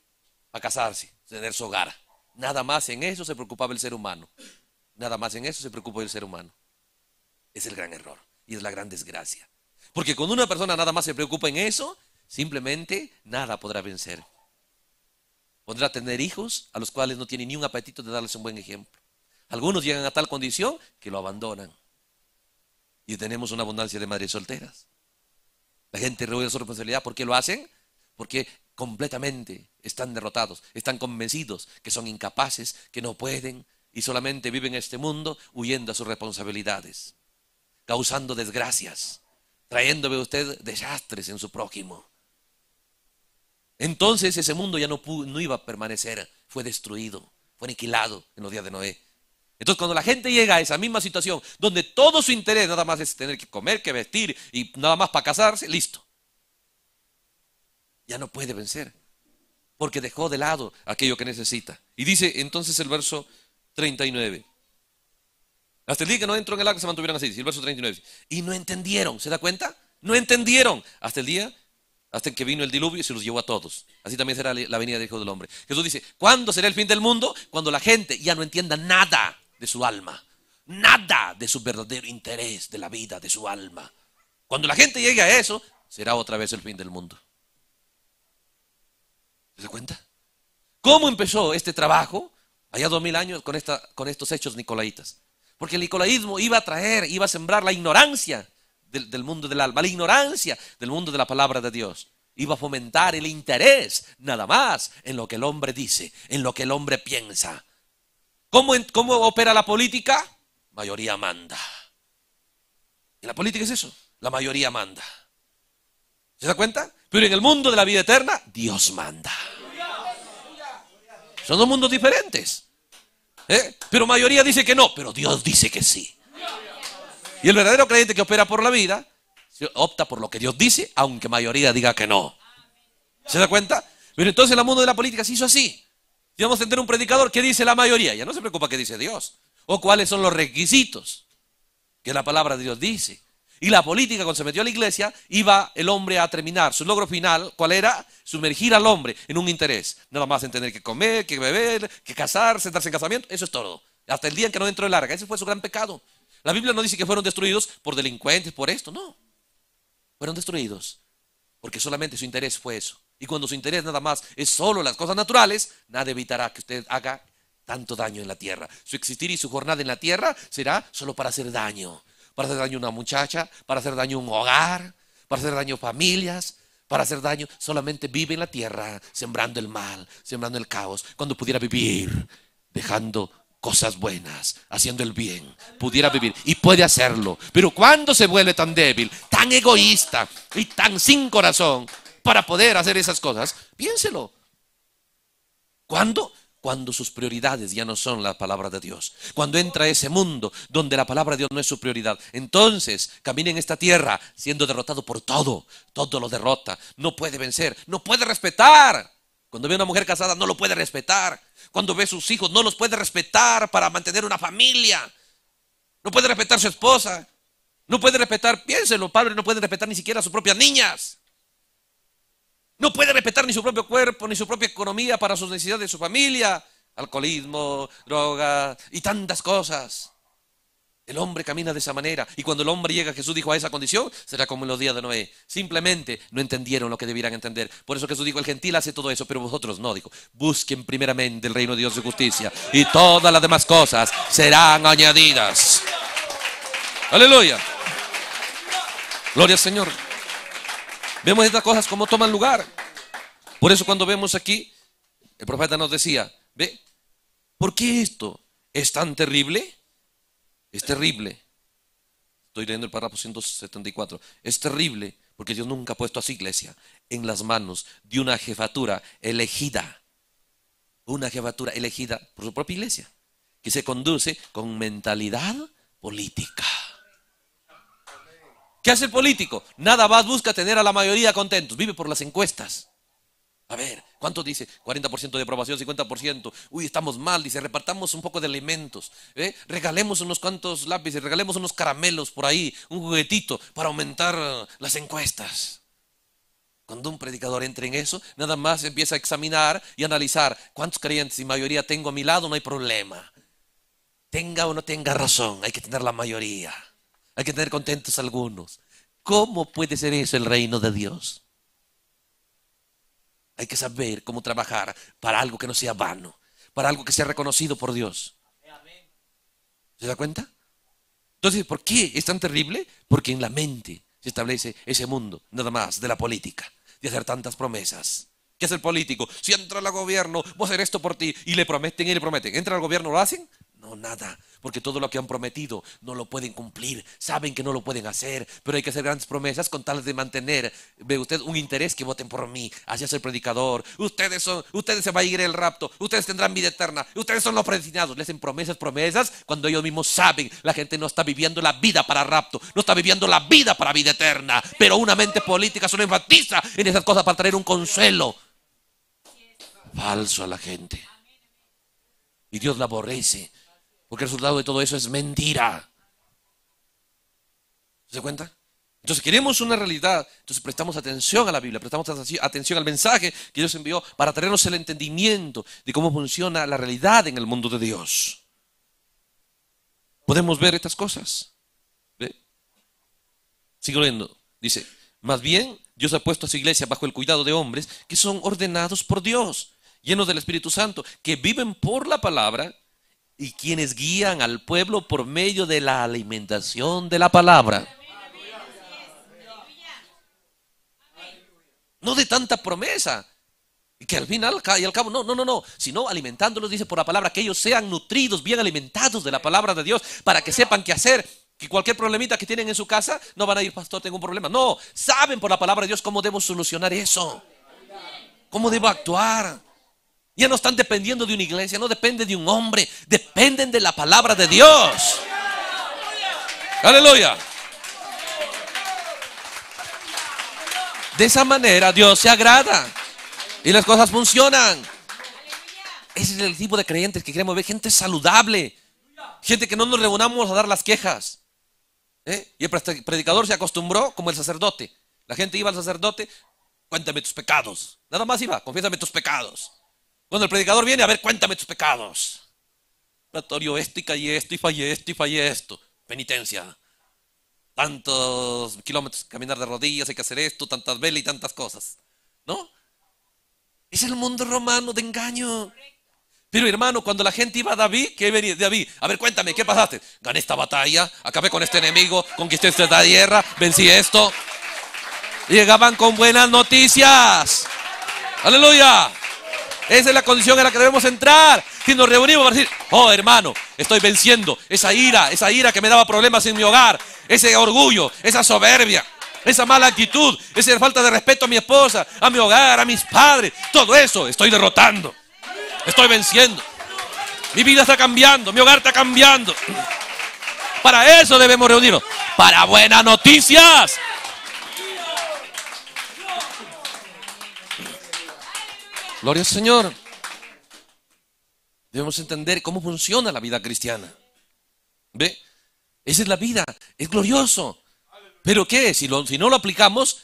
S1: a casarse, tener su hogar. Nada más en eso se preocupaba el ser humano. Nada más en eso se preocupaba el ser humano. Es el gran error y es la gran desgracia. Porque cuando una persona nada más se preocupa en eso, simplemente nada podrá vencer. Podrá tener hijos a los cuales no tiene ni un apetito de darles un buen ejemplo. Algunos llegan a tal condición que lo abandonan. Y tenemos una abundancia de madres solteras. La gente rehuye su responsabilidad. ¿Por qué lo hacen? Porque completamente están derrotados, están convencidos que son incapaces, que no pueden y solamente viven este mundo huyendo a sus responsabilidades, causando desgracias, trayéndome usted desastres en su prójimo. Entonces ese mundo ya no, no iba a permanecer, fue destruido, fue aniquilado en los días de Noé. Entonces, cuando la gente llega a esa misma situación, donde todo su interés nada más es tener que comer, que vestir y nada más para casarse, listo. Ya no puede vencer, porque dejó de lado aquello que necesita. Y dice entonces el verso 39. Hasta el día que no entró en el agua se mantuvieron así, dice el verso 39. Y no entendieron, ¿se da cuenta? No entendieron hasta el día hasta que vino el diluvio y se los llevó a todos. Así también será la venida del Hijo del Hombre. Jesús dice, ¿cuándo será el fin del mundo? Cuando la gente ya no entienda nada de su alma, nada de su verdadero interés de la vida, de su alma. Cuando la gente llegue a eso, será otra vez el fin del mundo. ¿Se da cuenta? ¿Cómo empezó este trabajo? Allá dos mil años con, esta, con estos hechos nicolaitas. Porque el nicolaísmo iba a traer, iba a sembrar la ignorancia del, del, mundo del alma, la ignorancia del mundo de la palabra de Dios. Iba a fomentar el interés nada más en lo que el hombre dice, en lo que el hombre piensa. ¿Cómo, opera la política? Mayoría manda. Y la política es eso, la mayoría manda. ¿Se da cuenta? Pero en el mundo de la vida eterna, Dios manda. Son dos mundos diferentes. ¿Eh? Pero mayoría dice que no, pero Dios dice que sí. Y el verdadero creyente que opera por la vida opta por lo que Dios dice, aunque mayoría diga que no. ¿Se da cuenta? Pero entonces el mundo de la política se hizo así. Y a tener un predicador que dice la mayoría. Ya no se preocupa qué dice Dios. O cuáles son los requisitos que la palabra de Dios dice. Y la política, cuando se metió a la iglesia, iba el hombre a terminar. Su logro final, ¿cuál era? Sumergir al hombre en un interés. Nada más en tener que comer, que beber, que casarse, sentarse en casamiento. Eso es todo. Hasta el día en que no entró el arca. Ese fue su gran pecado. La Biblia no dice que fueron destruidos por delincuentes, por esto. No. Fueron destruidos porque solamente su interés fue eso y cuando su interés nada más es solo las cosas naturales, nada evitará que usted haga tanto daño en la tierra. Su existir y su jornada en la tierra será solo para hacer daño, para hacer daño a una muchacha, para hacer daño a un hogar, para hacer daño a familias, para hacer daño. Solamente vive en la tierra, sembrando el mal, sembrando el caos, cuando pudiera vivir dejando cosas buenas, haciendo el bien, pudiera vivir y puede hacerlo. Pero cuando se vuelve tan débil, tan egoísta y tan sin corazón, para poder hacer esas cosas? Piénselo. ¿Cuándo? Cuando sus prioridades ya no son la palabra de Dios. Cuando entra ese mundo donde la palabra de Dios no es su prioridad. Entonces camina en esta tierra siendo derrotado por todo. Todo lo derrota. No puede vencer. No puede respetar. Cuando ve a una mujer casada no lo puede respetar. Cuando ve a sus hijos no los puede respetar para mantener una familia. No puede respetar a su esposa. No puede respetar, piénselo, padre, no puede respetar ni siquiera a sus propias niñas. No puede respetar ni su propio cuerpo, ni su propia economía para sus necesidades de su familia. Alcoholismo, drogas y tantas cosas. El hombre camina de esa manera. Y cuando el hombre llega, Jesús dijo a esa condición, será como en los días de Noé. Simplemente no entendieron lo que debieran entender. Por eso Jesús dijo, el gentil hace todo eso, pero vosotros no. Dijo, busquen primeramente el reino de Dios y justicia. Y todas las demás cosas serán añadidas. Aleluya. Gloria al Señor. Vemos estas cosas como toman lugar. Por eso cuando vemos aquí, el profeta nos decía, ve, ¿por qué esto es tan terrible? Es terrible. Estoy leyendo el párrafo 174. Es terrible porque Dios nunca ha puesto a su iglesia en las manos de una jefatura elegida. Una jefatura elegida por su propia iglesia, que se conduce con mentalidad política. ¿Qué hace el político? Nada más busca tener a la mayoría contentos. Vive por las encuestas. A ver, ¿cuánto dice? 40% de aprobación, 50%. Uy, estamos mal, dice, repartamos un poco de alimentos ¿eh? Regalemos unos cuantos lápices, regalemos unos caramelos por ahí, un juguetito para aumentar las encuestas. Cuando un predicador entra en eso, nada más empieza a examinar y analizar cuántos creyentes y mayoría tengo a mi lado, no hay problema. Tenga o no tenga razón, hay que tener la mayoría. Hay que tener contentos algunos. ¿Cómo puede ser eso el reino de Dios? Hay que saber cómo trabajar para algo que no sea vano, para algo que sea reconocido por Dios. ¿Se da cuenta? Entonces, ¿por qué es tan terrible? Porque en la mente se establece ese mundo, nada más, de la política, de hacer tantas promesas. ¿Qué hace el político? Si entra al gobierno, voy a hacer esto por ti. Y le prometen y le prometen. Entra al gobierno, lo hacen. No, nada, porque todo lo que han prometido no lo pueden cumplir, saben que no lo pueden hacer, pero hay que hacer grandes promesas con tal de mantener, ve usted, un interés que voten por mí, así es el predicador, ustedes son, ustedes se van a ir el rapto, ustedes tendrán vida eterna, ustedes son los predestinados, le hacen promesas, promesas, cuando ellos mismos saben, la gente no está viviendo la vida para rapto, no está viviendo la vida para vida eterna, pero una mente política solo enfatiza en esas cosas para traer un consuelo falso a la gente. Y Dios la aborrece porque el resultado de todo eso es mentira. ¿Se da cuenta? Entonces queremos una realidad, entonces prestamos atención a la Biblia, prestamos atención al mensaje que Dios envió para traernos el entendimiento de cómo funciona la realidad en el mundo de Dios. Podemos ver estas cosas. ¿Ve? Sigo leyendo. Dice, más bien Dios ha puesto a su iglesia bajo el cuidado de hombres que son ordenados por Dios, llenos del Espíritu Santo, que viven por la palabra y quienes guían al pueblo por medio de la alimentación de la palabra. No de tanta promesa. Y que al final y al cabo, no, no, no, no, sino alimentándolos, dice por la palabra, que ellos sean nutridos, bien alimentados de la palabra de Dios, para que sepan qué hacer, que cualquier problemita que tienen en su casa, no van a ir, pastor, tengo un problema. No, saben por la palabra de Dios cómo debo solucionar eso, cómo debo actuar. Ya no están dependiendo de una iglesia, no depende de un hombre, dependen de la palabra de Dios. Aleluya. De esa manera Dios se agrada y las cosas funcionan. Ese es el tipo de creyentes que queremos ver, gente saludable, gente que no nos reunamos a dar las quejas. ¿eh? Y el predicador se acostumbró como el sacerdote. La gente iba al sacerdote, cuéntame tus pecados. Nada más iba, confiésame tus pecados. Cuando el predicador viene, a ver, cuéntame tus pecados. Oratorio, esto y callé esto y fallé esto y fallé esto. Penitencia. Tantos kilómetros caminar de rodillas, hay que hacer esto, tantas velas y tantas cosas. ¿No? Es el mundo romano de engaño. Pero hermano, cuando la gente iba a David, ¿qué venía? David, a ver, cuéntame, ¿qué pasaste? Gané esta batalla, acabé con este enemigo, conquisté esta tierra, vencí esto. Llegaban con buenas noticias. Aleluya. Esa es la condición en la que debemos entrar. Si nos reunimos para decir, oh hermano, estoy venciendo esa ira, esa ira que me daba problemas en mi hogar, ese orgullo, esa soberbia, esa mala actitud, esa falta de respeto a mi esposa, a mi hogar, a mis padres, todo eso estoy derrotando. Estoy venciendo. Mi vida está cambiando, mi hogar está cambiando. Para eso debemos reunirnos. Para buenas noticias. Gloria al Señor. Debemos entender cómo funciona la vida cristiana. ¿Ve? Esa es la vida, es glorioso. Pero ¿qué? Si, no lo aplicamos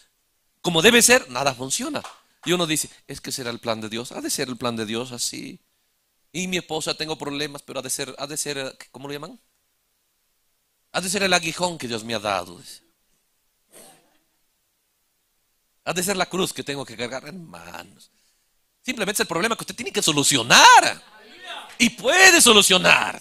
S1: como debe ser, nada funciona. Y uno dice, es que será el plan de Dios. Ha de ser el plan de Dios así. Y mi esposa, tengo problemas, pero ha de ser, ha de ser, ¿cómo lo llaman? Ha de ser el aguijón que Dios me ha dado. Ha de ser la cruz que tengo que cargar, hermanos. Simplemente es el problema que usted tiene que solucionar. Y puede solucionar.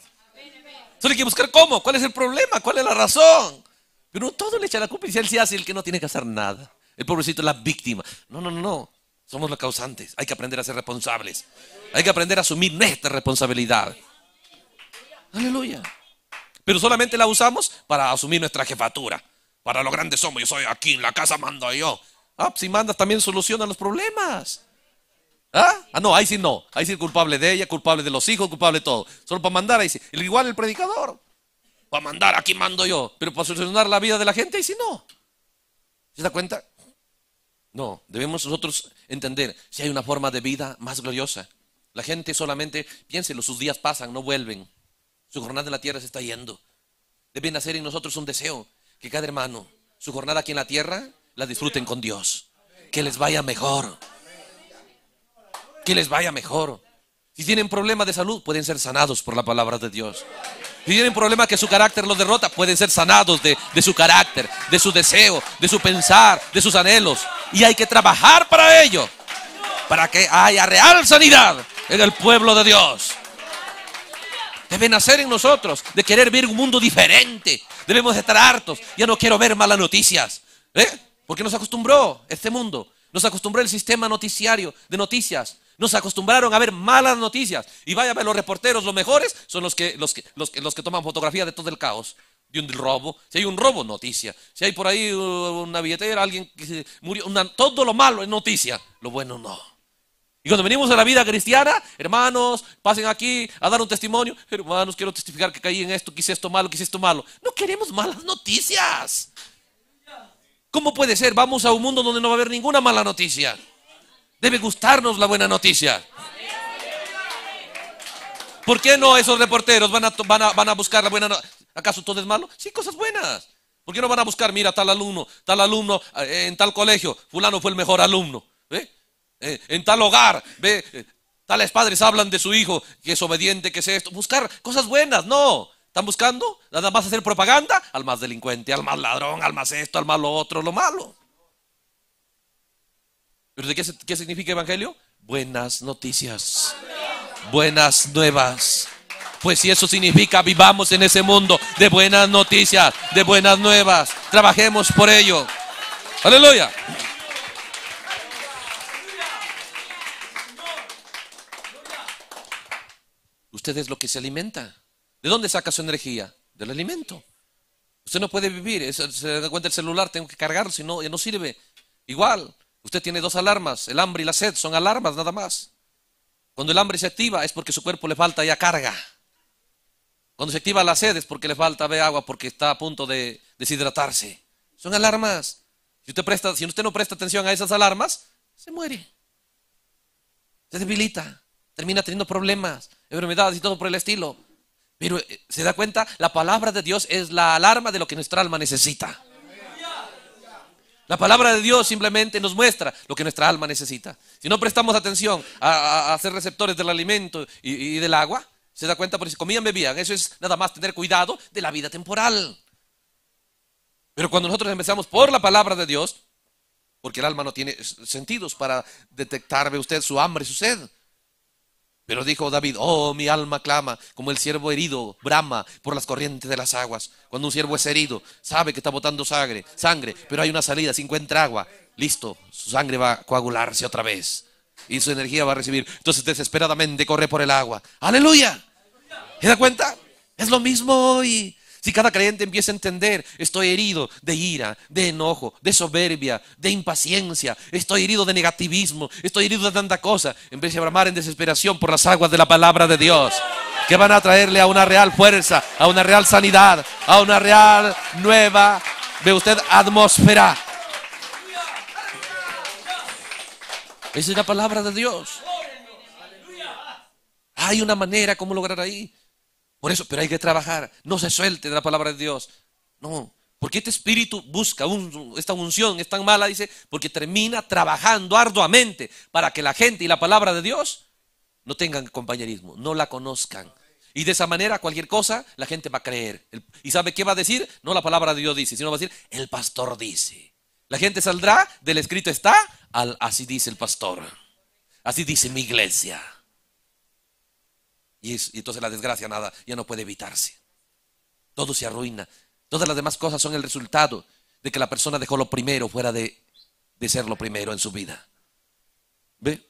S1: Solo hay que buscar cómo, cuál es el problema, cuál es la razón. Pero todo le echa la culpa y él se hace el que no tiene que hacer nada. El pobrecito es la víctima. No, no, no, Somos los causantes. Hay que aprender a ser responsables. Hay que aprender a asumir nuestra responsabilidad. Aleluya. Pero solamente la usamos para asumir nuestra jefatura. Para lo grandes somos. Yo soy aquí, en la casa mando yo. Ah, si mandas también solucionan los problemas. ¿Ah? ¿Ah? no, ahí sí no. Ahí sí culpable de ella, culpable de los hijos, culpable de todo. Solo para mandar ahí sí. Igual el predicador. Para mandar, aquí mando yo. Pero para solucionar la vida de la gente, ahí sí no. ¿Se da cuenta? No, debemos nosotros entender si hay una forma de vida más gloriosa. La gente solamente, piénselo, sus días pasan, no vuelven. Su jornada en la tierra se está yendo. Deben hacer en nosotros un deseo que cada hermano, su jornada aquí en la tierra, la disfruten con Dios. Que les vaya mejor que les vaya mejor. Si tienen problemas de salud, pueden ser sanados por la palabra de Dios. Si tienen problemas que su carácter los derrota, pueden ser sanados de, su carácter, de su deseo, de su pensar, de sus anhelos. Y hay que trabajar para ello, para que haya real sanidad en el pueblo de Dios. Deben nacer en nosotros de querer ver un mundo diferente. Debemos estar hartos. Ya no quiero ver malas noticias. ¿eh? Porque nos acostumbró este mundo. Nos acostumbró el sistema noticiario de noticias. Nos acostumbraron a ver malas noticias. Y vaya a ver, los reporteros, los mejores, son los que, los que, los que, los que toman fotografía de todo el caos. De un robo. Si hay un robo, noticia. Si hay por ahí uh, una billetera, alguien que se murió, todo lo malo es noticia. Lo bueno no. Y cuando venimos a la vida cristiana, hermanos, pasen aquí a dar un testimonio. Hermanos, quiero testificar que caí en esto, quise esto malo, quise esto malo. No queremos malas noticias. ¿Cómo puede ser? Vamos a un mundo donde no va a haber ninguna mala noticia. Debe gustarnos la buena noticia. ¿Por qué no esos reporteros van a, van a, buscar la buena noticia? ¿Acaso todo es malo? Sí, cosas buenas. ¿Por qué no van a buscar, mira, tal alumno, tal alumno eh, en tal colegio, fulano fue el mejor alumno? ¿eh? Eh, en tal hogar, ¿ve? tales padres hablan de su hijo, que es obediente, que es esto. Buscar cosas buenas, no. ¿Están buscando? Nada más hacer propaganda al más delincuente, al más ladrón, al más esto, al más lo otro, lo malo. ¿Pero qué, qué significa evangelio? Buenas noticias. Buenas nuevas. Pues si eso significa vivamos en ese mundo de buenas noticias, de buenas nuevas, trabajemos por ello. Aleluya. Usted es lo que se alimenta. ¿De dónde saca su energía? Del alimento. Usted no puede vivir. Se da cuenta el celular, tengo que cargarlo, si no, no sirve. Igual, Usted tiene dos alarmas, el hambre y la sed, son alarmas nada más. Cuando el hambre se activa es porque su cuerpo le falta ya carga. Cuando se activa la sed es porque le falta agua, porque está a punto de deshidratarse. Son alarmas. Si usted, presta, si usted no presta atención a esas alarmas, se muere. Se debilita. Termina teniendo problemas, enfermedades y todo por el estilo. Pero, eh, ¿se da cuenta? La palabra de Dios es la alarma de lo que nuestra alma necesita. La palabra de Dios simplemente nos muestra lo que nuestra alma necesita. Si no prestamos atención a, ser receptores del alimento y, del agua, se da cuenta por si comían, bebían. Eso es nada más tener cuidado de la vida temporal. Pero cuando nosotros empezamos por la palabra de Dios, porque el alma no tiene sentidos para detectar, ve usted, su hambre y su sed. Pero dijo David, oh, mi alma clama, como el siervo herido, brama por las corrientes de las aguas. Cuando un siervo es herido, sabe que está botando sangre, sangre, pero hay una salida, si encuentra agua, listo, su sangre va a coagularse otra vez. Y su energía va a recibir. Entonces desesperadamente corre por el agua. Aleluya. ¿Se da cuenta? Es lo mismo hoy. Si cada creyente empieza a entender, estoy herido de ira, de enojo, de soberbia, de impaciencia, estoy herido de negativismo, estoy herido de tanta cosa, empieza a bramar en desesperación por las aguas de la palabra de Dios, que van a traerle a una real fuerza, a una real sanidad, a una real nueva, ve usted, atmósfera. Esa es la palabra de Dios. Hay una manera como lograr ahí. Por eso, pero hay que trabajar. No se suelte de la palabra de Dios. No, porque este espíritu busca esta unción, es tan mala, dice, porque termina trabajando arduamente para que la gente y la palabra de Dios no tengan compañerismo, no la conozcan. Y de esa manera cualquier cosa la gente va a creer. ¿Y sabe qué va a decir? No la palabra de Dios dice, sino va a decir, el pastor dice. La gente saldrá del escrito está así dice el pastor. Así dice mi iglesia. Y, entonces la desgracia nada, ya no puede evitarse. Todo se arruina. Todas las demás cosas son el resultado de que la persona dejó lo primero fuera de, de ser lo primero en su vida. ¿Ve?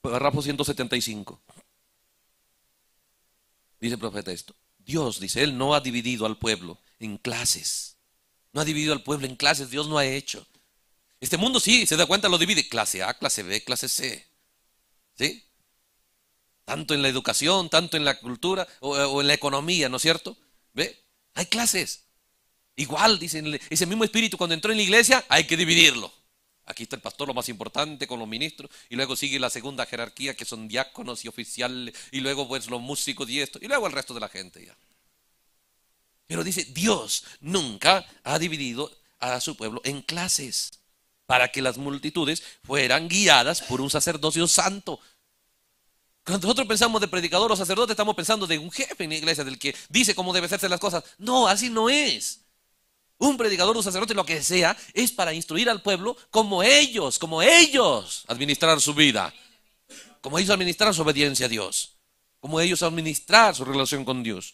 S1: Párrafo 175. Dice el profeta esto. Dios, dice, Él no ha dividido al pueblo en clases. No ha dividido al pueblo en clases, Dios no ha hecho. Este mundo sí, se da cuenta, lo divide. Clase A, clase B, clase C. ¿Sí? tanto en la educación, tanto en la cultura eh, o, en la economía, ¿no es cierto? ¿Ve? Hay clases. Igual, dicen, ese mismo espíritu cuando entró en la iglesia, hay que dividirlo. Aquí está el pastor, lo más importante, con los ministros, y luego sigue la segunda jerarquía, que son diáconos y oficiales, y luego pues los músicos y esto, y luego el resto de la gente ya. Pero dice, Dios nunca ha dividido a su pueblo en clases, para que las multitudes fueran guiadas por un sacerdocio santo, cuando nosotros pensamos de predicador o sacerdote, estamos pensando de un jefe en la iglesia, del que dice cómo debe hacerse las cosas. No, así no es. Un predicador, un sacerdote, lo que sea, es para instruir al pueblo como ellos, como ellos administrar su vida, como ellos administrar su obediencia a Dios, como ellos administrar su relación con Dios.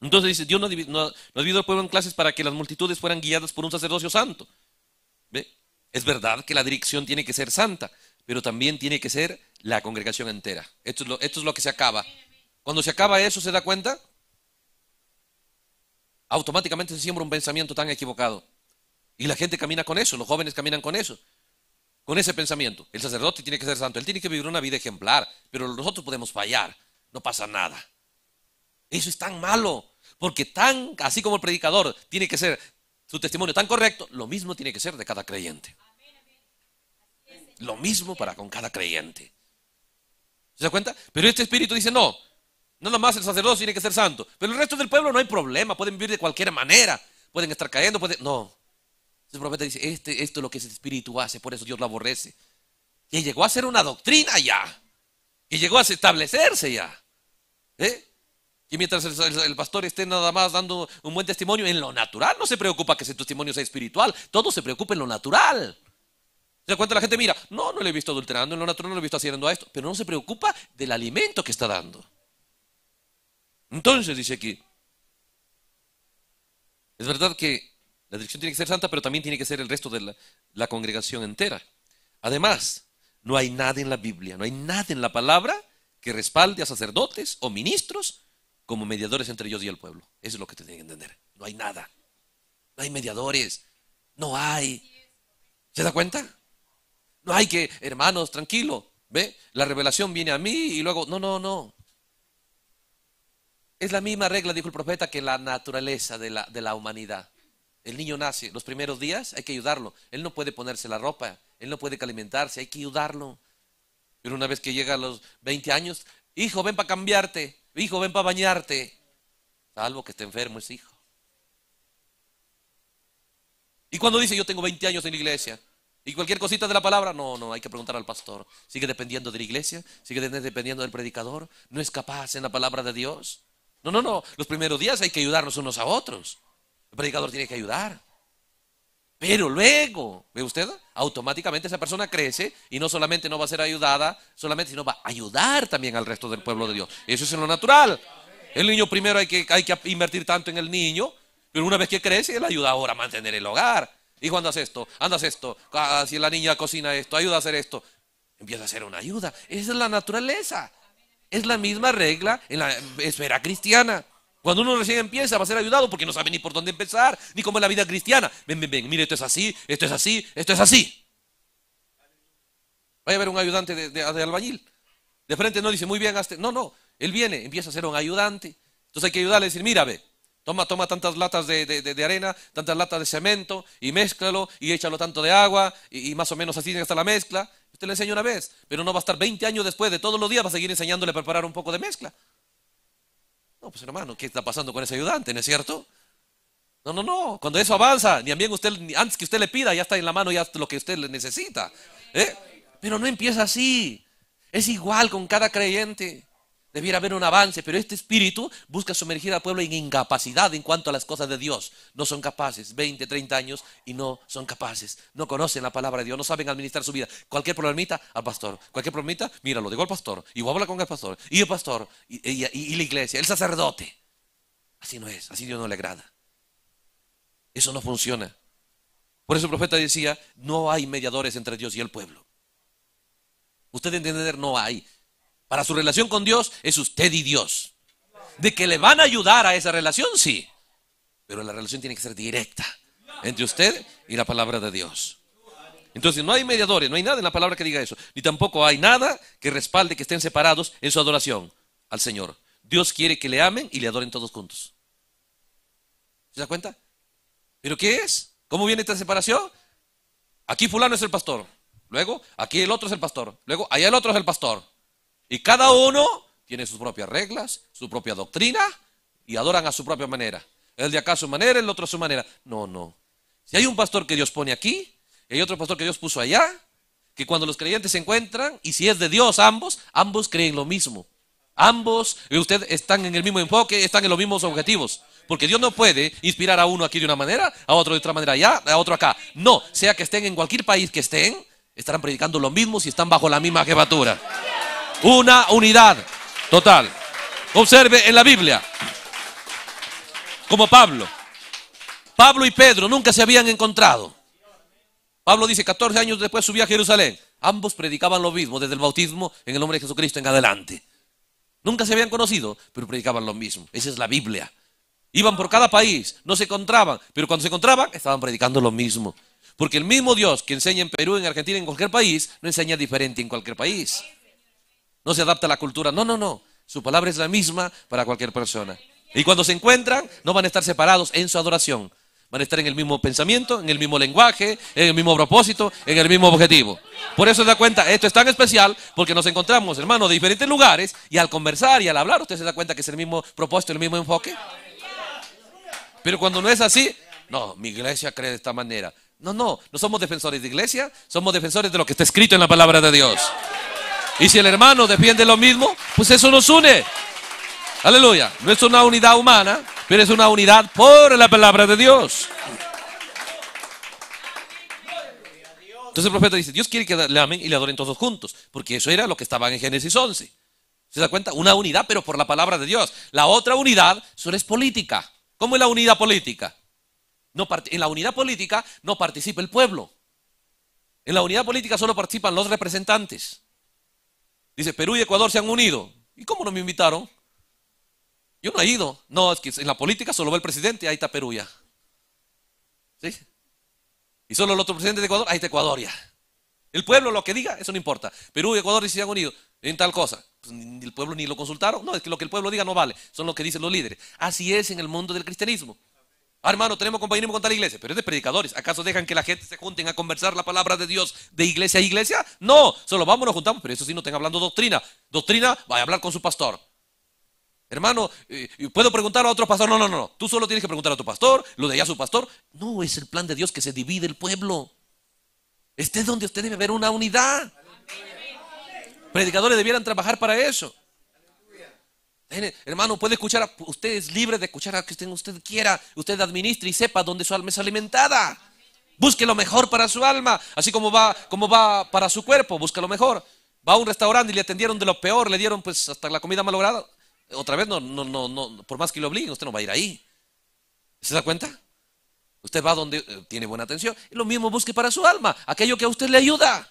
S1: Entonces dice, Dios no dividió, no, al pueblo en clases para que las multitudes fueran guiadas por un sacerdocio santo. Es verdad que la dirección tiene que ser santa, pero también tiene que ser la congregación entera. Esto es lo, esto es lo que se acaba. Cuando se acaba eso, ¿se da cuenta? Automáticamente se siembra un pensamiento tan equivocado. Y la gente camina con eso, los jóvenes caminan con eso, con ese pensamiento. El sacerdote tiene que ser santo, él tiene que vivir una vida ejemplar, pero nosotros podemos fallar, no pasa nada. Eso es tan malo, porque tan, así como el predicador tiene que ser su testimonio tan correcto, lo mismo tiene que ser de cada creyente. Lo mismo para con cada creyente. ¿Se da cuenta? Pero este espíritu dice, no, nada más el sacerdote tiene que ser santo. Pero el resto del pueblo no hay problema, pueden vivir de cualquier manera, pueden estar cayendo, pueden... No. El profeta dice, este, esto es lo que ese espíritu hace, por eso Dios lo aborrece. Y llegó a ser una doctrina ya, Y llegó a establecerse ya. ¿eh? Y mientras el, el, pastor esté nada más dando un buen testimonio en lo natural, no se preocupa que ese testimonio sea espiritual, todo se preocupa en lo natural. ¿Se da cuenta? La gente mira, no, no le he visto adulterando, en lo natural no lo he visto haciendo a esto, pero no se preocupa del alimento que está dando. Entonces, dice aquí, es verdad que la dirección tiene que ser santa, pero también tiene que ser el resto de la, congregación entera. Además, no hay nada en la Biblia, no hay nada en la palabra que respalde a sacerdotes o ministros como mediadores entre ellos y el pueblo. Eso es lo que te tienen que entender. No hay nada. No hay mediadores. No hay. ¿Se da cuenta? No hay que, hermanos, tranquilo. ¿Ve? La revelación viene a mí y luego, no, no, no. Es la misma regla, dijo el profeta, que la naturaleza de la, de la humanidad. El niño nace, los primeros días hay que ayudarlo. Él no puede ponerse la ropa, él no puede calimentarse, hay que ayudarlo. Pero una vez que llega a los 20 años, hijo, ven para cambiarte, hijo, ven para bañarte. Salvo que esté enfermo ese hijo. Y cuando dice, yo tengo 20 años en la iglesia, y cualquier cosita de la palabra, no, no, hay que preguntar al pastor. Sigue dependiendo de la iglesia, sigue dependiendo del predicador, no es capaz en la palabra de Dios. No, no, no, los primeros días hay que ayudarnos unos a otros. El predicador tiene que ayudar. Pero luego, ¿ve usted? Automáticamente esa persona crece y no solamente no va a ser ayudada, solamente sino va a ayudar también al resto del pueblo de Dios. Eso es lo natural. El niño primero hay que, hay que invertir tanto en el niño, pero una vez que crece, él ayuda ahora a mantener el hogar Hijo, andas esto, andas esto. Ah, si la niña cocina esto, ayuda a hacer esto. Empieza a ser una ayuda. Esa es la naturaleza. Es la misma regla en la esfera cristiana. Cuando uno recién empieza va a ser ayudado porque no sabe ni por dónde empezar, ni cómo es la vida cristiana. Ven, ven, ven, mire, esto es así, esto es así, esto es así. Vaya a ver un ayudante de, albañil. De frente no dice, muy bien, no, no, él viene, empieza a ser un ayudante. Entonces hay que ayudarle a decir, mira, ve, Toma, toma tantas latas de, arena, tantas latas de cemento y mézclalo y échalo tanto de agua y, más o menos así hasta la mezcla. Usted le enseña una vez, pero no va a estar 20 años después de todos los días, va a seguir enseñándole a preparar un poco de mezcla. No, pues hermano, ¿qué está pasando con ese ayudante? ¿No es cierto? No, no, no. Cuando eso avanza, ni bien usted, antes que usted le pida, ya está en la mano ya lo que usted le necesita. ¿eh? Pero no empieza así. Es igual con cada creyente. Debiera haber un avance, pero este espíritu busca sumergir al pueblo en incapacidad en cuanto a las cosas de Dios. No son capaces, 20, 30 años y no son capaces. No conocen la palabra de Dios, no saben administrar su vida. Cualquier problemita al pastor, cualquier problemita, mira, lo digo al pastor, y voy a con el pastor, y el pastor, y, la iglesia, el sacerdote. Así no es, así Dios no le agrada. Eso no funciona. Por eso el profeta decía, no hay mediadores entre Dios y el pueblo. Usted entender, no hay para su relación con Dios es usted y Dios. De que le van a ayudar a esa relación, sí. Pero la relación tiene que ser directa entre usted y la palabra de Dios. Entonces no hay mediadores, no hay nada en la palabra que diga eso. Ni tampoco hay nada que respalde que estén separados en su adoración al Señor. Dios quiere que le amen y le adoren todos juntos. ¿Se da cuenta? ¿Pero qué es? ¿Cómo viene esta separación? Aquí fulano es el pastor. Luego, aquí el otro es el pastor. Luego, allá el otro es el pastor. Y cada uno tiene sus propias reglas, su propia doctrina y adoran a su propia manera. El de acá a su manera, el otro a su manera. No, no. Si hay un pastor que Dios pone aquí, y hay otro pastor que Dios puso allá, que cuando los creyentes se encuentran, y si es de Dios ambos, ambos creen lo mismo. Ambos, ustedes están en el mismo enfoque, están en los mismos objetivos. Porque Dios no puede inspirar a uno aquí de una manera, a otro de otra manera allá, a otro acá. No, sea que estén en cualquier país que estén, estarán predicando lo mismo si están bajo la misma jefatura. Una unidad total. Observe en la Biblia, como Pablo. Pablo y Pedro nunca se habían encontrado. Pablo dice, 14 años después subió a Jerusalén. Ambos predicaban lo mismo desde el bautismo en el nombre de Jesucristo en adelante. Nunca se habían conocido, pero predicaban lo mismo. Esa es la Biblia. Iban por cada país, no se encontraban, pero cuando se encontraban estaban predicando lo mismo. Porque el mismo Dios que enseña en Perú, en Argentina, en cualquier país, no enseña diferente en cualquier país no se adapta a la cultura. No, no, no. Su palabra es la misma para cualquier persona. Y cuando se encuentran, no van a estar separados en su adoración. Van a estar en el mismo pensamiento, en el mismo lenguaje, en el mismo propósito, en el mismo objetivo. Por eso se da cuenta, esto es tan especial porque nos encontramos, hermanos, de diferentes lugares y al conversar y al hablar, usted se da cuenta que es el mismo propósito, el mismo enfoque. Pero cuando no es así, no, mi iglesia cree de esta manera. No, no, no somos defensores de iglesia, somos defensores de lo que está escrito en la palabra de Dios. Y si el hermano defiende lo mismo, pues eso nos une. Aleluya. No es una unidad humana, pero es una unidad por la palabra de Dios. Entonces el profeta dice, Dios quiere que le amen y le adoren todos juntos, porque eso era lo que estaba en Génesis 11. ¿Se da cuenta? Una unidad, pero por la palabra de Dios. La otra unidad solo es política. ¿Cómo es la unidad política? en la unidad política no participa el pueblo. En la unidad política solo participan los representantes. Dice, Perú y Ecuador se han unido. ¿Y cómo no me invitaron? Yo no he ido. No, es que en la política solo va el presidente, ahí está Perú ya. ¿Sí? Y solo el otro presidente de Ecuador, ahí está Ecuador ya. El pueblo lo que diga, eso no importa. Perú y Ecuador se han unido en tal cosa. Pues, el pueblo ni lo consultaron. No, es que lo que el pueblo diga no vale. Son lo que dicen los líderes. Así es en el mundo del cristianismo. Ah, hermano, tenemos compañerismo con tal iglesia, pero es de predicadores. ¿Acaso dejan que la gente se junten a conversar la palabra de Dios de iglesia a iglesia? No, solo vamos, nos juntamos, pero eso sí no estén hablando doctrina. Doctrina, vaya a hablar con su pastor. Hermano, eh, ¿puedo preguntar a otro pastor? No, no, no, tú solo tienes que preguntar a tu pastor, lo de allá a su pastor. No, es el plan de Dios que se divide el pueblo. Este es donde usted debe ver una unidad. Predicadores debieran trabajar para eso. Hermano, puede escuchar, usted es libre de escuchar a quien usted quiera, usted administre y sepa dónde su alma es alimentada. Busque lo mejor para su alma, así como va, como va para su cuerpo, busque lo mejor. Va a un restaurante y le atendieron de lo peor, le dieron pues hasta la comida malograda. Otra vez, no, no, no, no, por más que lo obliguen, usted no va a ir ahí. ¿Se da cuenta? Usted va donde eh, tiene buena atención. Y lo mismo busque para su alma, aquello que a usted le ayuda.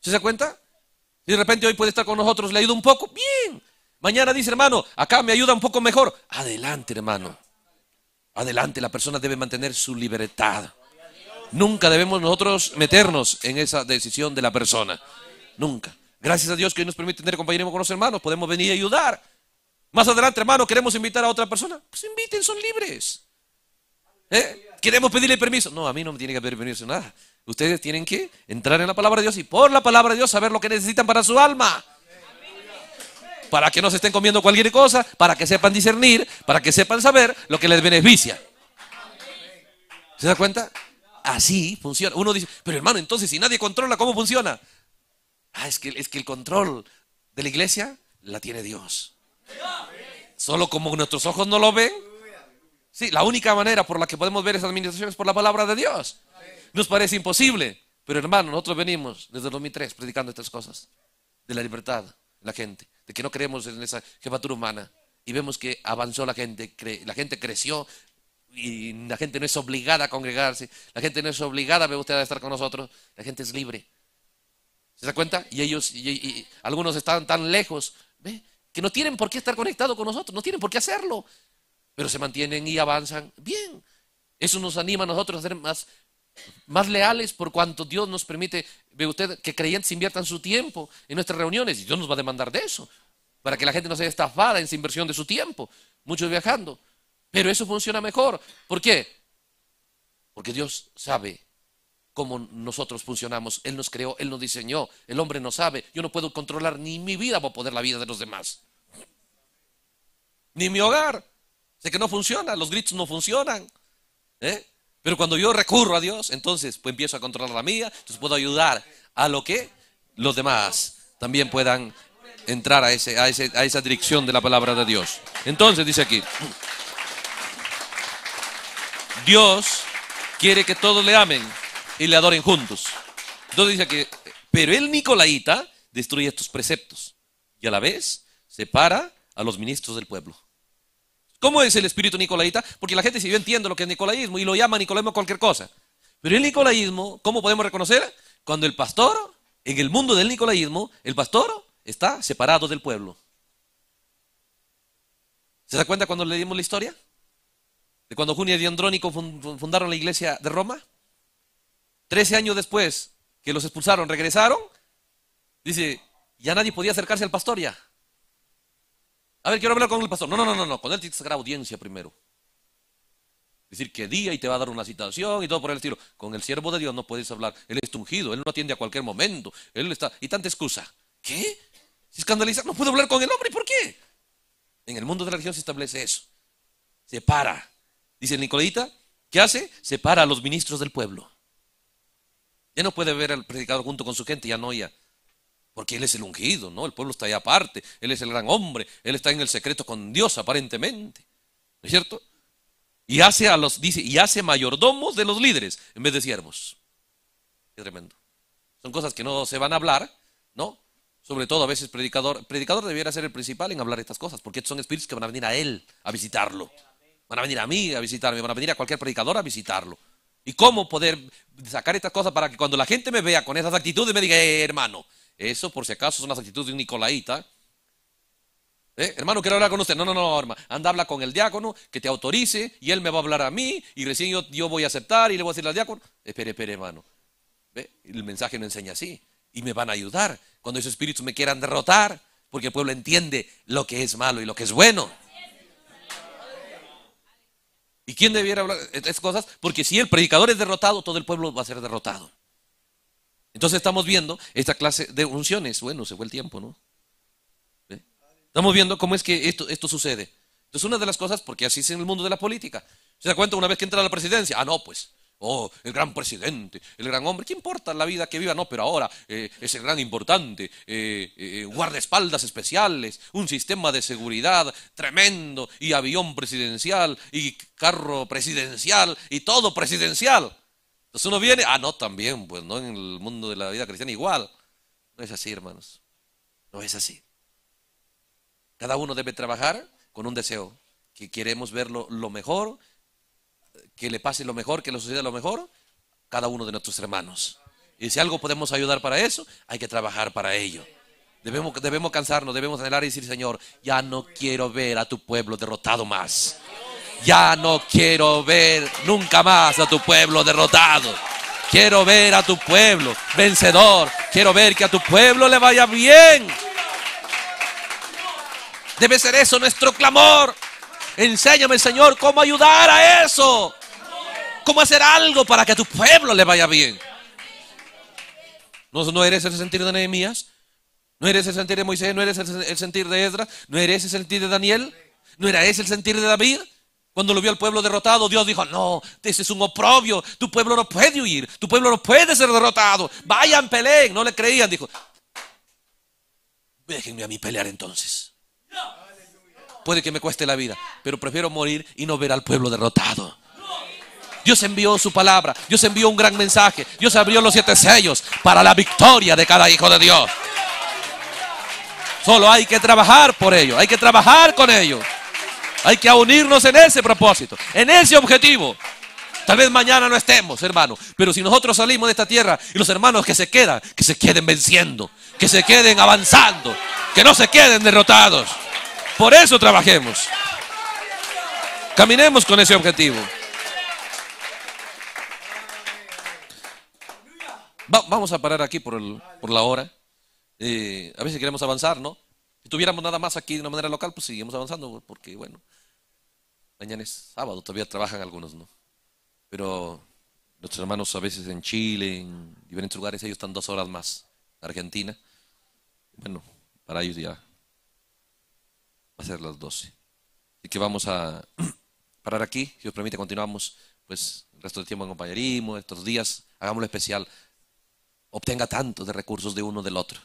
S1: ¿Se da cuenta? Y de repente hoy puede estar con nosotros, le ayuda un poco, bien. Mañana dice, hermano, acá me ayuda un poco mejor. Adelante, hermano. Adelante, la persona debe mantener su libertad. Nunca debemos nosotros meternos en esa decisión de la persona. Nunca. Gracias a Dios que hoy nos permite tener compañeros con los hermanos. Podemos venir a ayudar. Más adelante, hermano, queremos invitar a otra persona. Pues inviten, son libres. ¿Eh? Queremos pedirle permiso. No, a mí no me tiene que pedir permiso nada. Ustedes tienen que entrar en la palabra de Dios y por la palabra de Dios saber lo que necesitan para su alma para que no se estén comiendo cualquier cosa, para que sepan discernir, para que sepan saber lo que les beneficia. ¿Se da cuenta? Así funciona. Uno dice, pero hermano, entonces si nadie controla, ¿cómo funciona? Ah, es que, es que el control de la iglesia la tiene Dios. Solo como nuestros ojos no lo ven. Sí, la única manera por la que podemos ver esa administración es por la palabra de Dios. Nos parece imposible, pero hermano, nosotros venimos desde el 2003 predicando estas cosas de la libertad, la gente, de que no creemos en esa jefatura humana y vemos que avanzó la gente, la gente creció y la gente no es obligada a congregarse, la gente no es obligada, ver usted, a estar con nosotros, la gente es libre. ¿Se da cuenta? Y ellos, y, algunos están tan lejos, que no tienen por qué estar conectados con nosotros, no tienen por qué hacerlo, pero se mantienen y avanzan bien. Eso nos anima a nosotros a hacer más más leales por cuanto Dios nos permite, ve usted, que creyentes inviertan su tiempo en nuestras reuniones y Dios nos va a demandar de eso, para que la gente no sea estafada en su inversión de su tiempo, muchos viajando. Pero eso funciona mejor. ¿Por qué? Porque Dios sabe cómo nosotros funcionamos. Él nos creó, Él nos diseñó, el hombre no sabe. Yo no puedo controlar ni mi vida para poder la vida de los demás. Ni mi hogar. Sé que no funciona, los gritos no funcionan. ¿eh? Pero cuando yo recurro a Dios, entonces pues, empiezo a controlar la mía, entonces puedo ayudar a lo que los demás también puedan entrar a, ese, esa dirección de la palabra de Dios. Entonces dice aquí, Dios quiere que todos le amen y le adoren juntos. Entonces dice que, pero el Nicolaita destruye estos preceptos y a la vez separa a los ministros del pueblo. ¿Cómo es el espíritu nicolaíta? Porque la gente, si yo entiendo lo que es nicolaísmo y lo llama nicolaísmo cualquier cosa. Pero el nicolaísmo, ¿cómo podemos reconocer? Cuando el pastor, en el mundo del nicolaísmo, el pastor está separado del pueblo. ¿Se da cuenta cuando leímos la historia? De cuando Junio y Andrónico fundaron la iglesia de Roma. Trece años después que los expulsaron, regresaron. Dice, ya nadie podía acercarse al pastor ya. A ver, quiero hablar con el pastor. No, no, no, no, Con él tienes que sacar audiencia primero. Es decir, que día y te va a dar una citación y todo por el estilo. Con el siervo de Dios no puedes hablar. Él es ungido, él no atiende a cualquier momento. Él está. Y tanta excusa. ¿Qué? Se escandaliza. No puedo hablar con el hombre. ¿Y por qué? En el mundo de la religión se establece eso. Separa. para. Dice Nicolita, ¿qué hace? Separa a los ministros del pueblo. Ya no puede ver al predicador junto con su gente, ya no, ya. Porque Él es el ungido, ¿no? El pueblo está ahí aparte, Él es el gran hombre, Él está en el secreto con Dios aparentemente, ¿no es cierto? Y hace a los, dice, y hace mayordomos de los líderes en vez de siervos. Qué tremendo. Son cosas que no se van a hablar, ¿no? Sobre todo a veces predicador, predicador debiera ser el principal en hablar estas cosas, porque son espíritus que van a venir a Él a visitarlo. Van a venir a mí a visitarme, van a venir a cualquier predicador a visitarlo. ¿Y cómo poder sacar estas cosas para que cuando la gente me vea con esas actitudes me diga, eh, hermano, eso, por si acaso, son las actitudes de un nicolaíta. ¿Eh? Hermano, quiero hablar con usted. No, no, no, hermano. Anda, habla con el diácono, que te autorice, y él me va a hablar a mí, y recién yo, yo voy a aceptar, y le voy a decir al diácono, espere, espere, hermano. El mensaje no enseña así. Y me van a ayudar cuando esos espíritus me quieran derrotar, porque el pueblo entiende lo que es malo y lo que es bueno. ¿Y quién debiera hablar de estas cosas? Porque si el predicador es derrotado, todo el pueblo va a ser derrotado. Entonces estamos viendo esta clase de unciones. Bueno, se fue el tiempo, ¿no? ¿Eh? Estamos viendo cómo es que esto, esto sucede. Entonces, una de las cosas, porque así es en el mundo de la política. ¿Se da cuenta una vez que entra la presidencia? Ah, no, pues. Oh, el gran presidente, el gran hombre. ¿Qué importa la vida que viva? No, pero ahora eh, es el gran importante. Eh, guardaespaldas especiales, un sistema de seguridad tremendo, y avión presidencial, y carro presidencial, y todo presidencial. Entonces uno viene, ah, no, también, pues no, en el mundo de la vida cristiana igual. No es así, hermanos. No es así. Cada uno debe trabajar con un deseo, que queremos verlo lo, mejor, que le pase lo mejor, que le suceda lo mejor, cada uno de nuestros hermanos. Y si algo podemos ayudar para eso, hay que trabajar para ello. Debemos, debemos cansarnos, debemos anhelar y decir, Señor, ya no quiero ver a tu pueblo derrotado más. Ya no quiero ver nunca más a tu pueblo derrotado. Quiero ver a tu pueblo vencedor. Quiero ver que a tu pueblo le vaya bien. Debe ser eso nuestro clamor. Enséñame, Señor, cómo ayudar a eso. Cómo hacer algo para que a tu pueblo le vaya bien. ¿No, eres ese sentir de Nehemías? ¿No eres el sentir de Moisés? ¿No eres el, sentir de Edra ¿No eres el sentir de Daniel? ¿No era ese el sentir de David? Cuando lo vio al pueblo derrotado, Dios dijo, no, ese es un oprobio, tu pueblo no puede huir, tu pueblo no puede ser derrotado, vayan, peleen, no le creían, dijo, déjenme a mí pelear entonces. Puede que me cueste la vida, pero prefiero morir y no ver al pueblo derrotado. Dios envió su palabra, Dios envió un gran mensaje, Dios abrió los siete sellos para la victoria de cada hijo de Dios. Solo hay que trabajar por ello, hay que trabajar con ellos. Hay que unirnos en ese propósito, en ese objetivo. Tal vez mañana no estemos, hermano, pero si nosotros salimos de esta tierra y los hermanos que se quedan, que se queden venciendo, que se queden avanzando, que no se queden derrotados. Por eso trabajemos. Caminemos con ese objetivo. vamos a parar aquí por, la hora. A eh, a veces queremos avanzar, ¿no? tuviéramos nada más aquí de una manera local, pues seguimos avanzando, porque bueno, mañana es sábado, todavía trabajan algunos, ¿no? Pero nuestros hermanos a veces en Chile, en diferentes lugares, ellos están dos horas más, Argentina. Bueno, para ellos ya va a ser las 12. Así que vamos a parar aquí, si os permite, continuamos pues el resto del tiempo en compañerismo, estos días, hagámoslo especial. Obtenga tanto de recursos de uno del otro.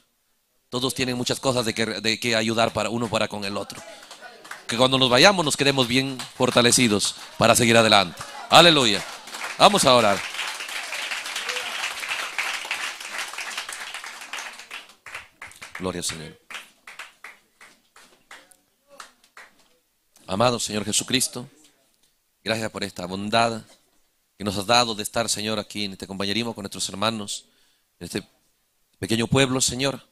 S1: Todos tienen muchas cosas de que, ayudar para uno para con el otro. Que cuando nos vayamos nos quedemos bien fortalecidos para seguir adelante. Aleluya. Vamos a orar. Gloria al Señor. Amado Señor Jesucristo, gracias por esta bondad que nos has dado de estar, Señor, aquí en este compañerismo con nuestros hermanos, en este pequeño pueblo, Señor.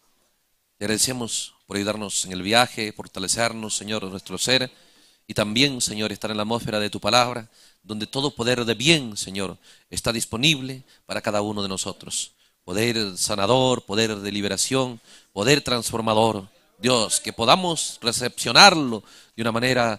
S1: Te agradecemos por ayudarnos en el viaje, fortalecernos, Señor, nuestro ser. Y también, Señor, estar en la atmósfera de tu palabra, donde todo poder de bien, Señor, está disponible para cada uno de nosotros. Poder sanador, poder de liberación, poder transformador. Dios, que podamos recepcionarlo de una manera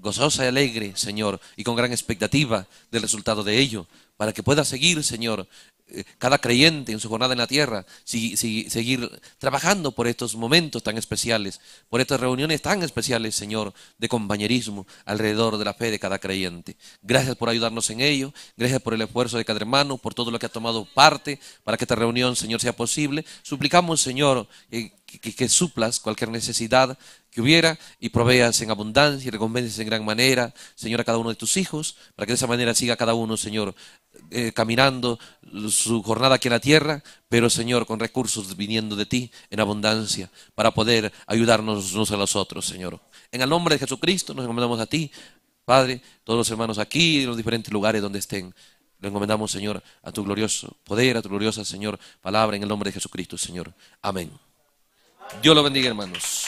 S1: gozosa y alegre, Señor, y con gran expectativa del resultado de ello para que pueda seguir, Señor, eh, cada creyente en su jornada en la tierra, seguir trabajando por estos momentos tan especiales, por estas reuniones tan especiales, Señor, de compañerismo alrededor de la fe de cada creyente. Gracias por ayudarnos en ello, gracias por el esfuerzo de cada hermano, por todo lo que ha tomado parte para que esta reunión, Señor, sea posible. Suplicamos, Señor, eh, que, suplas cualquier necesidad que hubiera y proveas en abundancia y recompenses en gran manera, Señor, a cada uno de tus hijos, para que de esa manera siga cada uno, Señor, eh, caminando su jornada aquí en la tierra, pero Señor, con recursos viniendo de ti en abundancia, para poder ayudarnos unos a los otros, Señor. En el nombre de Jesucristo nos encomendamos a ti, Padre, todos los hermanos aquí, en los diferentes lugares donde estén. Le encomendamos, Señor, a tu glorioso poder, a tu gloriosa, Señor, palabra en el nombre de Jesucristo, Señor. Amén. Dios lo bendiga, hermanos.